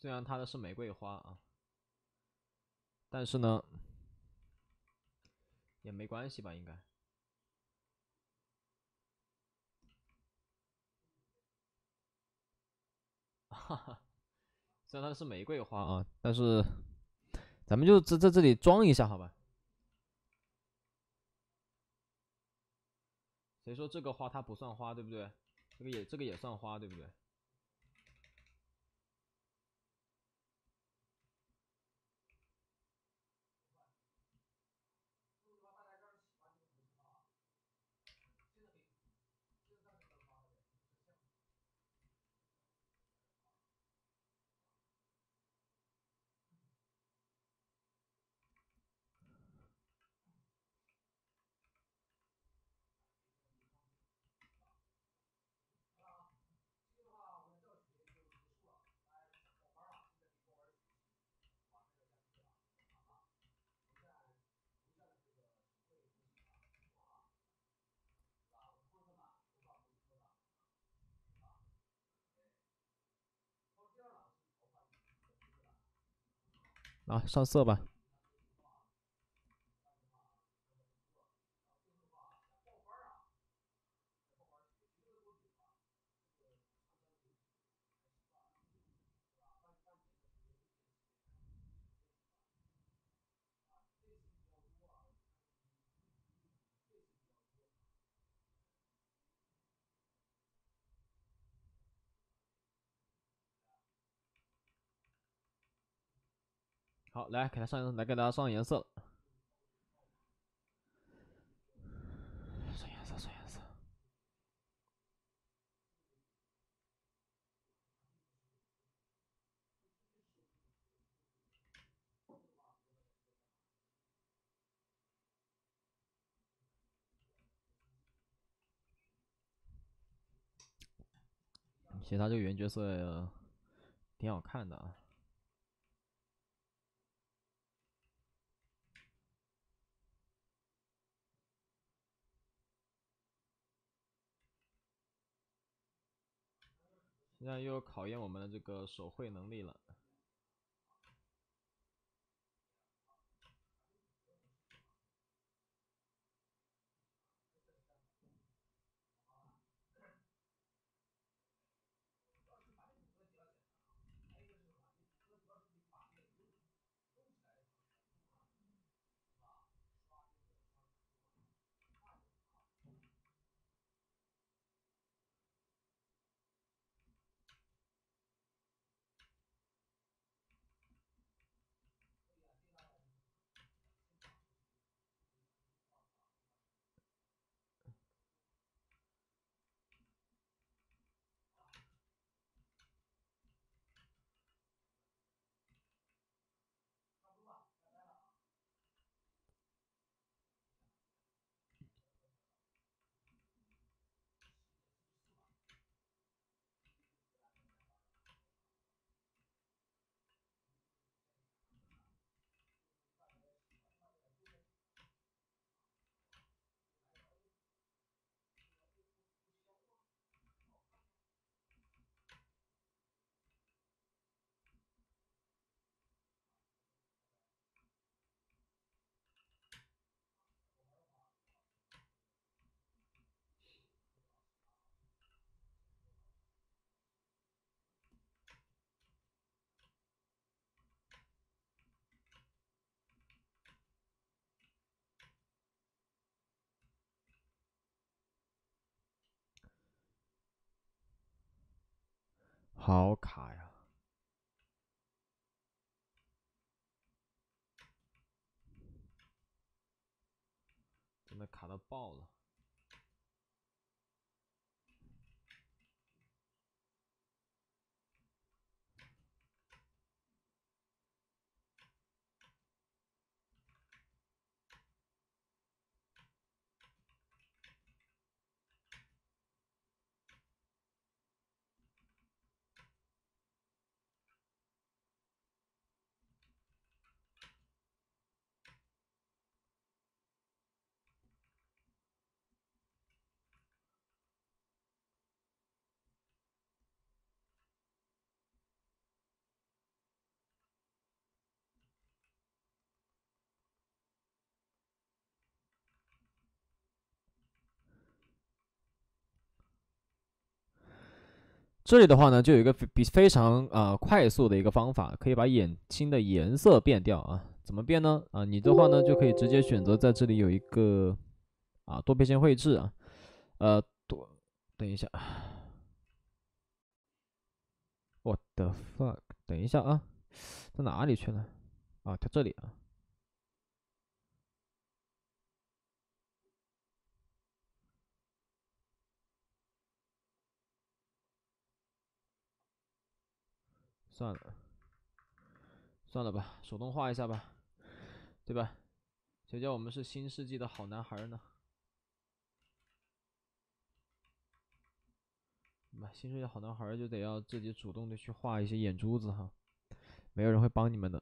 虽然它的是玫瑰花啊，但是呢，也没关系吧，应该。哈哈，虽然它的是玫瑰花啊，但是咱们就这在这里装一下，好吧？所以说这个花它不算花，对不对？这个也这个也算花，对不对？啊，上色吧。好，来给他上，来给他上颜色。上颜色，上颜色。其实他这个原角色挺好看的啊。现在又要考验我们的这个手绘能力了。好卡呀！真的卡到爆了。这里的话呢，就有一个比非常啊快速的一个方法，可以把眼睛的颜色变掉啊？怎么变呢？啊，你的话呢，就可以直接选择在这里有一个啊多边形绘制啊，呃多等一下，what the fuck？等一下啊，在哪里去了？啊，在这里啊。算了，算了吧，手动画一下吧，对吧？谁叫我们是新世纪的好男孩呢？嘛，新世纪好男孩就得要自己主动的去画一些眼珠子哈，没有人会帮你们的。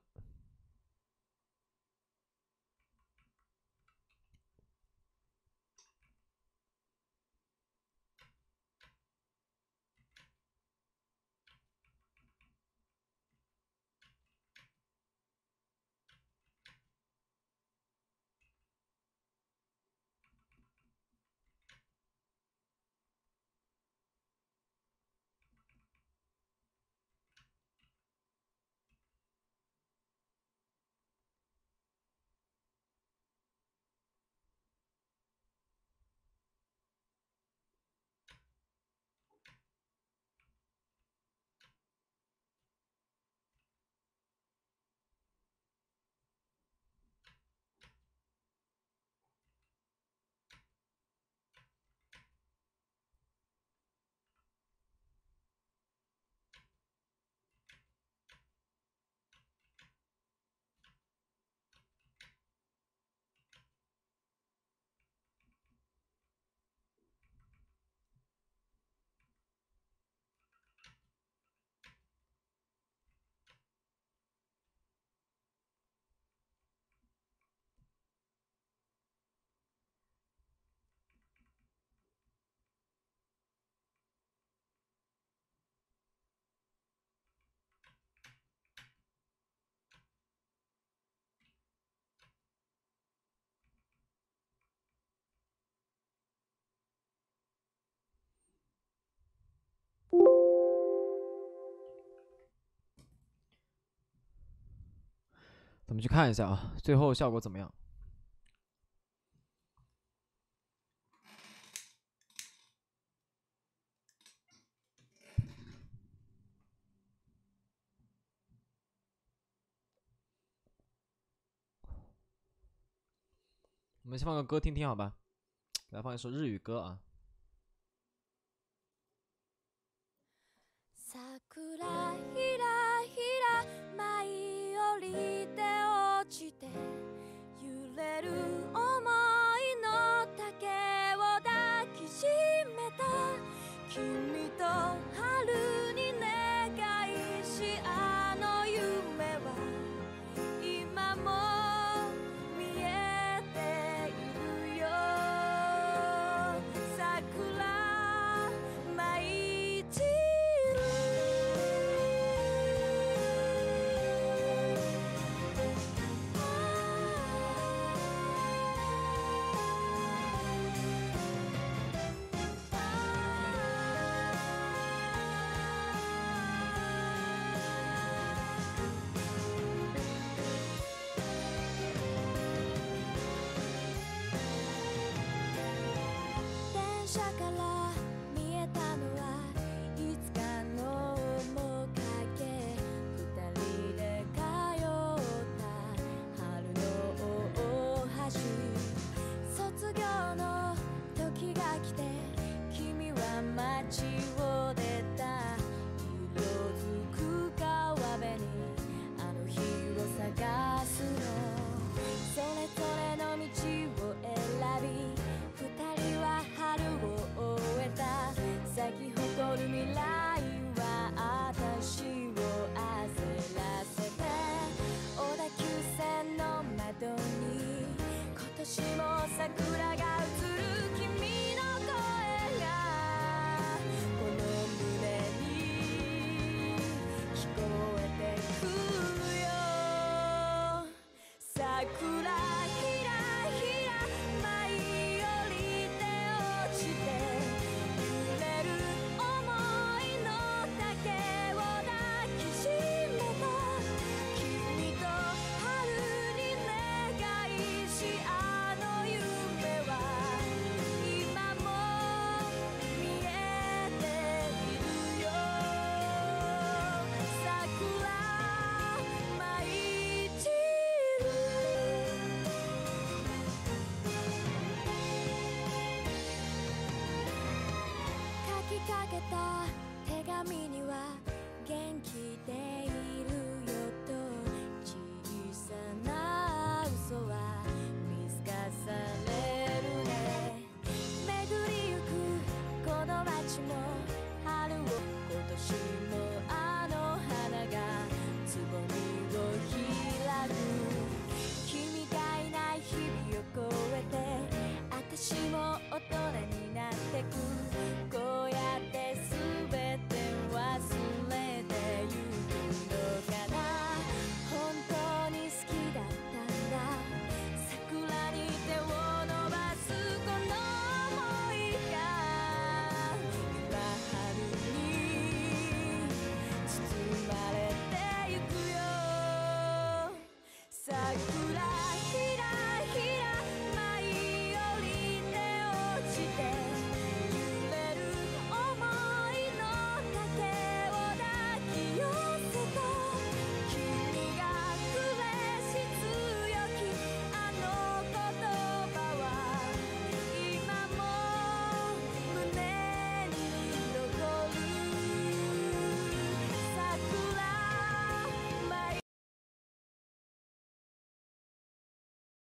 咱们去看一下啊，最后效果怎么样？我们先放个歌听听，好吧？来放一首日语歌啊。車から見えたのはいつかの面影二人で通った春の大橋卒業の時が来て君は街を다 대감이